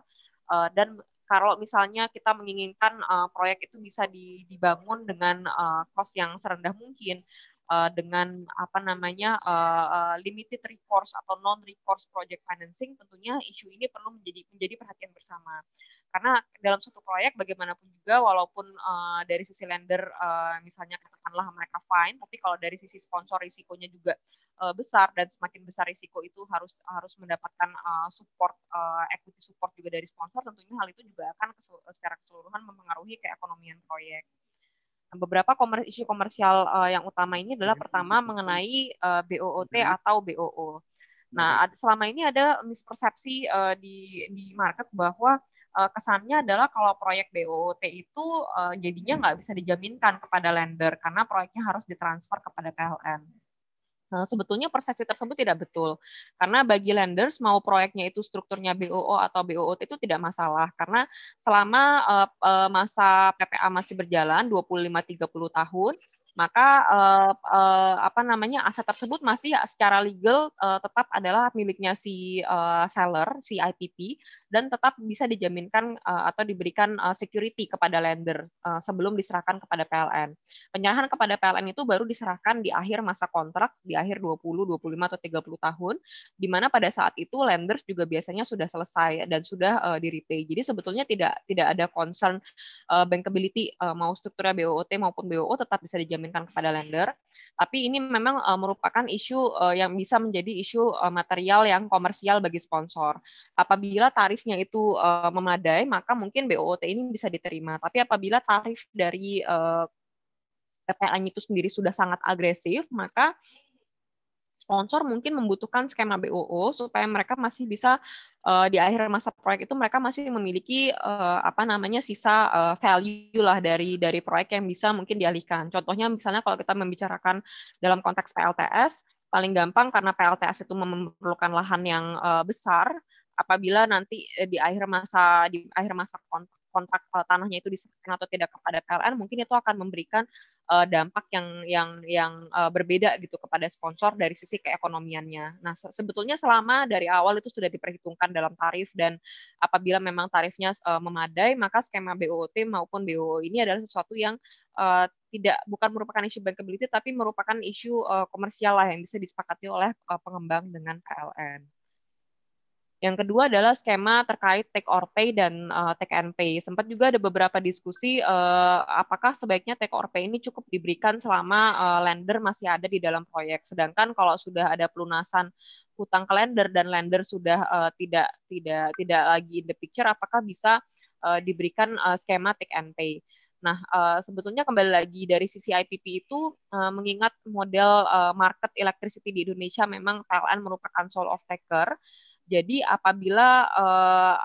uh, dan kalau misalnya kita menginginkan uh, proyek itu bisa dibangun dengan uh, cost yang serendah mungkin uh, dengan apa namanya uh, limited recourse atau non recourse project financing tentunya isu ini perlu menjadi menjadi perhatian bersama karena dalam satu proyek bagaimanapun juga walaupun uh, dari sisi lender uh, misalnya katakanlah mereka fine tapi kalau dari sisi sponsor risikonya juga uh, besar dan semakin besar risiko itu harus harus mendapatkan uh, support uh, equity support juga dari sponsor tentunya hal itu juga akan secara keseluruhan mempengaruhi keekonomian proyek beberapa komers isu komersial uh, yang utama ini adalah iya, pertama mengenai uh, eh, BOOT mm-hmm. atau BOO. Nah, mm-hmm. selama ini ada mispersepsi uh, di di market bahwa uh, kesannya adalah kalau proyek BOOT itu uh, jadinya nggak bisa dijaminkan kepada lender karena proyeknya harus ditransfer kepada PLN. Eh, sebetulnya persepsi tersebut tidak betul. Karena bagi lenders mau proyeknya itu strukturnya BOO atau BOOT itu tidak masalah karena selama eh, eh, masa PPA masih berjalan 25 30 tahun maka uh, uh, apa namanya aset tersebut masih secara legal tetap adalah miliknya si seller si IPP dan tetap bisa dijaminkan uh, atau diberikan uh, security kepada lender uh, sebelum diserahkan kepada PLN. Penyerahan kepada PLN itu baru diserahkan di akhir masa kontrak di akhir 20, 25 atau 30 tahun di mana pada saat itu lenders juga biasanya sudah selesai dan sudah uh, di repay. Jadi sebetulnya tidak tidak ada concern uh, bankability uh, mau strukturnya BOOT maupun BOO tetap bisa dijaminkan kepada lender. Tapi ini memang uh, merupakan isu uh, yang bisa menjadi isu uh, material yang komersial bagi sponsor. Apabila tarifnya itu uh, memadai, maka mungkin BOOT ini bisa diterima. Tapi apabila tarif dari uh, PPN itu sendiri sudah sangat agresif, maka sponsor mungkin membutuhkan skema BOO supaya mereka masih bisa uh, di akhir masa proyek itu mereka masih memiliki uh, apa namanya sisa uh, value lah dari dari proyek yang bisa mungkin dialihkan. Contohnya misalnya kalau kita membicarakan dalam konteks PLTS paling gampang karena PLTS itu memerlukan lahan yang uh, besar apabila nanti di akhir masa di akhir masa kontrak kontrak uh, eh, tanahnya itu diserahkan atau tidak kepada PLN mungkin itu akan memberikan uh, dampak yang yang yang uh, berbeda gitu kepada sponsor dari sisi keekonomiannya. Nah, se sebetulnya selama dari awal itu sudah diperhitungkan dalam tarif dan apabila memang tarifnya uh, memadai maka skema BOOT maupun BOO ini adalah sesuatu yang uh, tidak bukan merupakan isu bankability tapi merupakan isu uh, komersial lah yang bisa disepakati oleh uh, pengembang dengan PLN. Yang kedua adalah skema terkait take or pay dan uh, take and pay. Sempat juga ada beberapa diskusi uh, apakah sebaiknya take or pay ini cukup diberikan selama uh, lender masih ada di dalam proyek. Sedangkan kalau sudah ada pelunasan hutang ke lender dan lender sudah uh, tidak tidak tidak lagi in the picture, apakah bisa uh, diberikan uh, skema take and pay. Nah, uh, sebetulnya kembali lagi dari sisi IPP itu uh, mengingat model uh, market electricity di Indonesia memang PLN merupakan sole of taker jadi apabila uh,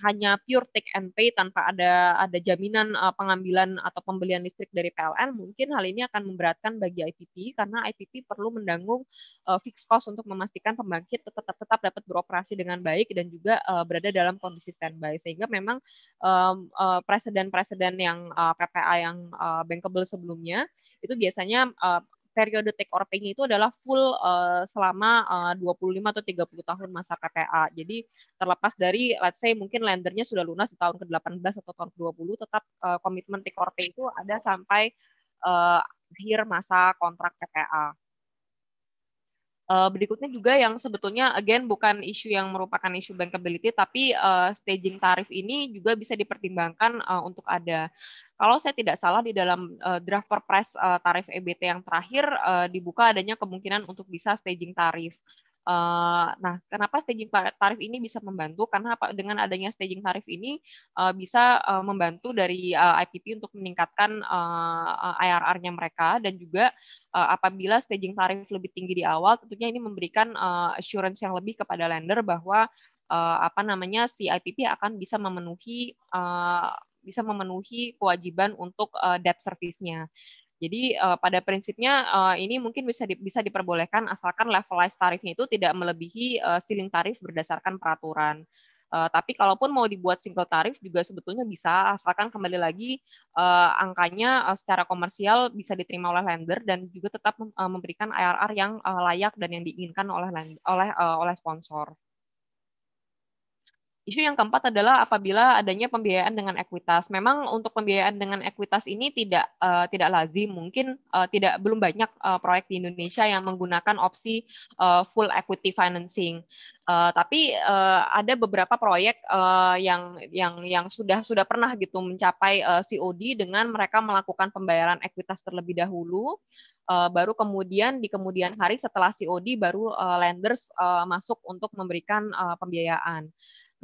hanya pure take and pay tanpa ada ada jaminan uh, pengambilan atau pembelian listrik dari PLN, mungkin hal ini akan memberatkan bagi IPP karena IPP perlu mendanggung uh, eh, fixed cost untuk memastikan pembangkit tetap tetap dapat beroperasi dengan baik dan juga uh, berada dalam kondisi standby sehingga memang um, uh, presiden-presiden yang uh, PPA yang uh, bankable sebelumnya itu biasanya periode take or pay itu adalah full uh, selama eh, uh, 25 atau 30 tahun masa KPA. Jadi terlepas dari let's say mungkin lendernya sudah lunas di tahun ke-18 atau tahun ke-20 tetap uh, komitmen take or pay itu ada sampai uh, akhir masa kontrak KPA. Uh, berikutnya juga yang sebetulnya again bukan isu yang merupakan isu bankability tapi uh, staging tarif ini juga bisa dipertimbangkan uh, untuk ada. Kalau saya tidak salah di dalam uh, draft perpres uh, tarif EBT yang terakhir uh, dibuka adanya kemungkinan untuk bisa staging tarif. Uh, nah, kenapa staging tarif ini bisa membantu? Karena apa, dengan adanya staging tarif ini uh, bisa uh, membantu dari uh, IPP untuk meningkatkan uh, IRR-nya mereka dan juga uh, apabila staging tarif lebih tinggi di awal, tentunya ini memberikan uh, assurance yang lebih kepada lender bahwa uh, apa namanya si IPP akan bisa memenuhi uh, bisa memenuhi kewajiban untuk uh, debt service-nya. Jadi uh, pada prinsipnya uh, ini mungkin bisa di, bisa diperbolehkan asalkan levelized tarifnya itu tidak melebihi uh, ceiling tarif berdasarkan peraturan. Uh, tapi kalaupun mau dibuat single tarif juga sebetulnya bisa asalkan kembali lagi uh, angkanya uh, secara komersial bisa diterima oleh lender dan juga tetap memberikan IRR yang uh, layak dan yang diinginkan oleh oleh uh, oleh sponsor. Isu yang keempat adalah apabila adanya pembiayaan dengan ekuitas. Memang untuk pembiayaan dengan ekuitas ini tidak uh, tidak lazim, mungkin uh, tidak belum banyak uh, proyek di Indonesia yang menggunakan opsi uh, full equity financing. Uh, tapi uh, ada beberapa proyek uh, yang yang yang sudah sudah pernah gitu mencapai uh, COD dengan mereka melakukan pembayaran ekuitas terlebih dahulu, uh, baru kemudian di kemudian hari setelah COD baru uh, lenders uh, masuk untuk memberikan uh, pembiayaan.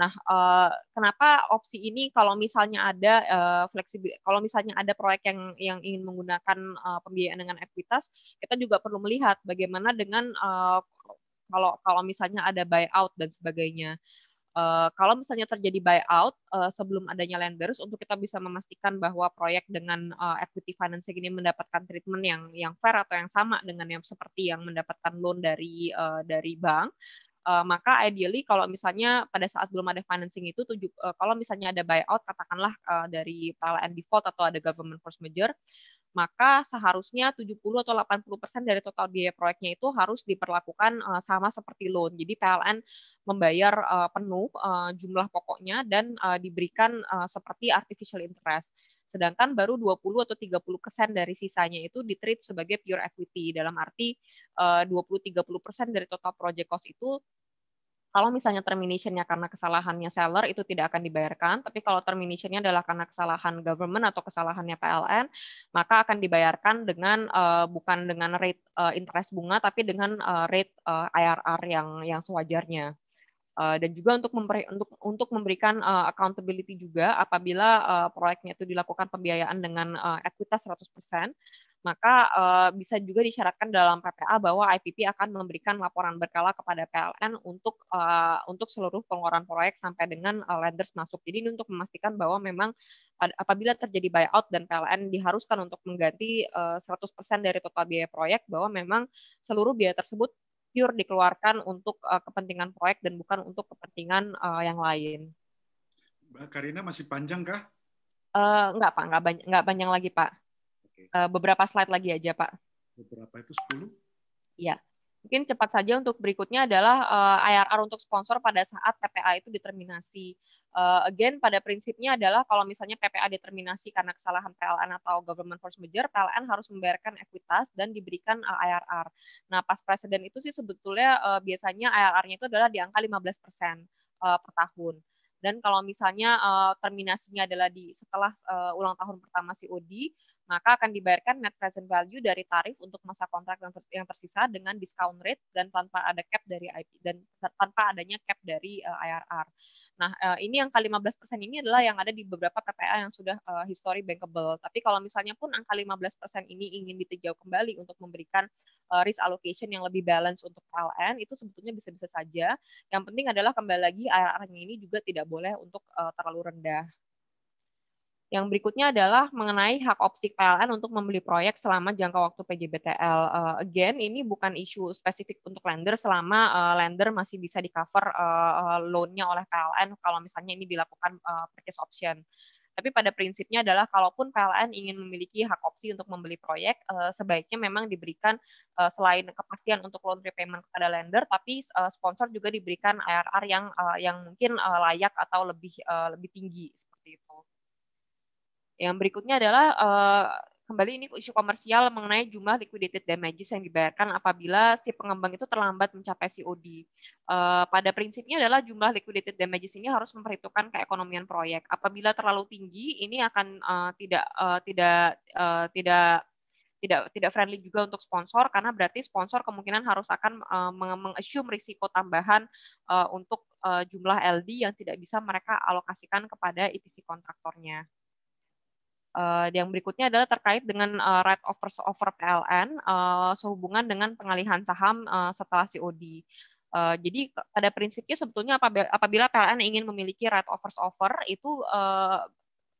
Nah, eh, kenapa opsi ini kalau misalnya ada eh, fleksibel kalau misalnya ada proyek yang yang ingin menggunakan eh, pembiayaan dengan ekuitas, kita juga perlu melihat bagaimana dengan kalau kalau misalnya ada buyout dan sebagainya. Uh, kalau misalnya terjadi buyout uh, sebelum adanya lenders, untuk kita bisa memastikan bahwa proyek dengan uh, equity financing ini mendapatkan treatment yang yang fair atau yang sama dengan yang seperti yang mendapatkan loan dari uh, dari bank, Uh, maka ideally kalau misalnya pada saat belum ada financing itu tujuh, eh, uh, kalau misalnya ada buyout katakanlah uh, dari PLN default atau ada government force major maka seharusnya 70 atau 80% dari total biaya proyeknya itu harus diperlakukan sama seperti loan. Jadi PLN membayar penuh jumlah pokoknya dan diberikan seperti artificial interest. Sedangkan baru 20 atau 30 persen dari sisanya itu ditreat sebagai pure equity. Dalam arti 20-30 eh, persen dari total project cost itu kalau misalnya terminationnya karena kesalahannya seller itu tidak akan dibayarkan, tapi kalau terminationnya adalah karena kesalahan government atau kesalahannya PLN, maka akan dibayarkan dengan eh, bukan dengan rate eh, interest bunga, tapi dengan rate IRR yang yang sewajarnya. Eh, dan juga untuk memberi, untuk untuk memberikan uh, accountability juga apabila uh, proyeknya itu dilakukan pembiayaan dengan uh, ekuitas 100%, maka uh, bisa juga disyaratkan dalam PPA bahwa IPP akan memberikan laporan berkala kepada PLN untuk uh, untuk seluruh pengeluaran proyek sampai dengan uh, lenders masuk. Jadi ini untuk memastikan bahwa memang apabila terjadi buyout dan PLN diharuskan untuk mengganti uh, 100% dari total biaya proyek bahwa memang seluruh biaya tersebut pure dikeluarkan untuk uh, kepentingan proyek dan bukan untuk kepentingan uh, yang lain. Karina masih panjang kah? Uh, eh, enggak Pak, enggak, banyak, enggak panjang lagi Pak. Okay. Uh, beberapa slide lagi aja Pak. Beberapa itu 10? Iya. Mungkin cepat saja untuk berikutnya adalah uh, eh, IRR untuk sponsor pada saat PPA itu determinasi. Uh, again, pada prinsipnya adalah kalau misalnya PPA determinasi karena kesalahan PLN atau government force merger, PLN harus membayarkan ekuitas dan diberikan uh, eh, IRR. Nah, pas presiden itu sih sebetulnya uh, biasanya IRR-nya itu adalah di angka 15% persen uh, per tahun dan kalau misalnya uh, terminasinya adalah di setelah uh, ulang tahun pertama COD maka akan dibayarkan net present value dari tarif untuk masa kontrak yang, ter yang tersisa dengan discount rate dan tanpa ada cap dari IP dan tanpa adanya cap dari uh, eh, IRR. Nah, uh, ini yang angka 15% ini adalah yang ada di beberapa PPA yang sudah uh, history bankable. Tapi kalau misalnya pun angka 15% ini ingin ditinjau kembali untuk memberikan uh, risk allocation yang lebih balance untuk PLN itu sebetulnya bisa-bisa saja. Yang penting adalah kembali lagi IRR-nya ini juga tidak boleh untuk uh, terlalu rendah. Yang berikutnya adalah mengenai hak opsi PLN untuk membeli proyek selama jangka waktu PJBTL. Uh, eh, again, ini bukan isu spesifik untuk lender selama uh, lender masih bisa di cover uh, eh, loan-nya oleh PLN kalau misalnya ini dilakukan uh, purchase option. Tapi pada prinsipnya adalah kalaupun PLN ingin memiliki hak opsi untuk membeli proyek, uh, sebaiknya memang diberikan uh, selain kepastian untuk loan repayment kepada lender, tapi uh, sponsor juga diberikan IRR yang yang mungkin layak atau lebih lebih tinggi seperti itu. Yang berikutnya adalah eh, kembali ini isu komersial mengenai jumlah liquidated damages yang dibayarkan apabila si pengembang itu terlambat mencapai COD. Eh, pada prinsipnya adalah jumlah liquidated damages ini harus memperhitungkan keekonomian proyek. Apabila terlalu tinggi, ini akan eh, tidak tidak tidak tidak tidak friendly juga untuk sponsor karena berarti sponsor kemungkinan harus akan uh, mengassume risiko tambahan uh, untuk uh, jumlah LD yang tidak bisa mereka alokasikan kepada EPC kontraktornya. Uh, yang berikutnya adalah terkait dengan uh, right of first offer PLN uh, eh, sehubungan dengan pengalihan saham uh, setelah COD. Uh, jadi pada prinsipnya sebetulnya apabila PLN ingin memiliki right of first offer itu uh,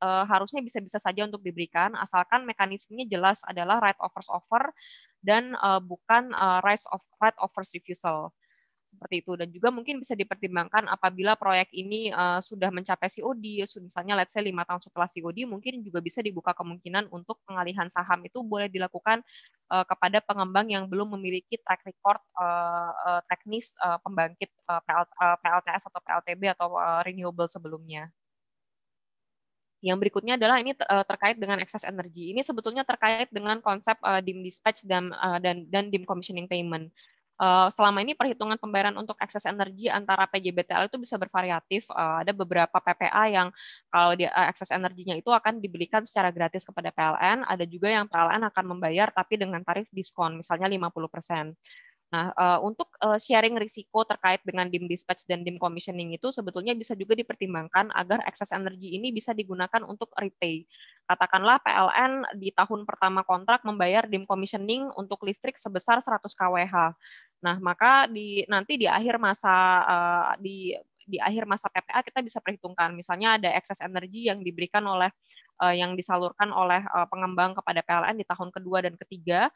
uh, harusnya bisa-bisa saja untuk diberikan asalkan mekanismenya jelas adalah right offers first offer dan uh, bukan uh, right of first refusal seperti itu dan juga mungkin bisa dipertimbangkan apabila proyek ini uh, sudah mencapai COD misalnya let's say 5 tahun setelah COD mungkin juga bisa dibuka kemungkinan untuk pengalihan saham itu boleh dilakukan uh, kepada pengembang yang belum memiliki track record uh, teknis uh, pembangkit uh, PLTS atau PLTB atau uh, renewable sebelumnya. Yang berikutnya adalah ini terkait dengan excess energy. Ini sebetulnya terkait dengan konsep uh, dim dispatch dan uh, dan dan dim commissioning payment. Eh, selama ini perhitungan pembayaran untuk akses energi antara PJBTL itu bisa bervariatif. Eh, ada beberapa PPA yang kalau dia eh, akses energinya itu akan dibelikan secara gratis kepada PLN, ada juga yang PLN akan membayar tapi dengan tarif diskon, misalnya 50%. Nah, eh, untuk eh, sharing risiko terkait dengan dim dispatch dan dim commissioning itu sebetulnya bisa juga dipertimbangkan agar excess energy ini bisa digunakan untuk repay. Katakanlah PLN di tahun pertama kontrak membayar dim commissioning untuk listrik sebesar 100 kWh. Nah, maka di nanti di akhir masa uh, di di akhir masa PPA kita bisa perhitungkan misalnya ada excess energy yang diberikan oleh yang disalurkan oleh pengembang kepada PLN di tahun kedua dan ketiga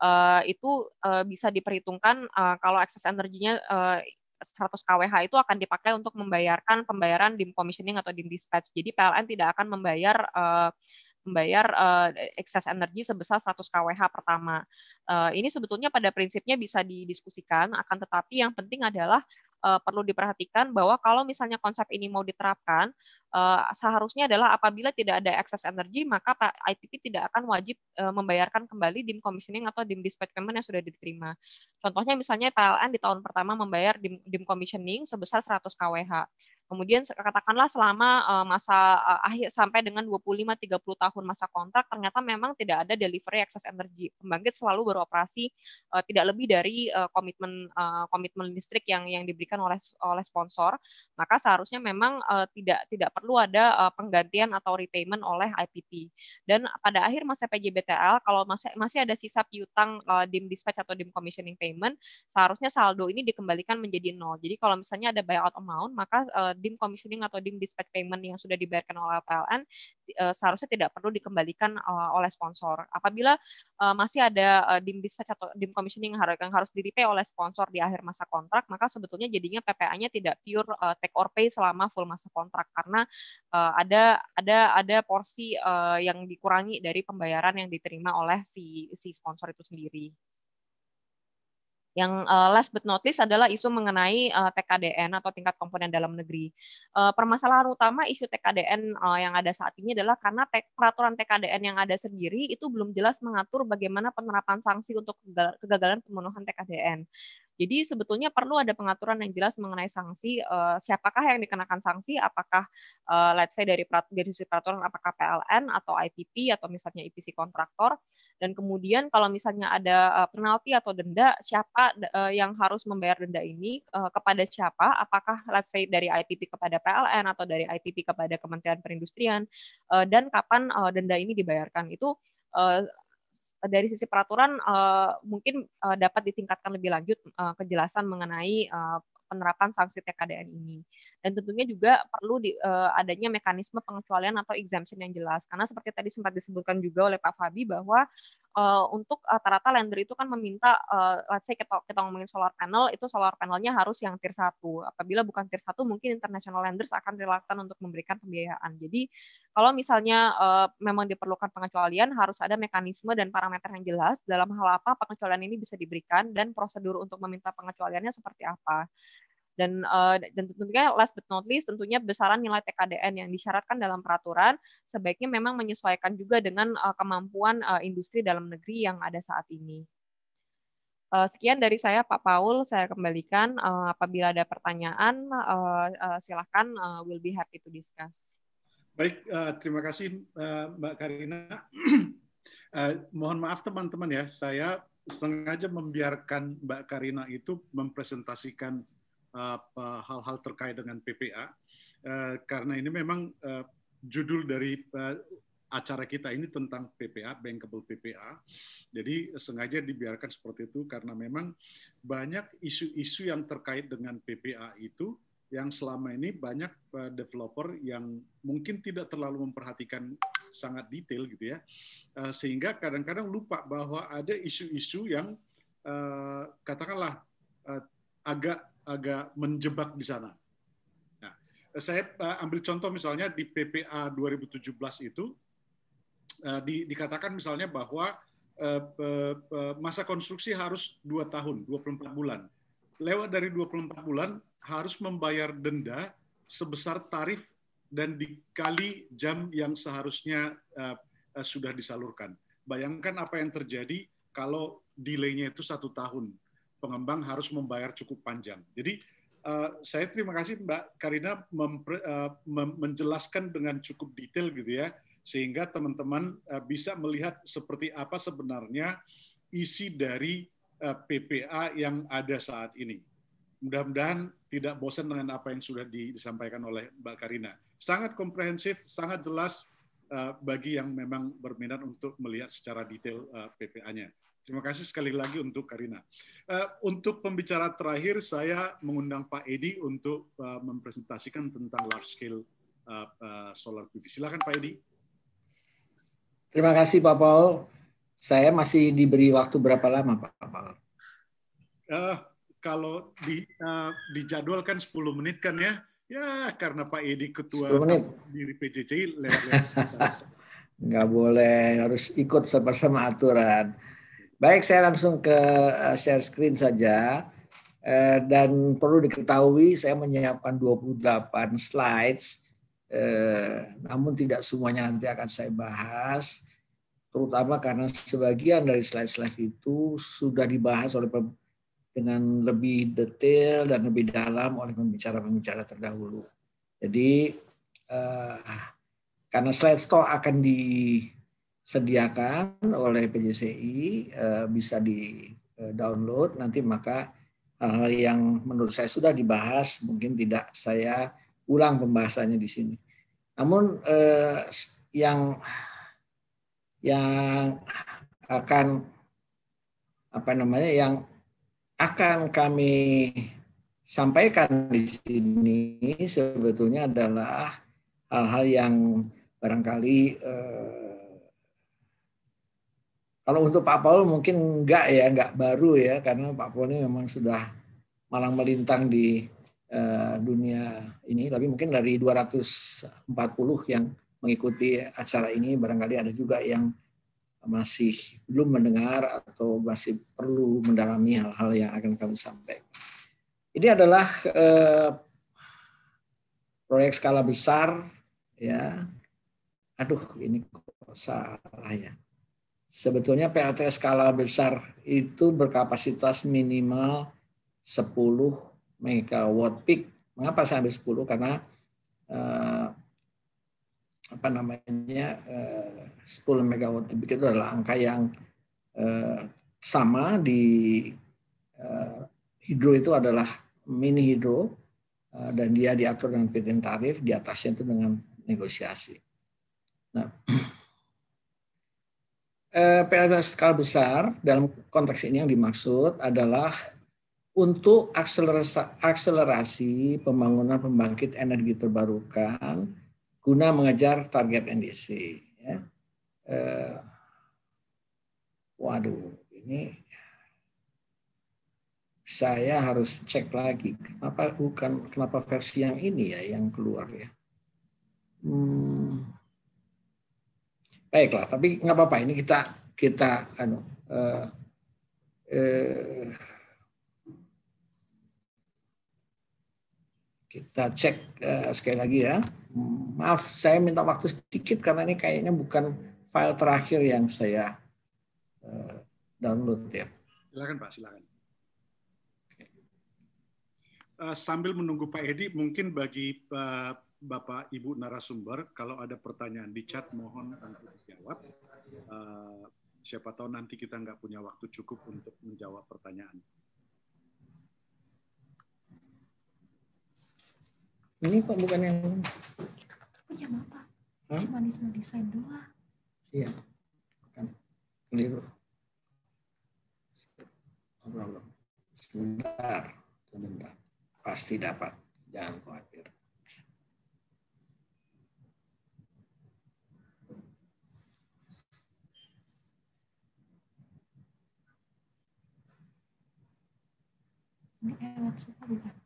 Eh, itu eh, bisa diperhitungkan eh, kalau excess energinya uh, 100 kWh itu akan dipakai untuk membayarkan pembayaran dim commissioning atau dim dispatch. Jadi PLN tidak akan membayar uh, membayar excess energi sebesar 100 kWh pertama. ini sebetulnya pada prinsipnya bisa didiskusikan, akan tetapi yang penting adalah uh, perlu diperhatikan bahwa kalau misalnya konsep ini mau diterapkan, uh, seharusnya adalah apabila tidak ada excess energy, maka IPP tidak akan wajib uh, membayarkan kembali dim commissioning atau dim dispatch payment yang sudah diterima. Contohnya misalnya PLN di tahun pertama membayar dim, dim commissioning sebesar 100 kWh. Kemudian katakanlah selama eh, masa eh, akhir sampai dengan 25-30 tahun masa kontrak ternyata memang tidak ada delivery excess energi Pembangkit selalu beroperasi eh, tidak lebih dari komitmen komitmen listrik yang yang diberikan oleh oleh sponsor. Maka seharusnya memang tidak tidak perlu ada penggantian atau repayment oleh IPT. Dan pada akhir masa PJBTL kalau masih masih ada sisa piutang uh, dim dispatch atau dim commissioning payment, seharusnya saldo ini dikembalikan menjadi nol. Jadi kalau misalnya ada buyout amount maka dim commissioning atau dim dispatch payment yang sudah dibayarkan oleh PLN eh, seharusnya tidak perlu dikembalikan eh, oleh sponsor. Apabila eh, masih ada dim dispatch atau dim commissioning yang harus, diri di repay oleh sponsor di akhir masa kontrak, maka sebetulnya jadinya PPA-nya tidak pure take or pay selama full masa kontrak karena ada ada ada porsi yang dikurangi dari pembayaran yang diterima oleh si si sponsor itu sendiri. Yang uh, last but not least adalah isu mengenai uh, eh, TKDN atau tingkat komponen dalam negeri. Uh, permasalahan utama isu TKDN uh, yang ada saat ini adalah karena te peraturan TKDN yang ada sendiri itu belum jelas mengatur bagaimana penerapan sanksi untuk kegagalan pemenuhan TKDN. Jadi sebetulnya perlu ada pengaturan yang jelas mengenai sanksi uh, siapakah yang dikenakan sanksi, apakah uh, let's say dari dari sisi peraturan apakah PLN atau IPP atau misalnya IPC kontraktor dan kemudian kalau misalnya ada uh, penalti atau denda siapa uh, yang harus membayar denda ini uh, kepada siapa? Apakah let's say dari IPP kepada PLN atau dari IPP kepada Kementerian Perindustrian uh, dan kapan uh, denda ini dibayarkan? Itu dari sisi peraturan uh, mungkin uh, dapat ditingkatkan lebih lanjut uh, kejelasan mengenai uh, penerapan sanksi TKDN ini. Dan tentunya juga perlu di, uh, adanya mekanisme pengecualian atau exemption yang jelas. Karena seperti tadi sempat disebutkan juga oleh Pak Fabi bahwa Eh, untuk rata eh, rata-rata lender itu kan meminta uh, let's say kita, kita ngomongin solar panel itu solar panelnya harus yang tier 1. Apabila bukan tier 1 mungkin international lenders akan relaktan untuk memberikan pembiayaan. Jadi kalau misalnya uh, memang diperlukan pengecualian harus ada mekanisme dan parameter yang jelas dalam hal apa pengecualian ini bisa diberikan dan prosedur untuk meminta pengecualiannya seperti apa. Dan, eh, dan tentunya last but not least tentunya besaran nilai TKDN yang disyaratkan dalam peraturan sebaiknya memang menyesuaikan juga dengan eh, kemampuan eh, industri dalam negeri yang ada saat ini. sekian dari saya Pak Paul, saya kembalikan apabila ada pertanyaan uh, uh, silahkan will be happy to discuss. Baik, terima kasih Mbak Karina. mohon maaf teman-teman ya, saya sengaja membiarkan Mbak Karina itu mempresentasikan Eh, hal-hal terkait dengan PPA eh, karena ini memang eh, judul dari acara kita ini tentang PPA, bankable PPA. Jadi sengaja dibiarkan seperti itu karena memang banyak isu-isu yang terkait dengan PPA itu yang selama ini banyak developer yang mungkin tidak terlalu memperhatikan sangat detail gitu ya. Sehingga kadang-kadang lupa bahwa ada isu-isu yang katakanlah agak agak menjebak di sana. Nah, saya eh, ambil contoh misalnya di PPA 2017 itu eh, di, dikatakan misalnya bahwa eh, masa konstruksi harus 2 tahun, 24 bulan. Lewat dari 24 bulan harus membayar denda sebesar tarif dan dikali jam yang seharusnya sudah disalurkan. Bayangkan apa yang terjadi kalau delay-nya itu satu tahun pengembang harus membayar cukup panjang. Jadi uh, saya terima kasih Mbak Karina mempre, uh, menjelaskan dengan cukup detail gitu ya, sehingga teman-teman uh, bisa melihat seperti apa sebenarnya isi dari uh, PPA yang ada saat ini. Mudah-mudahan tidak bosan dengan apa yang sudah disampaikan oleh Mbak Karina. Sangat komprehensif, sangat jelas bagi yang memang berminat untuk melihat secara detail PPA-nya. Terima kasih sekali lagi untuk Karina. Eh, untuk pembicara terakhir, saya mengundang Pak Edi untuk eh, mempresentasikan tentang large scale eh, solar PV. Silakan Pak Edi. Terima kasih Pak Paul. Saya masih diberi waktu berapa lama Pak Paul? Uh, kalau di, uh, dijadwalkan 10 menit kan ya. Ya, karena Pak Edi ketua diri PJJ. Nggak boleh, harus ikut sama-sama aturan. Baik, saya langsung ke eh, share screen saja. Eh, dan perlu diketahui saya menyiapkan 28 slides, eh, namun tidak semuanya nanti akan saya bahas, terutama karena sebagian dari slide-slide itu sudah dibahas oleh dengan lebih detail dan lebih dalam oleh pembicara-pembicara terdahulu. Jadi karena slide stock akan di sediakan oleh PJCI eh, bisa di eh, download nanti maka hal-hal yang menurut saya sudah dibahas mungkin tidak saya ulang pembahasannya di sini. Namun eh, yang yang akan apa namanya yang akan kami sampaikan di sini sebetulnya adalah hal-hal yang barangkali eh, kalau untuk Pak Paul mungkin enggak ya, enggak baru ya, karena Pak Paul ini memang sudah malang melintang di uh, dunia ini. Tapi mungkin dari 240 yang mengikuti acara ini, barangkali ada juga yang masih belum mendengar atau masih perlu mendalami hal-hal yang akan kami sampaikan. Ini adalah uh, proyek skala besar, ya. Aduh, ini kok salah ya sebetulnya PLT skala besar itu berkapasitas minimal 10 megawatt peak. Mengapa sampai 10? Karena eh, apa namanya eh, 10 megawatt peak itu adalah angka yang eh, sama di eh, hidro itu adalah mini hidro eh, dan dia diatur dengan fit tarif di atasnya itu dengan negosiasi. Nah, Eh, PLTA skala besar dalam konteks ini yang dimaksud adalah untuk akselerasi pembangunan pembangkit energi terbarukan guna mengejar target NDC. Ya. Eh, waduh, ini saya harus cek lagi kenapa bukan kenapa versi yang ini ya yang keluar ya. Hmm, baiklah tapi nggak apa-apa ini kita kita anu uh, kita cek uh, sekali lagi ya maaf saya minta waktu sedikit karena ini kayaknya bukan file terakhir yang saya uh, download ya silakan pak silakan sambil menunggu Pak Edi, mungkin bagi Pak Bapak Ibu narasumber, kalau ada pertanyaan di chat mohon untuk dijawab. Uh, siapa tahu nanti kita nggak punya waktu cukup untuk menjawab pertanyaan. Ini kok bukan yang punya bapak. Hah? Cuma desain doa. Iya. Bukan. Keliru. Sebentar, sebentar. Pasti dapat. Jangan khawatir. 你看我知道了。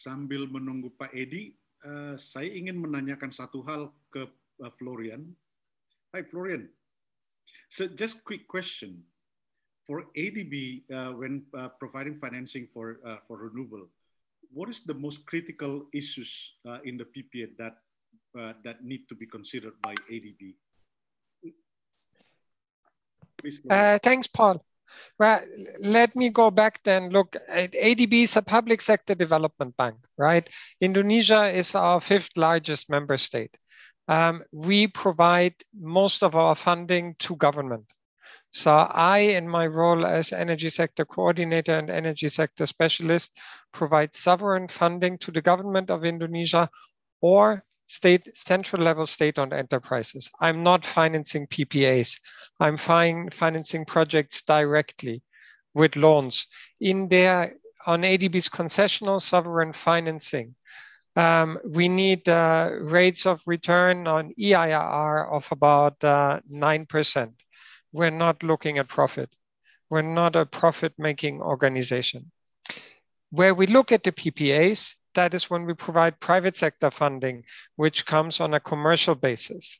sambil menunggu Pak Edi, eh, saya ingin menanyakan satu hal ke eh, Florian. Hi Florian. So just quick question for ADB uh, eh, when uh, providing financing for uh, for renewable. What is the most critical issues in the PPA that that need to be considered by ADB? Uh, thanks, Paul. Well, let me go back then. Look, ADB is a public sector development bank, right? Indonesia is our fifth largest member state. Um, we provide most of our funding to government. So I, in my role as energy sector coordinator and energy sector specialist, provide sovereign funding to the government of Indonesia or state central level state-owned enterprises. I'm not financing PPAs. I'm financing projects directly with loans in there on ADB's concessional sovereign financing. Um, we need uh, rates of return on EIRR of about uh, 9%. We're not looking at profit. We're not a profit making organization. Where we look at the PPAs, that is when we provide private sector funding, which comes on a commercial basis.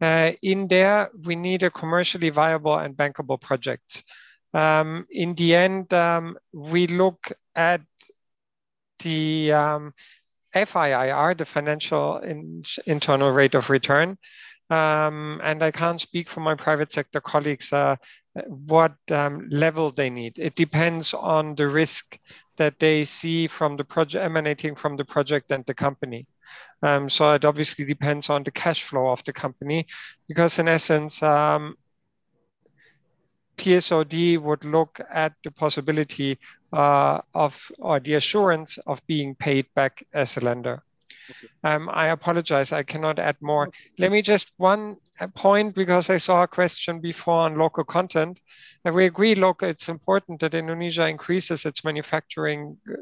Uh, in there, we need a commercially viable and bankable project. Um, in the end, um, we look at the um, FIIR, the financial in- internal rate of return. Um, and I can't speak for my private sector colleagues uh, what um, level they need. It depends on the risk that they see from the project emanating from the project and the company. Um, so it obviously depends on the cash flow of the company, because in essence, um, PSOD would look at the possibility uh, of or the assurance of being paid back as a lender. Um, I apologize, I cannot add more. Let me just one point because I saw a question before on local content. And we agree, local, it's important that Indonesia increases its manufacturing uh,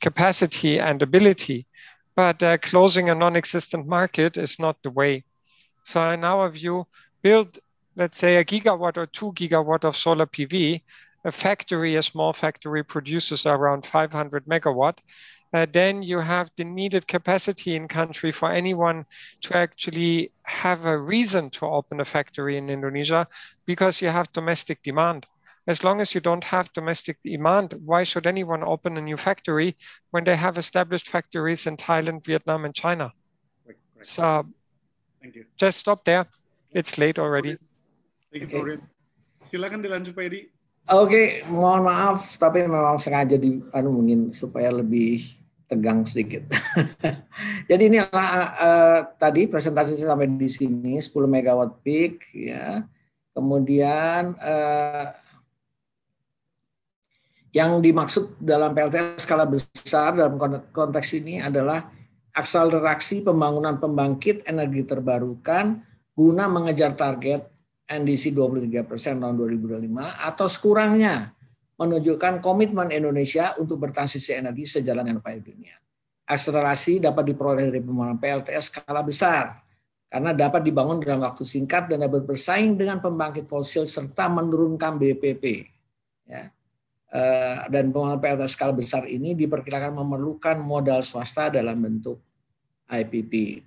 capacity and ability, but uh, closing a non-existent market is not the way. So in our view, build, let's say a gigawatt or two gigawatt of solar PV, a factory, a small factory produces around 500 megawatt uh, then you have the needed capacity in country for anyone to actually have a reason to open a factory in Indonesia because you have domestic demand. As long as you don't have domestic demand, why should anyone open a new factory when they have established factories in Thailand, Vietnam, and China? Right, right. So, Thank you. just stop there. It's late already. Thank you, okay. Silakan dilanjut Pak Oke, okay, mohon maaf tapi memang sengaja di anu mungkin supaya lebih tegang sedikit. Jadi inilah uh, ah, eh, tadi presentasi saya sampai di sini 10 megawatt peak ya. Kemudian uh, yang dimaksud dalam PLTS skala besar dalam konteks ini adalah akselerasi pembangunan pembangkit energi terbarukan guna mengejar target NDC 23% tahun 2025 atau sekurangnya menunjukkan komitmen Indonesia untuk bertransisi energi sejalan dengan upaya dunia. Akselerasi dapat diperoleh dari pembangunan PLTS skala besar karena dapat dibangun dalam waktu singkat dan dapat bersaing dengan pembangkit fosil serta menurunkan BPP. Ya. Eh, dan pembangunan PLTS skala besar ini diperkirakan memerlukan modal swasta dalam bentuk IPP.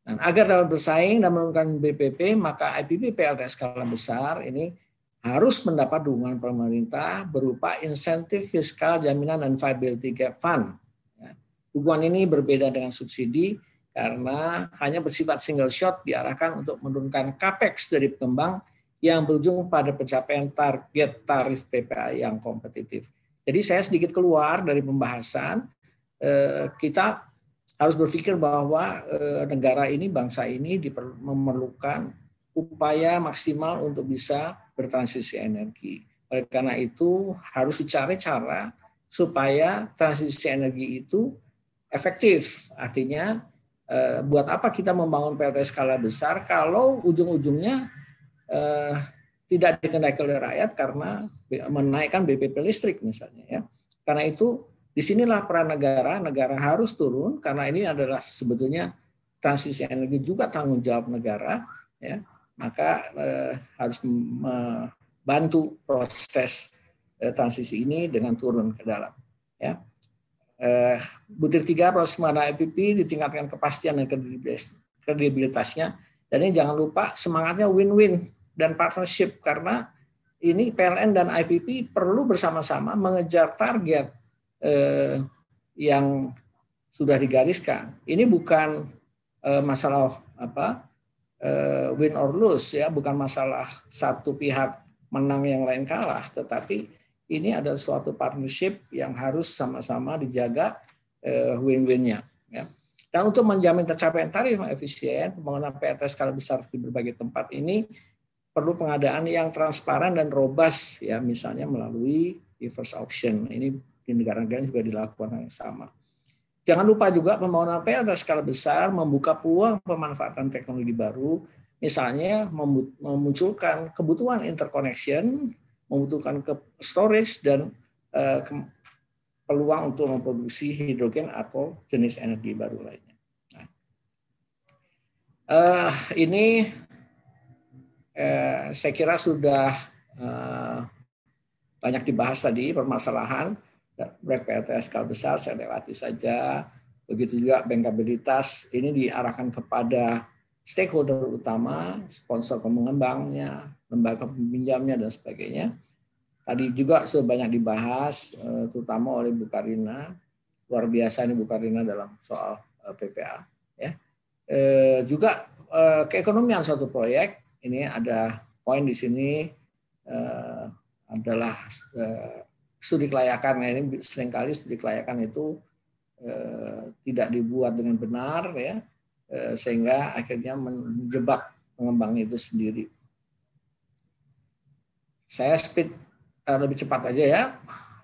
Dan agar dapat bersaing dan menurunkan BPP, maka IPP PLTS skala besar ini harus mendapat dukungan pemerintah berupa insentif fiskal jaminan dan viability gap fund. Ya, dukungan ini berbeda dengan subsidi karena hanya bersifat single shot diarahkan untuk menurunkan capex dari pengembang yang berujung pada pencapaian target tarif PPA yang kompetitif. Jadi saya sedikit keluar dari pembahasan eh, kita harus berpikir bahwa eh, negara ini, bangsa ini memerlukan upaya maksimal untuk bisa bertransisi energi. Oleh karena itu harus dicari cara supaya transisi energi itu efektif. Artinya eh, buat apa kita membangun PLT skala besar kalau ujung-ujungnya eh, tidak dikenai oleh rakyat karena menaikkan BPP listrik misalnya ya. Karena itu disinilah peran negara, negara harus turun karena ini adalah sebetulnya transisi energi juga tanggung jawab negara ya maka eh, harus membantu proses eh, transisi ini dengan turun ke dalam. Ya. Eh, butir tiga proses mana IPP ditingkatkan kepastian dan kredibilitasnya. Dan ini jangan lupa semangatnya win-win dan partnership karena ini PLN dan IPP perlu bersama-sama mengejar target eh, yang sudah digariskan. Ini bukan eh, masalah apa Eh, win or lose ya bukan masalah satu pihak menang yang lain kalah tetapi ini ada suatu partnership yang harus sama-sama dijaga eh, win-winnya ya. Dan untuk menjamin tercapai tarif yang efisien, pembangunan PT skala besar di berbagai tempat ini perlu pengadaan yang transparan dan robas ya misalnya melalui reverse auction. Ini di negara-negara juga dilakukan yang sama. Jangan lupa juga pembangunan PL atas skala besar membuka peluang pemanfaatan teknologi baru, misalnya memunculkan kebutuhan interconnection, membutuhkan ke storage dan eh, ke peluang untuk memproduksi hidrogen atau jenis energi baru lainnya. Nah, uh, ini uh, saya kira sudah uh, banyak dibahas tadi permasalahan proyek skala besar saya lewati saja. Begitu juga bankabilitas ini diarahkan kepada stakeholder utama, sponsor pengembangnya, lembaga peminjamnya dan sebagainya. Tadi juga sebanyak dibahas eh, terutama oleh Bu Karina. Luar biasa ini Bu Karina dalam soal eh, PPA ya. E, juga e, keekonomian suatu proyek ini ada poin di sini e, adalah e, studi kelayakan. Nah, ini seringkali studi kelayakan itu eh, tidak dibuat dengan benar ya eh, sehingga akhirnya menjebak pengembang itu sendiri. Saya speed eh, lebih cepat aja ya.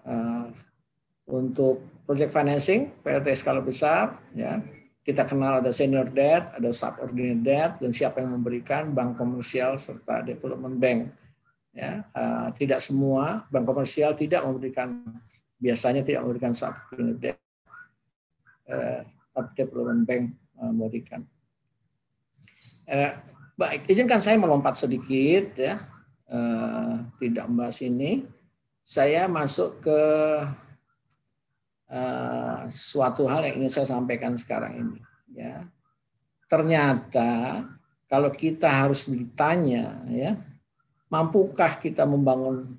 Eh, untuk project financing PLT skala besar ya kita kenal ada senior debt, ada subordinate debt, dan siapa yang memberikan bank komersial serta development bank ya uh, tidak semua bank komersial tidak memberikan biasanya tidak memberikan subprime debt uh, development bank eh, memberikan uh, baik izinkan saya melompat sedikit ya uh, tidak membahas ini saya masuk ke uh, suatu hal yang ingin saya sampaikan sekarang ini ya ternyata kalau kita harus ditanya ya Mampukah kita membangun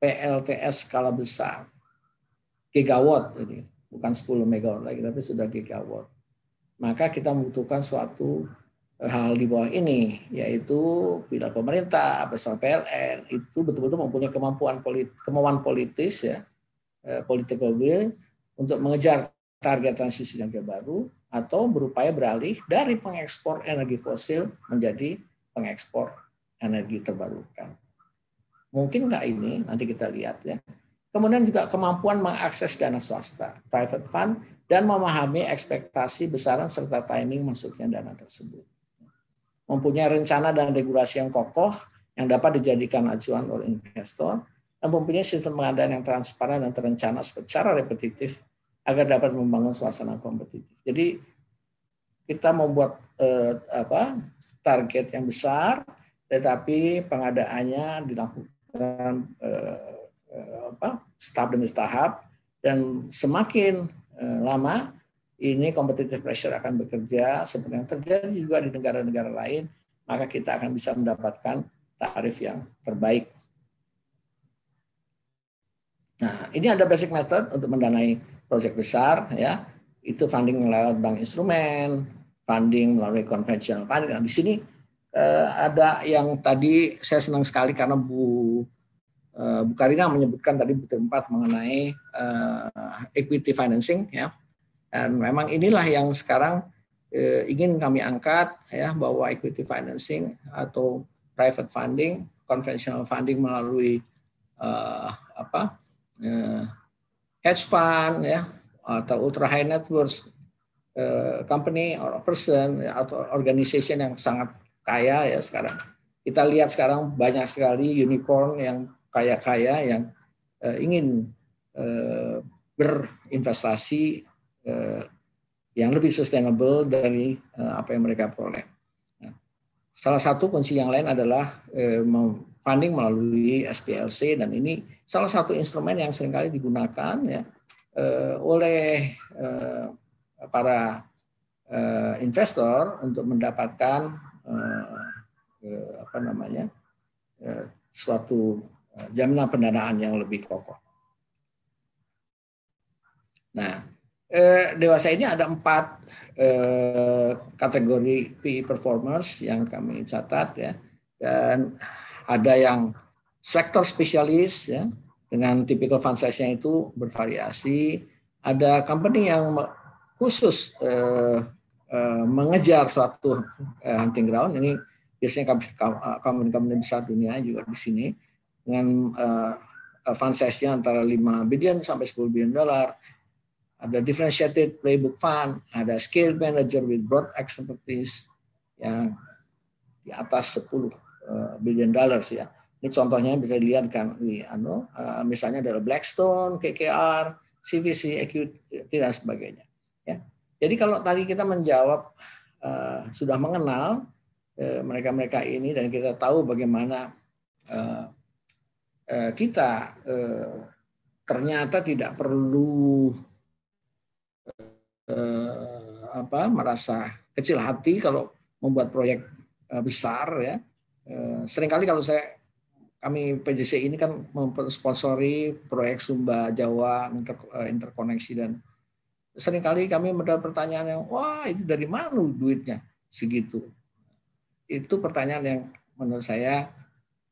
PLTS skala besar? Gigawatt ini, bukan 10 megawatt lagi, tapi sudah gigawatt. Maka kita membutuhkan suatu eh, hal di bawah ini, yaitu bila pemerintah, besar PLN itu betul-betul mempunyai kemampuan polit, kemauan politis ya, eh, political will untuk mengejar target transisi energi baru atau berupaya beralih dari pengekspor energi fosil menjadi pengekspor energi terbarukan. Mungkin nggak ini, nanti kita lihat ya. Kemudian juga kemampuan mengakses dana swasta, private fund, dan memahami ekspektasi besaran serta timing masuknya dana tersebut. Mempunyai rencana dan regulasi yang kokoh yang dapat dijadikan acuan oleh investor, dan mempunyai sistem pengadaan yang transparan dan terencana secara repetitif agar dapat membangun suasana kompetitif. Jadi kita membuat eh, apa, target yang besar, tetapi pengadaannya dilakukan eh, eh apa, tahap demi tahap dan semakin eh, lama ini competitive pressure akan bekerja seperti yang terjadi juga di negara-negara lain maka kita akan bisa mendapatkan tarif yang terbaik. Nah, ini ada basic method untuk mendanai proyek besar ya. Itu funding melalui bank instrumen, funding melalui konvensional funding. Nah, di sini eh, ada yang tadi saya senang sekali karena Bu eh, Bu Karina menyebutkan tadi butir empat mengenai eh, equity financing ya. Dan memang inilah yang sekarang eh, ingin kami angkat ya bahwa equity financing atau private funding, conventional funding melalui eh, apa? Eh, hedge fund ya atau ultra high net worth eh, company or person ya, atau organization yang sangat kaya ya sekarang. Kita lihat sekarang banyak sekali unicorn yang kaya-kaya yang uh, ingin uh, berinvestasi uh, yang lebih sustainable dari uh, apa yang mereka peroleh. Nah, salah satu kunci yang lain adalah eh, funding melalui SPLC dan ini salah satu instrumen yang seringkali digunakan ya oleh para investor untuk mendapatkan Eh, eh, apa namanya eh, suatu eh, jaminan pendanaan yang lebih kokoh. Nah, eh, dewasa ini ada empat eh, kategori PE performers yang kami catat ya, dan ada yang sektor spesialis ya dengan typical fund size-nya itu bervariasi. Ada company yang khusus eh, Eh, mengejar suatu eh, hunting ground ini biasanya eh, company-company besar dunia juga di sini dengan uh, fund size-nya antara 5 billion sampai 10 billion dollar Ada differentiated playbook fund, ada scale manager with broad expertise yang di atas 10 billion dollars ya. Ini contohnya bisa dilihat kan di ano, misalnya dari Blackstone, KKR, CVC, EQT dan sebagainya. Jadi kalau tadi kita menjawab eh, sudah mengenal eh, mereka-mereka ini dan kita tahu bagaimana eh, kita ternyata tidak perlu apa merasa kecil hati kalau membuat proyek besar ya. seringkali kalau saya kami PJC ini kan mempersponsori proyek Sumba Jawa inter, interkoneksi dan seringkali kami mendapat pertanyaan yang wah itu dari mana duitnya segitu. Itu pertanyaan yang menurut saya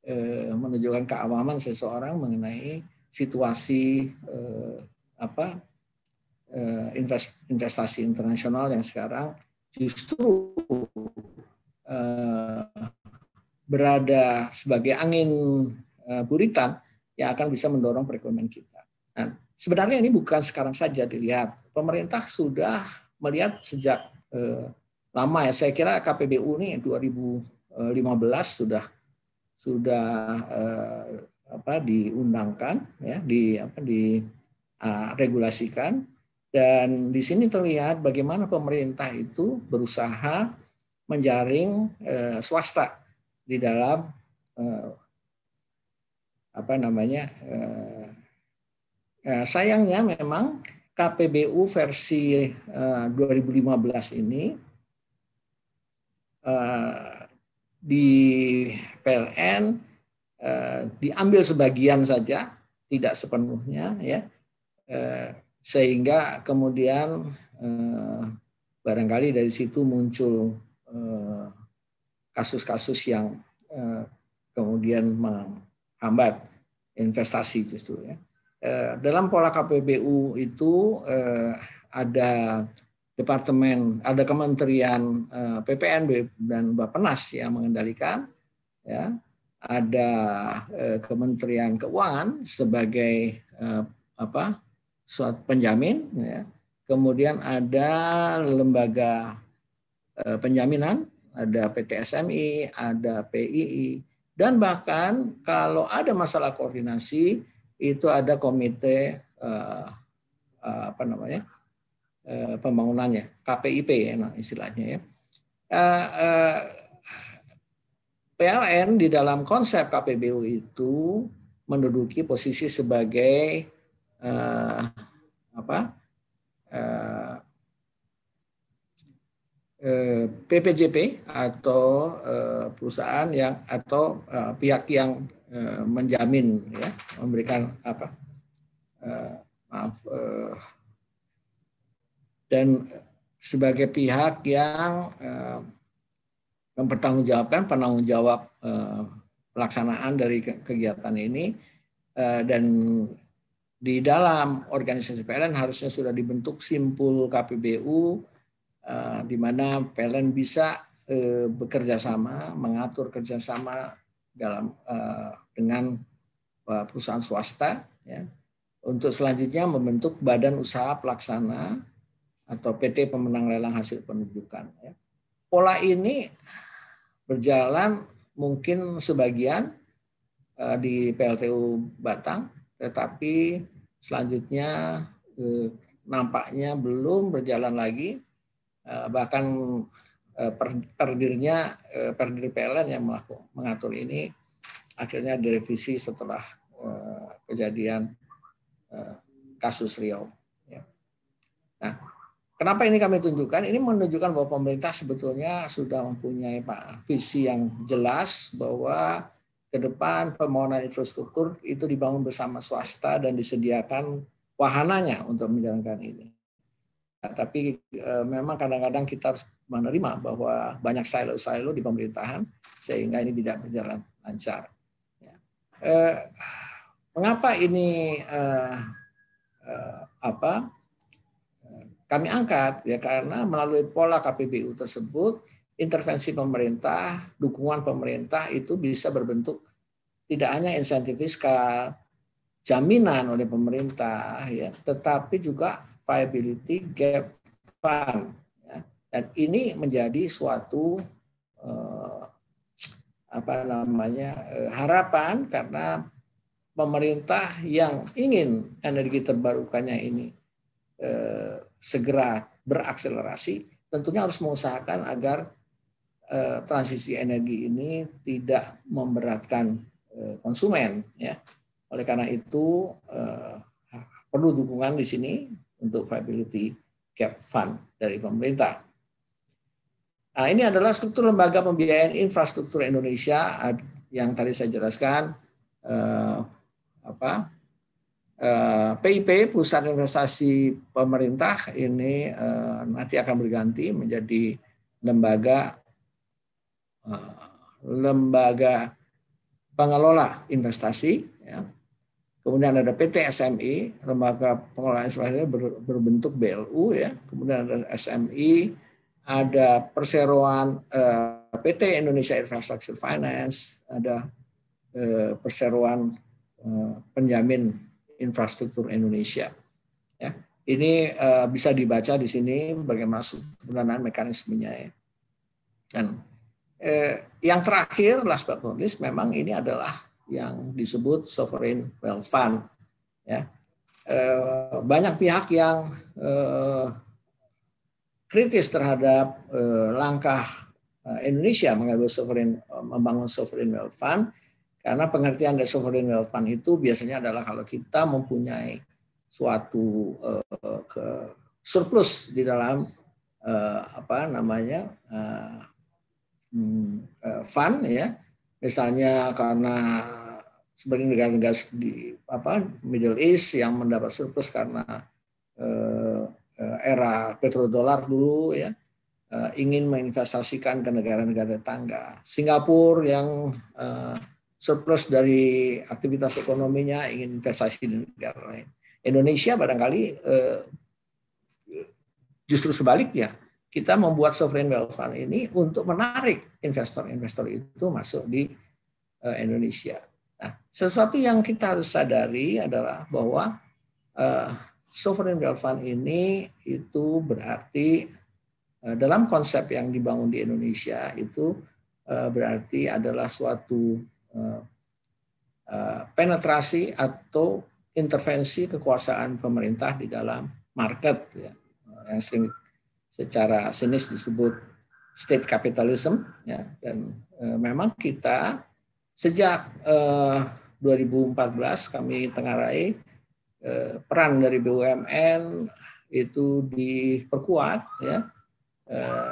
eh, menunjukkan keawaman seseorang mengenai situasi eh, apa eh, investasi internasional yang sekarang justru berada sebagai angin eh, buritan yang akan bisa mendorong perekonomian kita. Nah, Sebenarnya ini bukan sekarang saja dilihat. Pemerintah sudah melihat sejak eh, lama ya. Saya kira KPBU ini 2015 sudah sudah eh, apa diundangkan ya, di apa di eh, regulasikan dan di sini terlihat bagaimana pemerintah itu berusaha menjaring eh, swasta di dalam eh, apa namanya eh, Ya, sayangnya memang KPBU versi 2015 eh, ini eh, di PLN eh, diambil sebagian saja, tidak sepenuhnya ya, sehingga kemudian barangkali dari situ muncul kasus-kasus yang kemudian menghambat investasi justru ya. Eh, dalam pola KPBU itu eh, ada departemen, ada kementerian eh, PPN dan Bappenas yang mengendalikan, ya, ada Kementerian Keuangan sebagai apa suatu penjamin, ya. kemudian ada lembaga penjaminan, ada PT PTSMI, ada PII, dan bahkan kalau ada masalah koordinasi itu ada komite uh, uh, apa namanya uh, pembangunannya KPIP ya istilahnya ya. Uh, uh, PLN di dalam konsep KPBU itu menduduki posisi sebagai uh, apa PPJP atau uh, perusahaan yang atau uh, pihak yang Eh, menjamin ya memberikan apa eh, maaf eh, dan sebagai pihak yang mempertanggungjawabkan penanggung jawab pelaksanaan dari kegiatan ini dan di dalam organisasi PLN harusnya sudah dibentuk simpul KPBU di mana PLN bisa bekerja sama mengatur kerjasama dalam uh, dengan eh, perusahaan swasta ya, untuk selanjutnya membentuk badan usaha pelaksana atau PT pemenang lelang hasil penunjukan. Ya. Pola ini berjalan mungkin sebagian eh, di PLTU Batang, tetapi selanjutnya eh, nampaknya belum berjalan lagi, bahkan perdirnya perdir PLN yang mengatur ini akhirnya direvisi setelah eh, kejadian eh, kasus Riau. Ya. Nah, kenapa ini kami tunjukkan? Ini menunjukkan bahwa pemerintah sebetulnya sudah mempunyai visi yang jelas bahwa ke depan pembangunan infrastruktur itu dibangun bersama swasta dan disediakan wahananya untuk menjalankan ini. Nah, tapi e, memang kadang-kadang kita harus menerima bahwa banyak silo-silo di pemerintahan sehingga ini tidak berjalan lancar. Eh, mengapa ini eh, eh, apa kami angkat ya karena melalui pola KPBU tersebut intervensi pemerintah, dukungan pemerintah itu bisa berbentuk tidak hanya insentif fiskal, jaminan oleh pemerintah ya, tetapi juga viability gap fund. Ya. Dan ini menjadi suatu eh, apa namanya eh, harapan karena pemerintah yang ingin energi terbarukannya ini eh, segera berakselerasi tentunya harus mengusahakan agar eh, transisi energi ini tidak memberatkan konsumen ya oleh karena itu perlu dukungan di sini untuk viability gap fund dari pemerintah Nah, ini adalah struktur lembaga pembiayaan infrastruktur Indonesia yang tadi saya jelaskan eh, apa eh, PIP Pusat Investasi Pemerintah ini eh, nanti akan berganti menjadi lembaga eh, lembaga pengelola investasi ya. Kemudian ada PT SMI, lembaga pengelolaan investasi berbentuk BLU ya. Kemudian ada SMI ada perseroan eh, PT Indonesia Infrastructure Finance, ada eh, perseroan eh, penjamin infrastruktur Indonesia. Ya, ini eh, bisa dibaca di sini bagaimana sebenarnya mekanismenya. Ya. Dan eh, yang terakhir last but not least memang ini adalah yang disebut sovereign wealth fund. Ya, eh, banyak pihak yang eh, kritis terhadap eh, langkah eh, Indonesia mengambil sovereign eh, membangun sovereign wealth fund karena pengertian dari sovereign wealth fund itu biasanya adalah kalau kita mempunyai suatu ke surplus di dalam apa namanya mm, fund ya misalnya karena sebagai negara-negara di apa Middle East yang mendapat surplus karena eh, Eh, era petrodolar dulu ya eh, ingin menginvestasikan ke negara-negara tetangga. Singapura yang eh, surplus dari aktivitas ekonominya ingin investasi di negara lain. Indonesia barangkali justru sebaliknya kita membuat sovereign wealth fund ini untuk menarik investor-investor itu masuk di Indonesia. Nah, sesuatu yang kita harus sadari adalah bahwa sovereign wealth fund ini itu berarti eh, dalam konsep yang dibangun di Indonesia itu eh, berarti adalah suatu eh, penetrasi atau intervensi kekuasaan pemerintah di dalam market ya, yang sering secara sinis disebut state capitalism ya dan e, memang kita sejak e, 2014 kami tengarai Eh, peran dari BUMN itu diperkuat ya eh,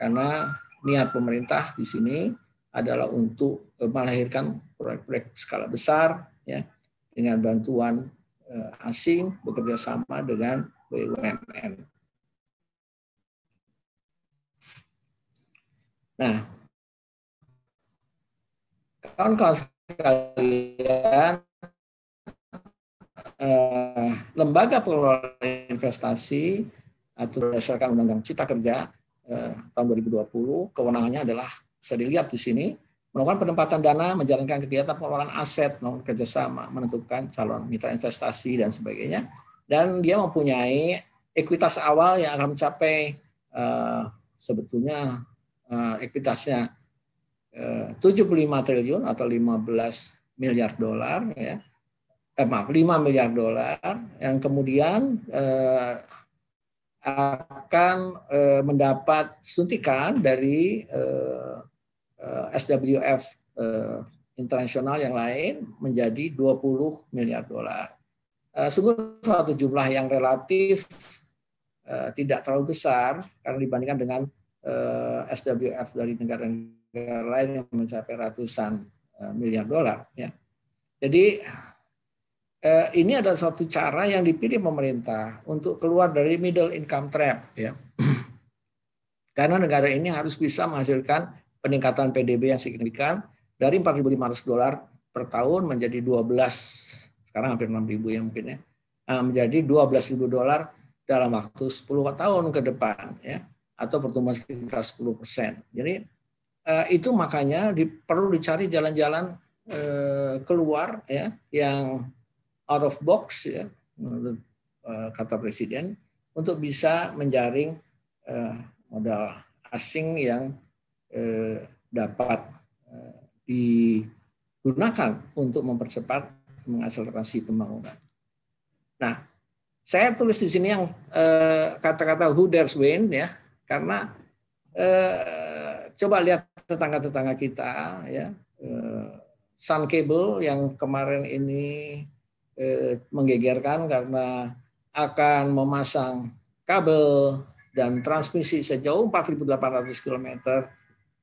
karena niat pemerintah di sini adalah untuk eh, melahirkan proyek-proyek skala besar ya dengan bantuan asing bekerja sama dengan BUMN. Nah, kawan-kawan sekalian, eh, lembaga pengelola investasi atau berdasarkan Undang-Undang Cipta Kerja eh, tahun 2020 kewenangannya adalah bisa dilihat di sini melakukan penempatan dana, menjalankan kegiatan pengelolaan aset, melakukan kerjasama, menentukan calon mitra investasi dan sebagainya, dan dia mempunyai ekuitas awal yang akan mencapai eh, sebetulnya eh, ekuitasnya eh, 75 triliun atau 15 miliar dolar ya eh, maaf 5 miliar dolar yang kemudian eh, akan eh, mendapat suntikan dari eh, eh SWF eh, internasional yang lain menjadi 20 miliar dolar. Eh, sungguh suatu jumlah yang relatif eh, tidak terlalu besar karena dibandingkan dengan eh, SWF dari negara-negara lain yang mencapai ratusan eh, miliar dolar. Ya. Jadi Eh, ini ada satu cara yang dipilih pemerintah untuk keluar dari middle income trap ya. Karena negara ini harus bisa menghasilkan peningkatan PDB yang signifikan dari 4.500 dolar per tahun menjadi 12 sekarang hampir 6.000 ya mungkin ya. Eh, menjadi 12.000 dolar dalam waktu 10 tahun ke depan ya atau pertumbuhan sekitar 10 persen. Jadi eh, itu makanya di, perlu dicari jalan-jalan keluar ya yang out of box ya menurut eh, kata presiden untuk bisa menjaring eh, modal asing yang eh, dapat digunakan untuk mempercepat mengakselerasi pembangunan. Nah, saya tulis di sini yang kata-kata who dares win ya karena coba lihat tetangga-tetangga kita ya Sun Cable yang kemarin ini Eh, menggegerkan karena akan memasang kabel dan transmisi sejauh 4.800 km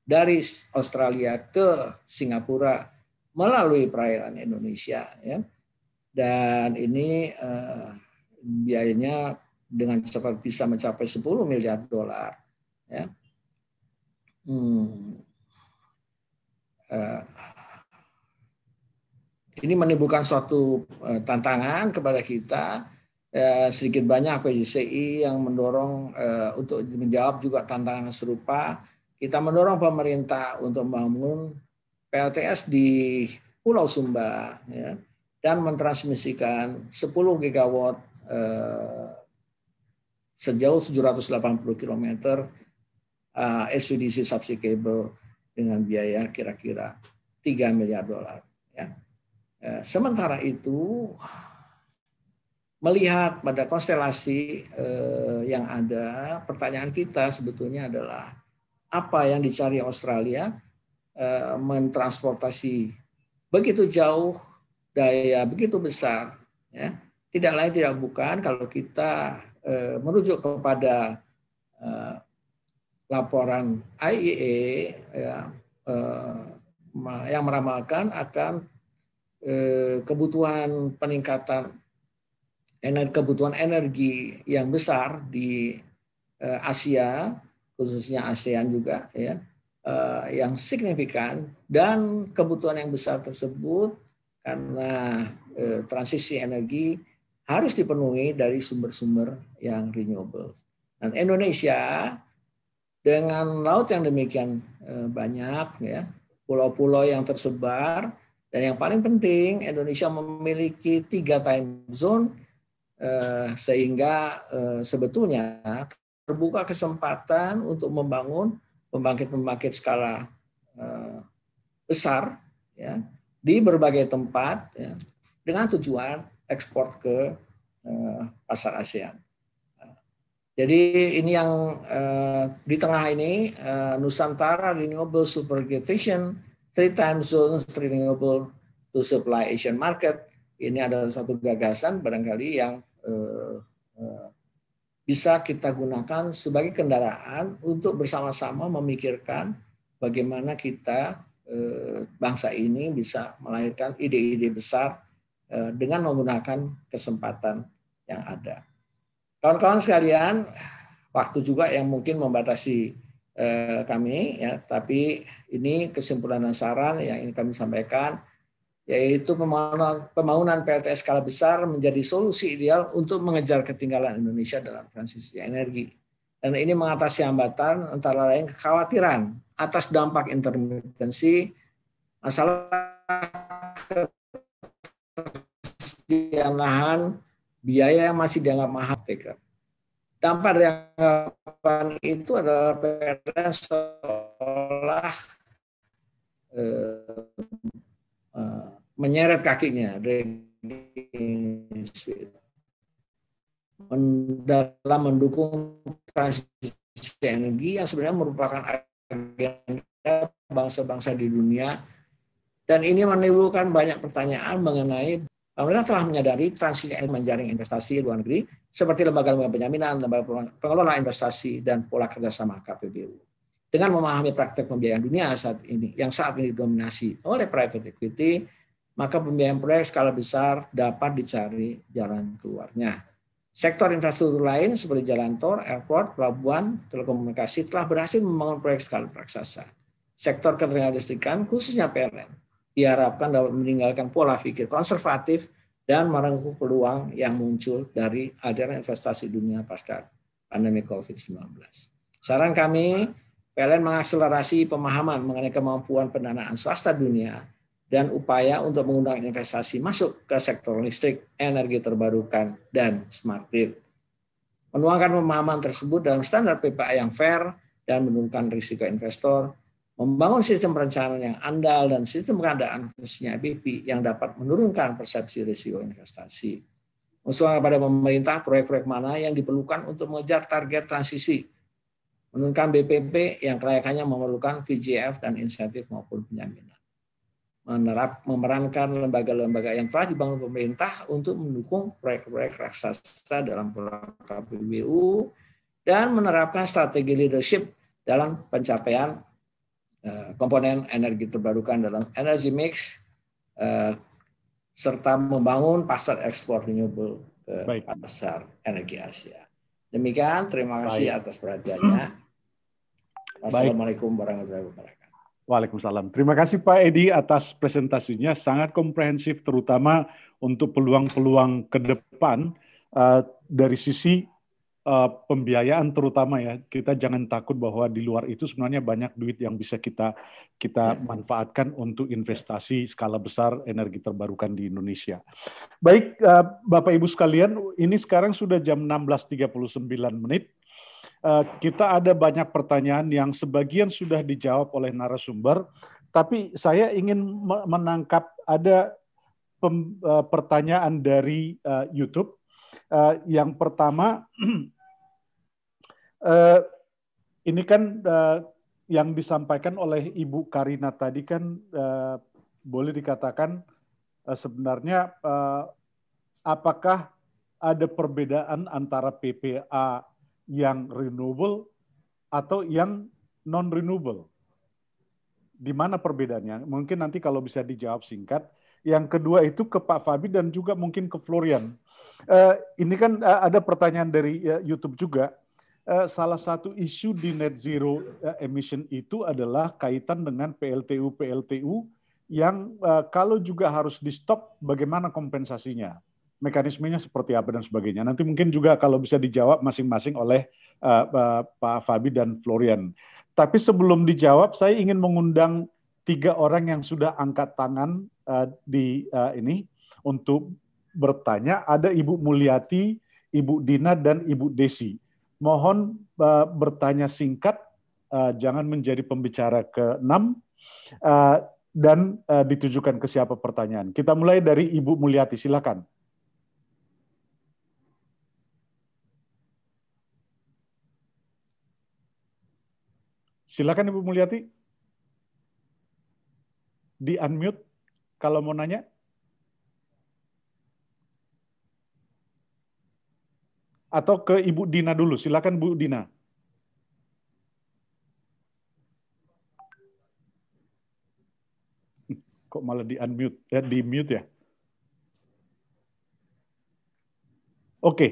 dari Australia ke Singapura melalui perairan Indonesia ya. Dan ini eh, biayanya dengan cepat bisa mencapai 10 miliar dolar ya. Hmm. Eh, ini menimbulkan suatu eh, tantangan kepada kita eh, sedikit banyak PJCI yang mendorong eh, untuk menjawab juga tantangan serupa. Kita mendorong pemerintah untuk membangun PLTS di Pulau Sumba ya, dan mentransmisikan 10 gigawatt sejauh 780 km SVDC subsea cable dengan biaya kira-kira 3 miliar dolar. Ya. Eh, sementara itu melihat pada konstelasi eh, yang ada, pertanyaan kita sebetulnya adalah apa yang dicari Australia eh, mentransportasi begitu jauh daya begitu besar, ya tidak lain tidak bukan kalau kita merujuk kepada laporan IEA ya, yang meramalkan akan Eh, kebutuhan peningkatan kebutuhan energi yang besar di eh, Asia khususnya ASEAN juga ya eh, yang signifikan dan kebutuhan yang besar tersebut karena transisi energi harus dipenuhi dari sumber-sumber yang renewable. Dan Indonesia dengan laut yang demikian banyak ya, pulau-pulau yang tersebar dan yang paling penting, Indonesia memiliki tiga time zone, eh, sehingga eh, sebetulnya terbuka kesempatan untuk membangun pembangkit-pembangkit skala eh, besar ya, di berbagai tempat ya, dengan tujuan ekspor ke pasar ASEAN. Jadi ini yang di tengah ini Nusantara Renewable Super three time zones renewable to supply Asian market. Ini adalah satu gagasan barangkali yang eh, eh, bisa kita gunakan sebagai kendaraan untuk bersama-sama memikirkan bagaimana kita eh, bangsa ini bisa melahirkan ide-ide besar eh, dengan menggunakan kesempatan yang ada. Kawan-kawan sekalian, waktu juga yang mungkin membatasi Eh, kami ya tapi ini kesimpulan dan saran yang ingin kami sampaikan yaitu pembangunan, pembangunan PLTS skala besar menjadi solusi ideal untuk mengejar ketinggalan Indonesia dalam transisi energi. Dan ini mengatasi hambatan antara lain kekhawatiran atas dampak intermitensi, masalah ketersediaan lahan, biaya yang masih dianggap mahal. Dampak dari anggapan itu adalah perda seolah eh, eh menyeret kakinya dalam mendukung transisi energi yang sebenarnya merupakan agenda bangsa-bangsa di dunia dan ini menimbulkan banyak pertanyaan mengenai Pemerintah telah menyadari transisi menjaring investasi luar negeri seperti lembaga-lembaga penjaminan, lembaga pengelola investasi, dan pola kerjasama KPBU. Dengan memahami praktek pembiayaan dunia saat ini, yang saat ini didominasi oleh private equity, maka pembiayaan proyek skala besar dapat dicari jalan keluarnya. Sektor infrastruktur lain seperti jalan tol, airport, pelabuhan, telekomunikasi telah berhasil membangun proyek skala raksasa. Sektor ketenaga listrikan, khususnya PLN, diharapkan dapat meninggalkan pola pikir konservatif dan merangkul peluang yang muncul dari aliran investasi dunia pasca pandemi COVID-19. Saran kami, PLN mengakselerasi pemahaman mengenai kemampuan pendanaan swasta dunia dan upaya untuk mengundang investasi masuk ke sektor listrik, energi terbarukan, dan smart grid. Menuangkan pemahaman tersebut dalam standar PPA yang fair dan menurunkan risiko investor Membangun sistem perencanaan yang andal dan sistem keadaan khususnya BP yang dapat menurunkan persepsi risiko investasi. Usulan kepada pemerintah proyek-proyek mana yang diperlukan untuk mengejar target transisi, menurunkan BPP yang kelayakannya memerlukan VGF dan insentif maupun penjaminan. Menerap, memerankan lembaga-lembaga yang telah dibangun pemerintah untuk mendukung proyek-proyek raksasa dalam program KPBU dan menerapkan strategi leadership dalam pencapaian Eh, komponen energi terbarukan dalam energy mix eh, serta membangun pasar ekspor renewable ke Baik. pasar energi Asia. Demikian, terima kasih Baik. atas perhatiannya. Assalamualaikum warahmatullahi wabarakatuh. Waalaikumsalam. Terima kasih Pak Edi atas presentasinya sangat komprehensif terutama untuk peluang-peluang ke depan eh, dari sisi Eh, pembiayaan terutama ya kita jangan takut bahwa di luar itu sebenarnya banyak duit yang bisa kita kita ya. manfaatkan untuk investasi skala besar energi terbarukan di Indonesia. Baik eh, Bapak Ibu sekalian, ini sekarang sudah jam 16.39 menit. Eh, kita ada banyak pertanyaan yang sebagian sudah dijawab oleh narasumber, tapi saya ingin menangkap ada pertanyaan dari YouTube. Uh, yang pertama uh, ini kan uh, yang disampaikan oleh Ibu Karina tadi kan uh, boleh dikatakan uh, sebenarnya uh, apakah ada perbedaan antara PPA yang renewable atau yang non renewable? Di mana perbedaannya? Mungkin nanti kalau bisa dijawab singkat. Yang kedua itu ke Pak Fabi dan juga mungkin ke Florian. Uh, ini kan uh, ada pertanyaan dari uh, YouTube juga Eh, salah satu isu di net zero eh, emission itu adalah kaitan dengan PLTU PLTU yang eh, kalau juga harus di stop bagaimana kompensasinya mekanismenya seperti apa dan sebagainya nanti mungkin juga kalau bisa dijawab masing-masing oleh Pak Fabi dan Florian tapi sebelum dijawab saya ingin mengundang tiga orang yang sudah angkat tangan di ini untuk bertanya ada Ibu Mulyati, Ibu Dina dan Ibu Desi mohon bertanya singkat, eh, jangan menjadi pembicara ke-6, eh, dan eh, ditujukan ke siapa pertanyaan. Kita mulai dari Ibu Mulyati, silakan. Silakan Ibu Mulyati. Di unmute kalau mau nanya. atau ke Ibu Dina dulu? Silakan Bu Dina. Kok malah di unmute, ya, di mute ya? Oke,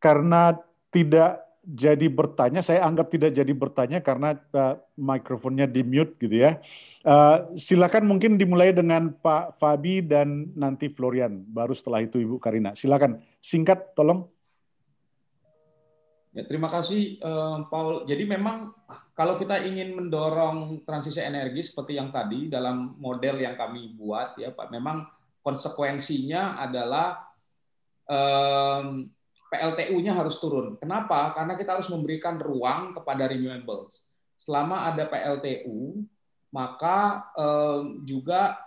karena tidak jadi bertanya, saya anggap tidak jadi bertanya karena uh, mikrofonnya di mute gitu ya. Uh, silakan mungkin dimulai dengan Pak Fabi dan nanti Florian. Baru setelah itu Ibu Karina. Silakan singkat, tolong. Ya, terima kasih eh, Paul. Jadi memang kalau kita ingin mendorong transisi energi seperti yang tadi dalam model yang kami buat ya Pak, memang konsekuensinya adalah um, PLTU-nya harus turun. Kenapa? Karena kita harus memberikan ruang kepada renewables. Selama ada PLTU, maka um, juga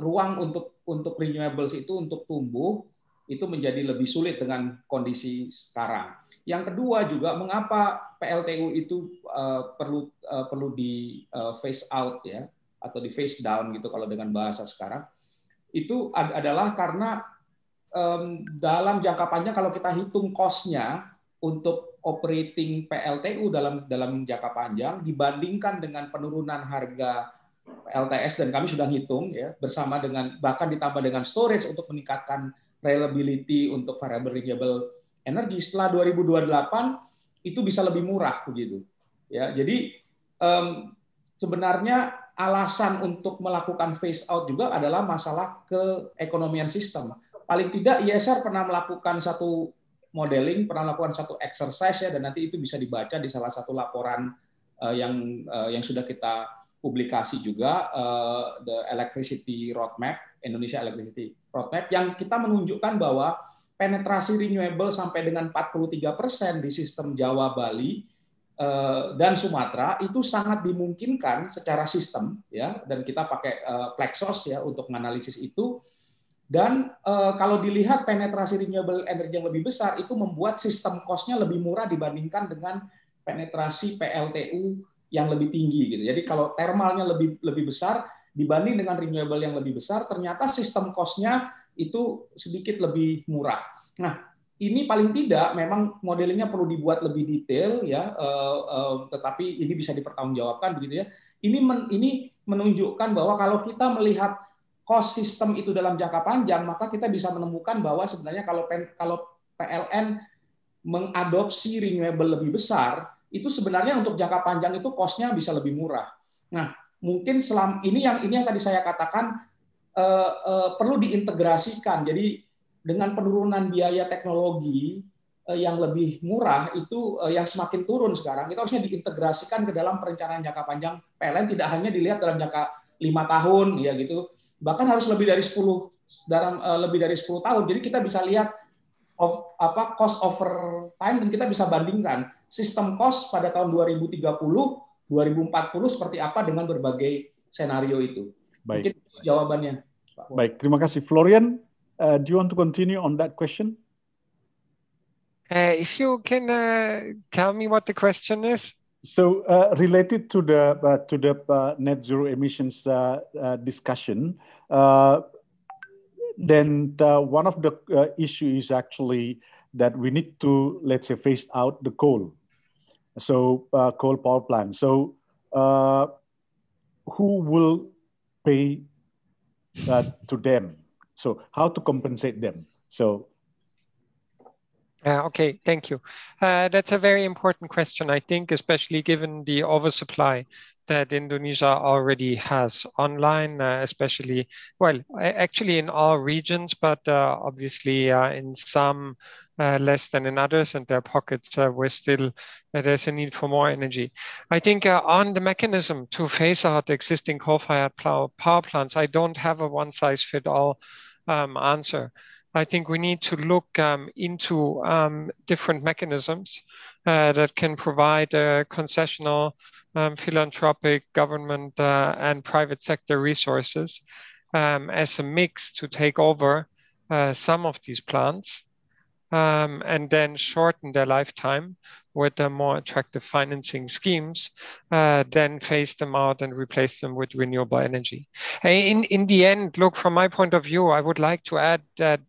ruang untuk untuk renewables itu untuk tumbuh itu menjadi lebih sulit dengan kondisi sekarang yang kedua juga mengapa PLTU itu eh, perlu eh, perlu di eh, face phase out ya atau di phase down gitu kalau dengan bahasa sekarang itu adalah karena dalam jangka panjang kalau kita hitung costnya untuk operating PLTU dalam dalam jangka panjang dibandingkan dengan penurunan harga LTS dan kami sudah hitung ya bersama dengan bahkan ditambah dengan storage untuk meningkatkan reliability untuk variable renewable energi setelah 2028 itu bisa lebih murah begitu. Ya, jadi um, sebenarnya alasan untuk melakukan phase out juga adalah masalah keekonomian sistem. Paling tidak ISR pernah melakukan satu modeling, pernah melakukan satu exercise ya dan nanti itu bisa dibaca di salah satu laporan uh, yang uh, yang sudah kita publikasi juga uh, the electricity roadmap Indonesia electricity roadmap yang kita menunjukkan bahwa penetrasi renewable sampai dengan 43% persen di sistem Jawa, Bali, eh, dan Sumatera itu sangat dimungkinkan secara sistem ya dan kita pakai eh, Plexos ya untuk menganalisis itu dan eh, kalau dilihat penetrasi renewable energy yang lebih besar itu membuat sistem costnya lebih murah dibandingkan dengan penetrasi PLTU yang lebih tinggi gitu. Jadi kalau thermalnya lebih lebih besar dibanding dengan renewable yang lebih besar ternyata sistem costnya itu sedikit lebih murah. Nah, ini paling tidak memang modelingnya perlu dibuat lebih detail ya, uh, uh, tetapi ini bisa dipertanggungjawabkan begitu ya. Ini men, ini menunjukkan bahwa kalau kita melihat cost system itu dalam jangka panjang, maka kita bisa menemukan bahwa sebenarnya kalau pen, kalau PLN mengadopsi renewable lebih besar, itu sebenarnya untuk jangka panjang itu cost-nya bisa lebih murah. Nah, mungkin selam ini yang ini yang tadi saya katakan uh, uh, perlu diintegrasikan. Jadi dengan penurunan biaya teknologi uh, yang lebih murah itu uh, yang semakin turun sekarang, itu harusnya diintegrasikan ke dalam perencanaan jangka panjang PLN tidak hanya dilihat dalam jangka lima tahun ya gitu, bahkan harus lebih dari 10 dalam uh, lebih dari 10 tahun. Jadi kita bisa lihat of, apa cost over time dan kita bisa bandingkan sistem cost pada tahun 2030 2040 seperti apa dengan berbagai skenario itu. Baik. Mungkin jawabannya. Pak. Baik, terima kasih. Florian, uh, do you want to continue on that question? Uh, if you can uh, tell me what the question is. So uh, related to the uh, to the uh, net zero emissions uh, uh, discussion, uh, then the, one of the uh, issue is actually that we need to let's say phase out the coal, so coal power plant. So who will pay uh, to them. So how to compensate them? So. Uh, okay, thank you. Uh, that's a very important question, I think, especially given the oversupply that Indonesia already has online, uh, especially, well, actually in all regions, but uh, obviously uh, in some uh, less than in others, and their pockets pockets uh, were still uh, there's a need for more energy. I think on the mechanism to phase out existing coal fired power plants, I don't have a one size fits all um, answer. I think we need to look um, into um, different mechanisms uh, that can provide a concessional um, philanthropic, government, uh, and private sector resources um, as a mix to take over uh, some of these plants um, and then shorten their lifetime with the more attractive financing schemes, uh, then phase them out and replace them with renewable energy. In, in the end, look, from my point of view, I would like to add that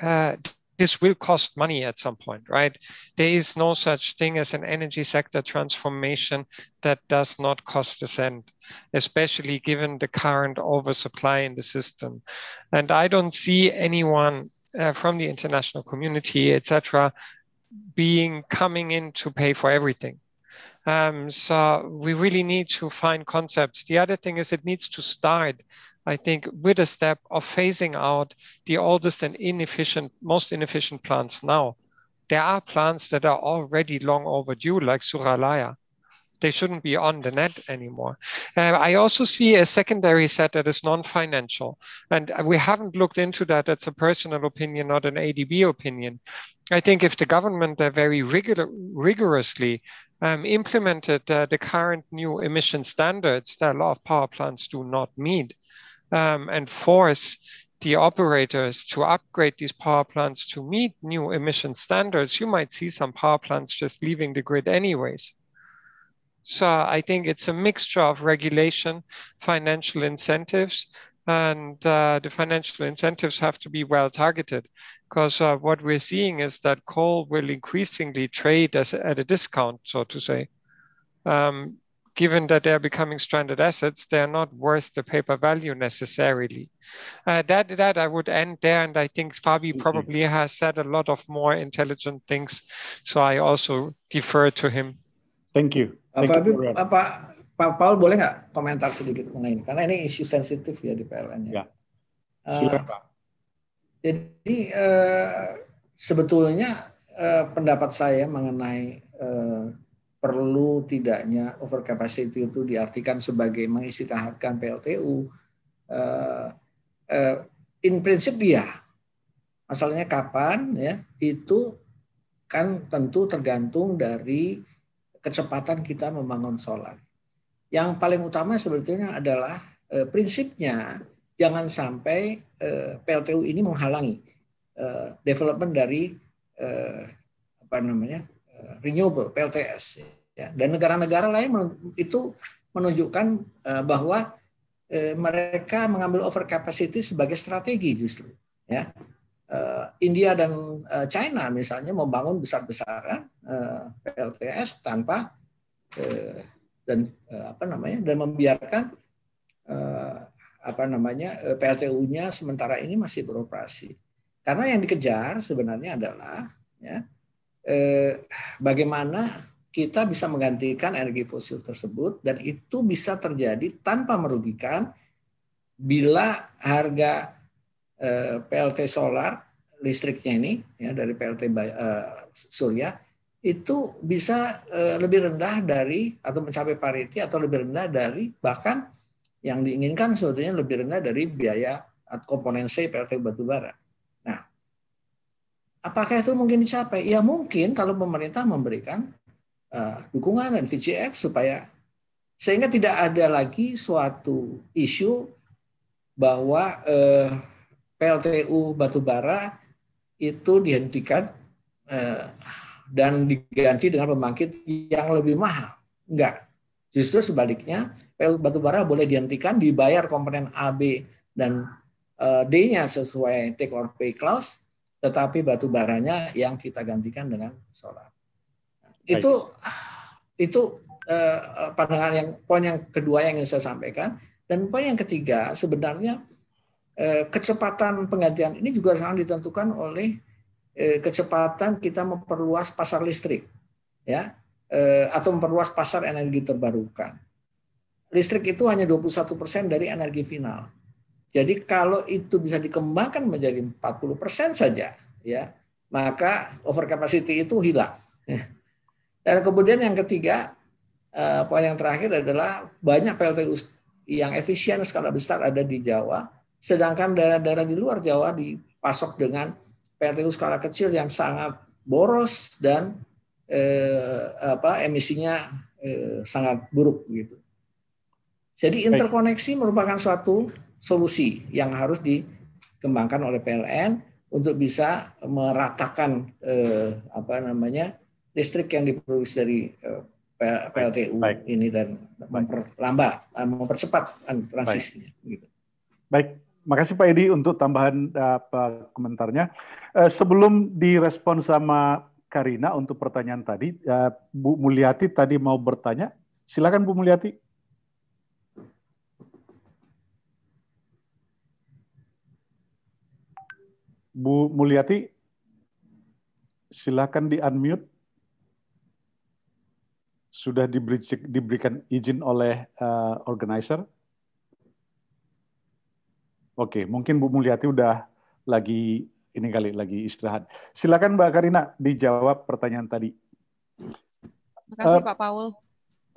uh, this will cost money at some point, right? There is no such thing as an energy sector transformation that does not cost a cent, especially given the current oversupply in the system. And I don't see anyone uh, from the international community, etc., being coming in to pay for everything. Um, so we really need to find concepts. The other thing is it needs to start I think, with a step of phasing out the oldest and inefficient, most inefficient plants now. There are plants that are already long overdue, like Suralaya. They shouldn't be on the net anymore. Uh, I also see a secondary set that is non financial. And we haven't looked into that. That's a personal opinion, not an ADB opinion. I think if the government very rigor- rigorously um, implemented uh, the current new emission standards that a lot of power plants do not meet, um, and force the operators to upgrade these power plants to meet new emission standards, you might see some power plants just leaving the grid anyways. So I think it's a mixture of regulation, financial incentives, and uh, the financial incentives have to be well targeted because uh, what we're seeing is that coal will increasingly trade as, at a discount, so to say. Um, given that they're becoming stranded assets, they're not worth the paper value necessarily. Uh, that, that I would end there. And I think Fabi mm-hmm. probably has said a lot of more intelligent things. So I also defer to him. Thank you. Uh, Thank Fabi, you Pak, Pak Paul boleh nggak komentar sedikit mengenai ini? Karena ini isu sensitif ya di PLN. Ya. Uh, Silakan, Uh, jadi uh, sebetulnya uh, pendapat saya mengenai uh, perlu tidaknya over capacity itu diartikan sebagai mengistirahatkan PLTU. Uh, eh, uh, eh, in prinsip dia, masalahnya kapan ya itu kan tentu tergantung dari kecepatan kita membangun solar. Yang paling utama sebetulnya adalah uh, prinsipnya jangan sampai uh, PLTU ini menghalangi uh, development dari uh, apa namanya renewable PLTS ya. dan negara-negara lain itu menunjukkan eh, bahwa eh, mereka mengambil over capacity sebagai strategi justru ya eh, India dan China misalnya membangun besar-besaran PLTS tanpa dan apa namanya dan membiarkan apa namanya PLTU-nya sementara ini masih beroperasi karena yang dikejar sebenarnya adalah ya Eh, bagaimana kita bisa menggantikan energi fosil tersebut dan itu bisa terjadi tanpa merugikan bila harga eh, PLT solar listriknya ini ya dari PLT eh, surya itu bisa lebih rendah dari atau mencapai pariti atau lebih rendah dari bahkan yang diinginkan sebetulnya lebih rendah dari biaya komponen C PLT batubara. Apakah itu mungkin dicapai? Ya mungkin kalau pemerintah memberikan uh, dukungan dan VCF supaya sehingga tidak ada lagi suatu isu bahwa uh, eh, PLTU batubara itu dihentikan uh, dan diganti dengan pembangkit yang lebih mahal. Enggak. Justru sebaliknya, PLTU batubara boleh dihentikan dibayar komponen A, B, dan D-nya sesuai take or pay clause tetapi batu baranya yang kita gantikan dengan solar. Itu itu eh, eh pandangan yang poin yang kedua yang ingin saya sampaikan dan poin yang ketiga sebenarnya eh, kecepatan penggantian ini juga sangat ditentukan oleh eh, kecepatan kita memperluas pasar listrik ya eh, atau memperluas pasar energi terbarukan. Listrik itu hanya 21% dari energi final jadi kalau itu bisa dikembangkan menjadi 40% saja, ya, maka overcapacity itu hilang. Dan kemudian yang ketiga, eh, poin yang terakhir adalah banyak PLTU yang efisien skala besar ada di Jawa, sedangkan daerah-daerah di luar Jawa dipasok dengan PLTU skala kecil yang sangat boros dan eh, apa emisinya eh, sangat buruk gitu. Jadi interkoneksi merupakan suatu solusi yang harus dikembangkan oleh PLN untuk bisa meratakan eh, apa namanya listrik yang diproduksi dari eh, PLTU Baik. ini dan memperlambat, eh, mempercepat transisinya. Baik. Gitu. Baik, makasih Pak Edi untuk tambahan eh, apa komentarnya. Eh, sebelum direspon sama Karina untuk pertanyaan tadi, eh, Bu Mulyati tadi mau bertanya, silakan Bu Mulyati. Bu Mulyati, silakan di-unmute. Sudah diberi, diberikan izin oleh uh, organizer. Oke, mungkin Bu Mulyati udah lagi ini kali lagi istirahat. Silakan Mbak Karina dijawab pertanyaan tadi. Terima kasih uh, Pak Paul.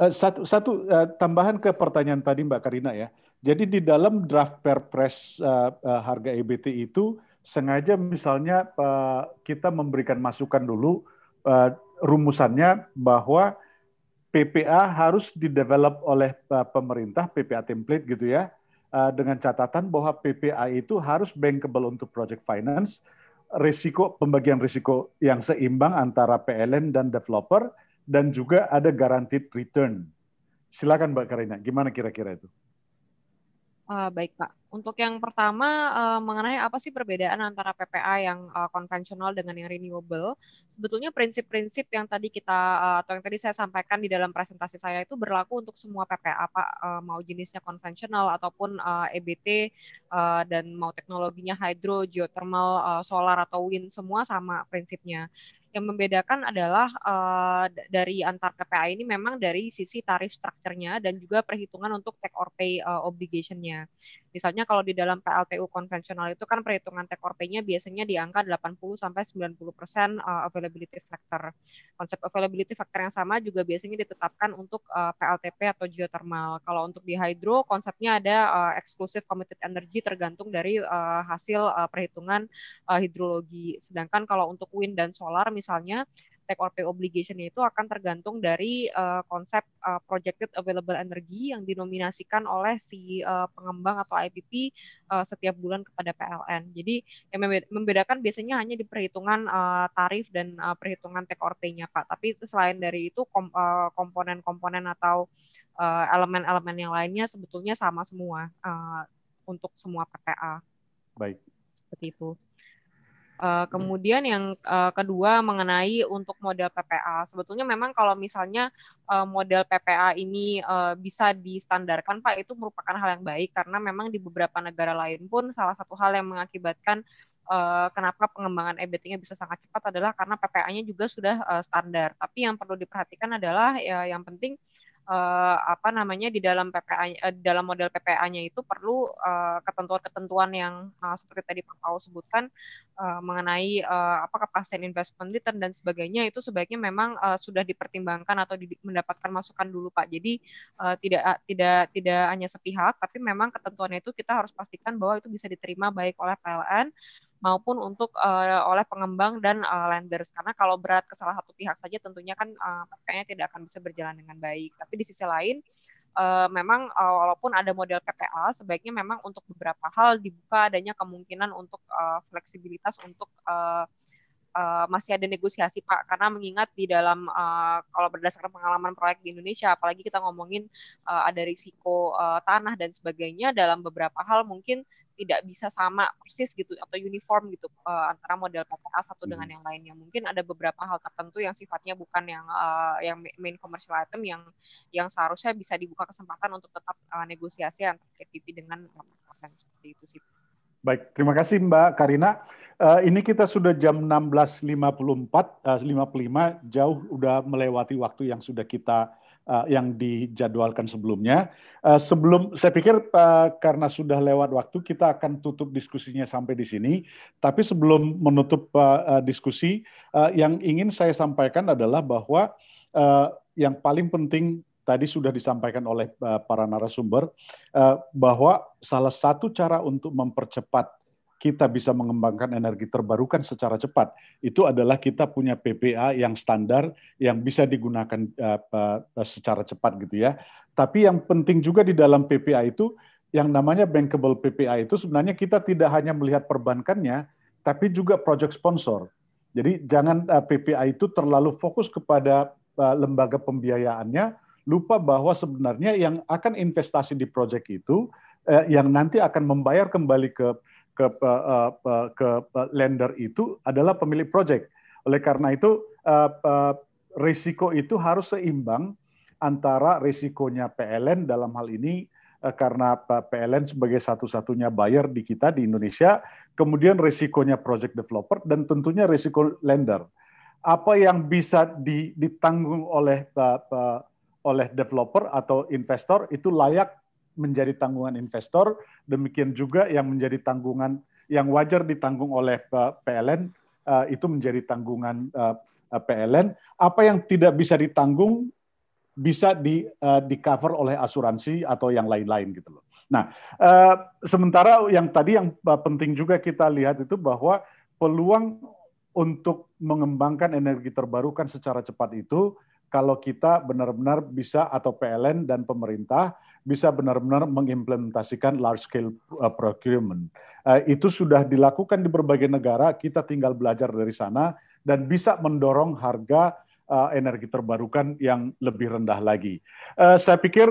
Eh, satu satu uh, tambahan ke pertanyaan tadi Mbak Karina ya. Jadi di dalam draft Perpres uh, uh, harga EBT itu sengaja misalnya eh, kita memberikan masukan dulu eh, rumusannya bahwa PPA harus didevelop oleh eh, pemerintah PPA template gitu ya dengan catatan bahwa PPA itu harus bankable untuk project finance risiko pembagian risiko yang seimbang antara PLN dan developer dan juga ada guaranteed return. Silakan Mbak Karina, gimana kira-kira itu? Uh, baik Pak. Untuk yang pertama uh, mengenai apa sih perbedaan antara PPA yang uh, konvensional dengan yang renewable? Sebetulnya prinsip-prinsip yang tadi kita uh, atau yang tadi saya sampaikan di dalam presentasi saya itu berlaku untuk semua PPA Pak, uh, mau jenisnya konvensional ataupun uh, EBT uh, dan mau teknologinya hydro, geothermal, uh, solar atau wind semua sama prinsipnya yang membedakan adalah uh, dari antar KPA ini memang dari sisi tarif strukturnya dan juga perhitungan untuk take or pay uh, obligation-nya. Misalnya kalau di dalam PLTU konvensional itu kan perhitungan take or pay-nya biasanya di angka 80 sampai 90% eh, availability factor. Konsep availability factor yang sama juga biasanya ditetapkan untuk PLTP eh, atau geothermal. Kalau untuk di hydro konsepnya ada eh, exclusive committed energy tergantung dari hasil perhitungan hidrologi. Sedangkan kalau untuk wind dan solar misalnya take or pay obligation itu akan tergantung dari uh, konsep uh, projected available energy yang dinominasikan oleh si uh, pengembang atau IPP uh, setiap bulan kepada PLN. Jadi yang membedakan biasanya hanya di perhitungan uh, tarif dan uh, perhitungan take or pay-nya Pak. Tapi selain dari itu kom komponen-komponen atau elemen elemen-elemen yang lainnya sebetulnya sama semua uh, untuk semua PTA. Baik. Seperti itu. Uh, kemudian yang uh, kedua mengenai untuk model PPA. Sebetulnya memang kalau misalnya uh, model PPA ini uh, bisa distandarkan Pak itu merupakan hal yang baik karena memang di beberapa negara lain pun salah satu hal yang mengakibatkan uh, kenapa pengembangan e nya bisa sangat cepat adalah karena PPA-nya juga sudah uh, standar. Tapi yang perlu diperhatikan adalah ya, yang penting uh, apa namanya di dalam PPA uh, eh, dalam model PPA-nya itu perlu eh, ketentuan-ketentuan uh, yang uh, seperti tadi Pak Paul sebutkan uh, mengenai uh, apa kepastian investment return dan sebagainya itu sebaiknya memang uh, sudah dipertimbangkan atau di, mendapatkan masukan dulu Pak. Jadi uh, tidak tidak tidak hanya sepihak tapi memang ketentuannya itu kita harus pastikan bahwa itu bisa diterima baik oleh PLN maupun untuk uh, oleh pengembang dan uh, lenders karena kalau berat ke salah satu pihak saja tentunya kan uh, tidak akan bisa berjalan dengan baik tapi di sisi lain uh, memang uh, walaupun ada model PPA sebaiknya memang untuk beberapa hal dibuka adanya kemungkinan untuk uh, fleksibilitas untuk uh, Uh, masih ada negosiasi Pak karena mengingat di dalam uh, kalau berdasarkan pengalaman proyek di Indonesia apalagi kita ngomongin uh, ada risiko uh, tanah dan sebagainya dalam beberapa hal mungkin tidak bisa sama persis gitu atau uniform gitu uh, antara model PPA satu dengan hmm. yang lainnya. Mungkin ada beberapa hal tertentu yang sifatnya bukan yang uh, yang main commercial item yang yang seharusnya bisa dibuka kesempatan untuk tetap uh, negosiasi antara KPP dengan dan seperti itu sih. Baik, terima kasih Mbak Karina. Uh, ini kita sudah jam 16.54, uh, 55, jauh udah melewati waktu yang sudah kita uh, yang dijadwalkan sebelumnya. Uh, sebelum saya pikir uh, karena sudah lewat waktu kita akan tutup diskusinya sampai di sini. Tapi sebelum menutup uh, diskusi, uh, yang ingin saya sampaikan adalah bahwa uh, yang paling penting tadi sudah disampaikan oleh uh, para narasumber uh, bahwa salah satu cara untuk mempercepat kita bisa mengembangkan energi terbarukan secara cepat itu adalah kita punya PPA yang standar yang bisa digunakan uh, secara cepat gitu ya. Tapi yang penting juga di dalam PPA itu yang namanya bankable PPA itu sebenarnya kita tidak hanya melihat perbankannya tapi juga project sponsor. Jadi jangan uh, eh, PPA itu terlalu fokus kepada uh, lembaga pembiayaannya lupa bahwa sebenarnya yang akan investasi di project itu yang nanti akan membayar kembali ke ke uh, uh, ke lender itu adalah pemilik proyek. Oleh karena itu uh, uh, risiko itu harus seimbang antara risikonya PLN dalam hal ini karena PLN sebagai satu-satunya buyer di kita di Indonesia, kemudian risikonya project developer dan tentunya risiko lender. Apa yang bisa ditanggung oleh oleh developer atau investor itu layak menjadi tanggungan investor, demikian juga yang menjadi tanggungan yang wajar ditanggung oleh eh, PLN eh, itu menjadi tanggungan eh, PLN. Apa yang tidak bisa ditanggung bisa di di cover oleh asuransi atau yang lain-lain gitu loh. Nah, sementara yang tadi yang penting juga kita lihat itu bahwa peluang untuk mengembangkan energi terbarukan secara cepat itu kalau kita benar-benar bisa atau PLN dan pemerintah bisa benar-benar mengimplementasikan large scale uh, procurement. Uh, itu sudah dilakukan di berbagai negara, kita tinggal belajar dari sana dan bisa mendorong harga uh, energi terbarukan yang lebih rendah lagi. saya pikir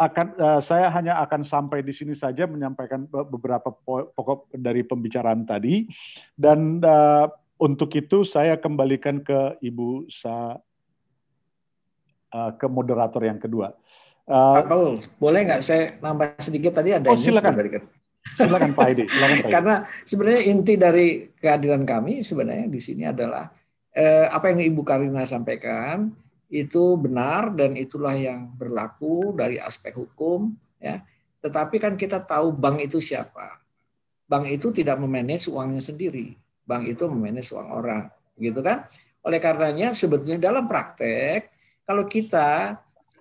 akan saya hanya akan sampai di sini saja menyampaikan beberapa pokok dari pembicaraan tadi dan untuk itu saya kembalikan ke Ibu Sa ke moderator yang kedua. Eh, Pak Paul, boleh nggak saya nambah sedikit tadi ada oh, silakan. dari silakan Pak Edi. Silakan, Pak Edi. Karena sebenarnya inti dari kehadiran kami sebenarnya di sini adalah eh, apa yang Ibu Karina sampaikan itu benar dan itulah yang berlaku dari aspek hukum ya. Tetapi kan kita tahu bank itu siapa. Bank itu tidak memanage uangnya sendiri. Bank itu memanage uang orang, gitu kan? Oleh karenanya sebetulnya dalam praktek kalau kita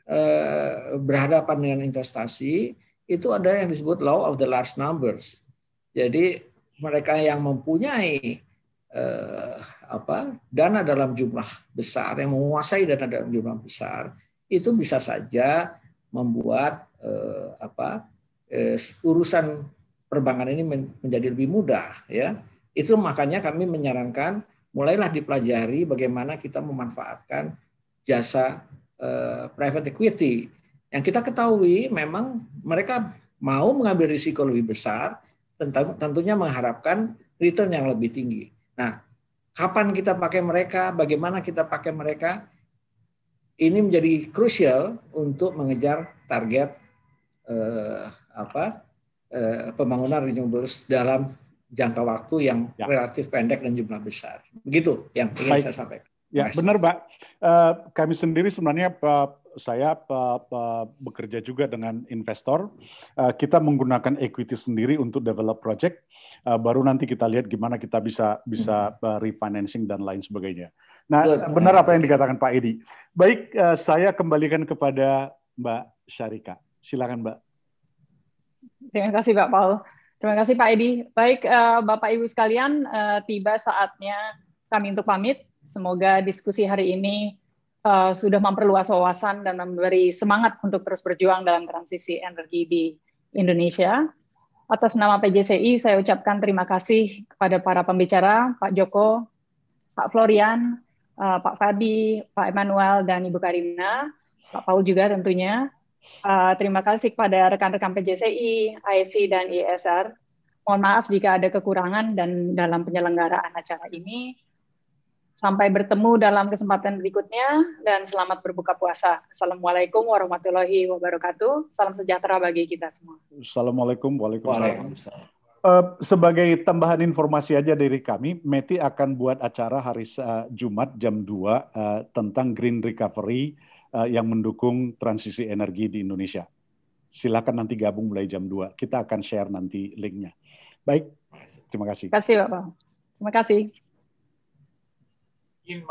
Eh, berhadapan dengan investasi itu ada yang disebut law of the large numbers. Jadi mereka yang mempunyai eh, apa dana dalam jumlah besar yang menguasai dana dalam jumlah besar itu bisa saja membuat eh, apa eh, urusan perbankan ini menjadi lebih mudah ya. Itu makanya kami menyarankan mulailah dipelajari bagaimana kita memanfaatkan jasa Eh, private equity. Yang kita ketahui memang mereka mau mengambil risiko lebih besar, tentunya mengharapkan return yang lebih tinggi. Nah, kapan kita pakai mereka, bagaimana kita pakai mereka, ini menjadi krusial untuk mengejar target eh, apa eh, pembangunan renewables dalam jangka waktu yang ya. relatif pendek dan jumlah besar. Begitu yang ingin Baik. saya sampaikan. Ya, nice. benar, Pak. Uh, eh, kami sendiri sebenarnya uh, saya uh, uh, bekerja juga dengan investor. Uh, kita menggunakan equity sendiri untuk develop project. Uh, baru nanti kita lihat gimana kita bisa bisa uh, refinancing dan lain sebagainya. Nah, Good. benar apa yang dikatakan Pak Edi. Baik, uh, saya kembalikan kepada Mbak Syarika. Silakan, Mbak. Terima kasih, Pak Paul. Terima kasih, Pak Edi. Baik, uh, Bapak Ibu sekalian, uh, tiba saatnya kami untuk pamit. Semoga diskusi hari ini uh, sudah memperluas wawasan dan memberi semangat untuk terus berjuang dalam transisi energi di Indonesia. Atas nama PJCI, saya ucapkan terima kasih kepada para pembicara, Pak Joko, Pak Florian, uh, Pak Fadi, Pak Emmanuel, dan Ibu Karina, Pak Paul juga tentunya. Uh, terima kasih kepada rekan-rekan PJCI, IC dan ISR. Mohon maaf jika ada kekurangan dan dalam penyelenggaraan acara ini. Sampai bertemu dalam kesempatan berikutnya dan selamat berbuka puasa. Assalamualaikum warahmatullahi wabarakatuh. Salam sejahtera bagi kita semua. Assalamualaikum warahmatullahi wabarakatuh. Eh, sebagai tambahan informasi aja dari kami, Meti akan buat acara hari eh, Jumat jam 2 eh, tentang green recovery yang mendukung transisi energi di Indonesia. Silakan nanti gabung mulai jam 2. Kita akan share nanti linknya. Baik, terima kasih. Terima kasih, Bapak. Terima kasih. in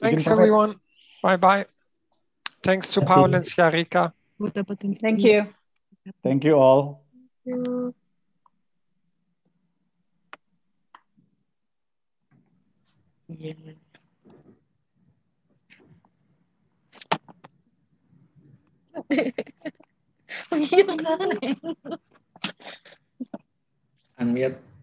Thanks, everyone. Bye bye. Thanks to Paul and Siarika. Thank you. Thank you all. Thank you. Yeah.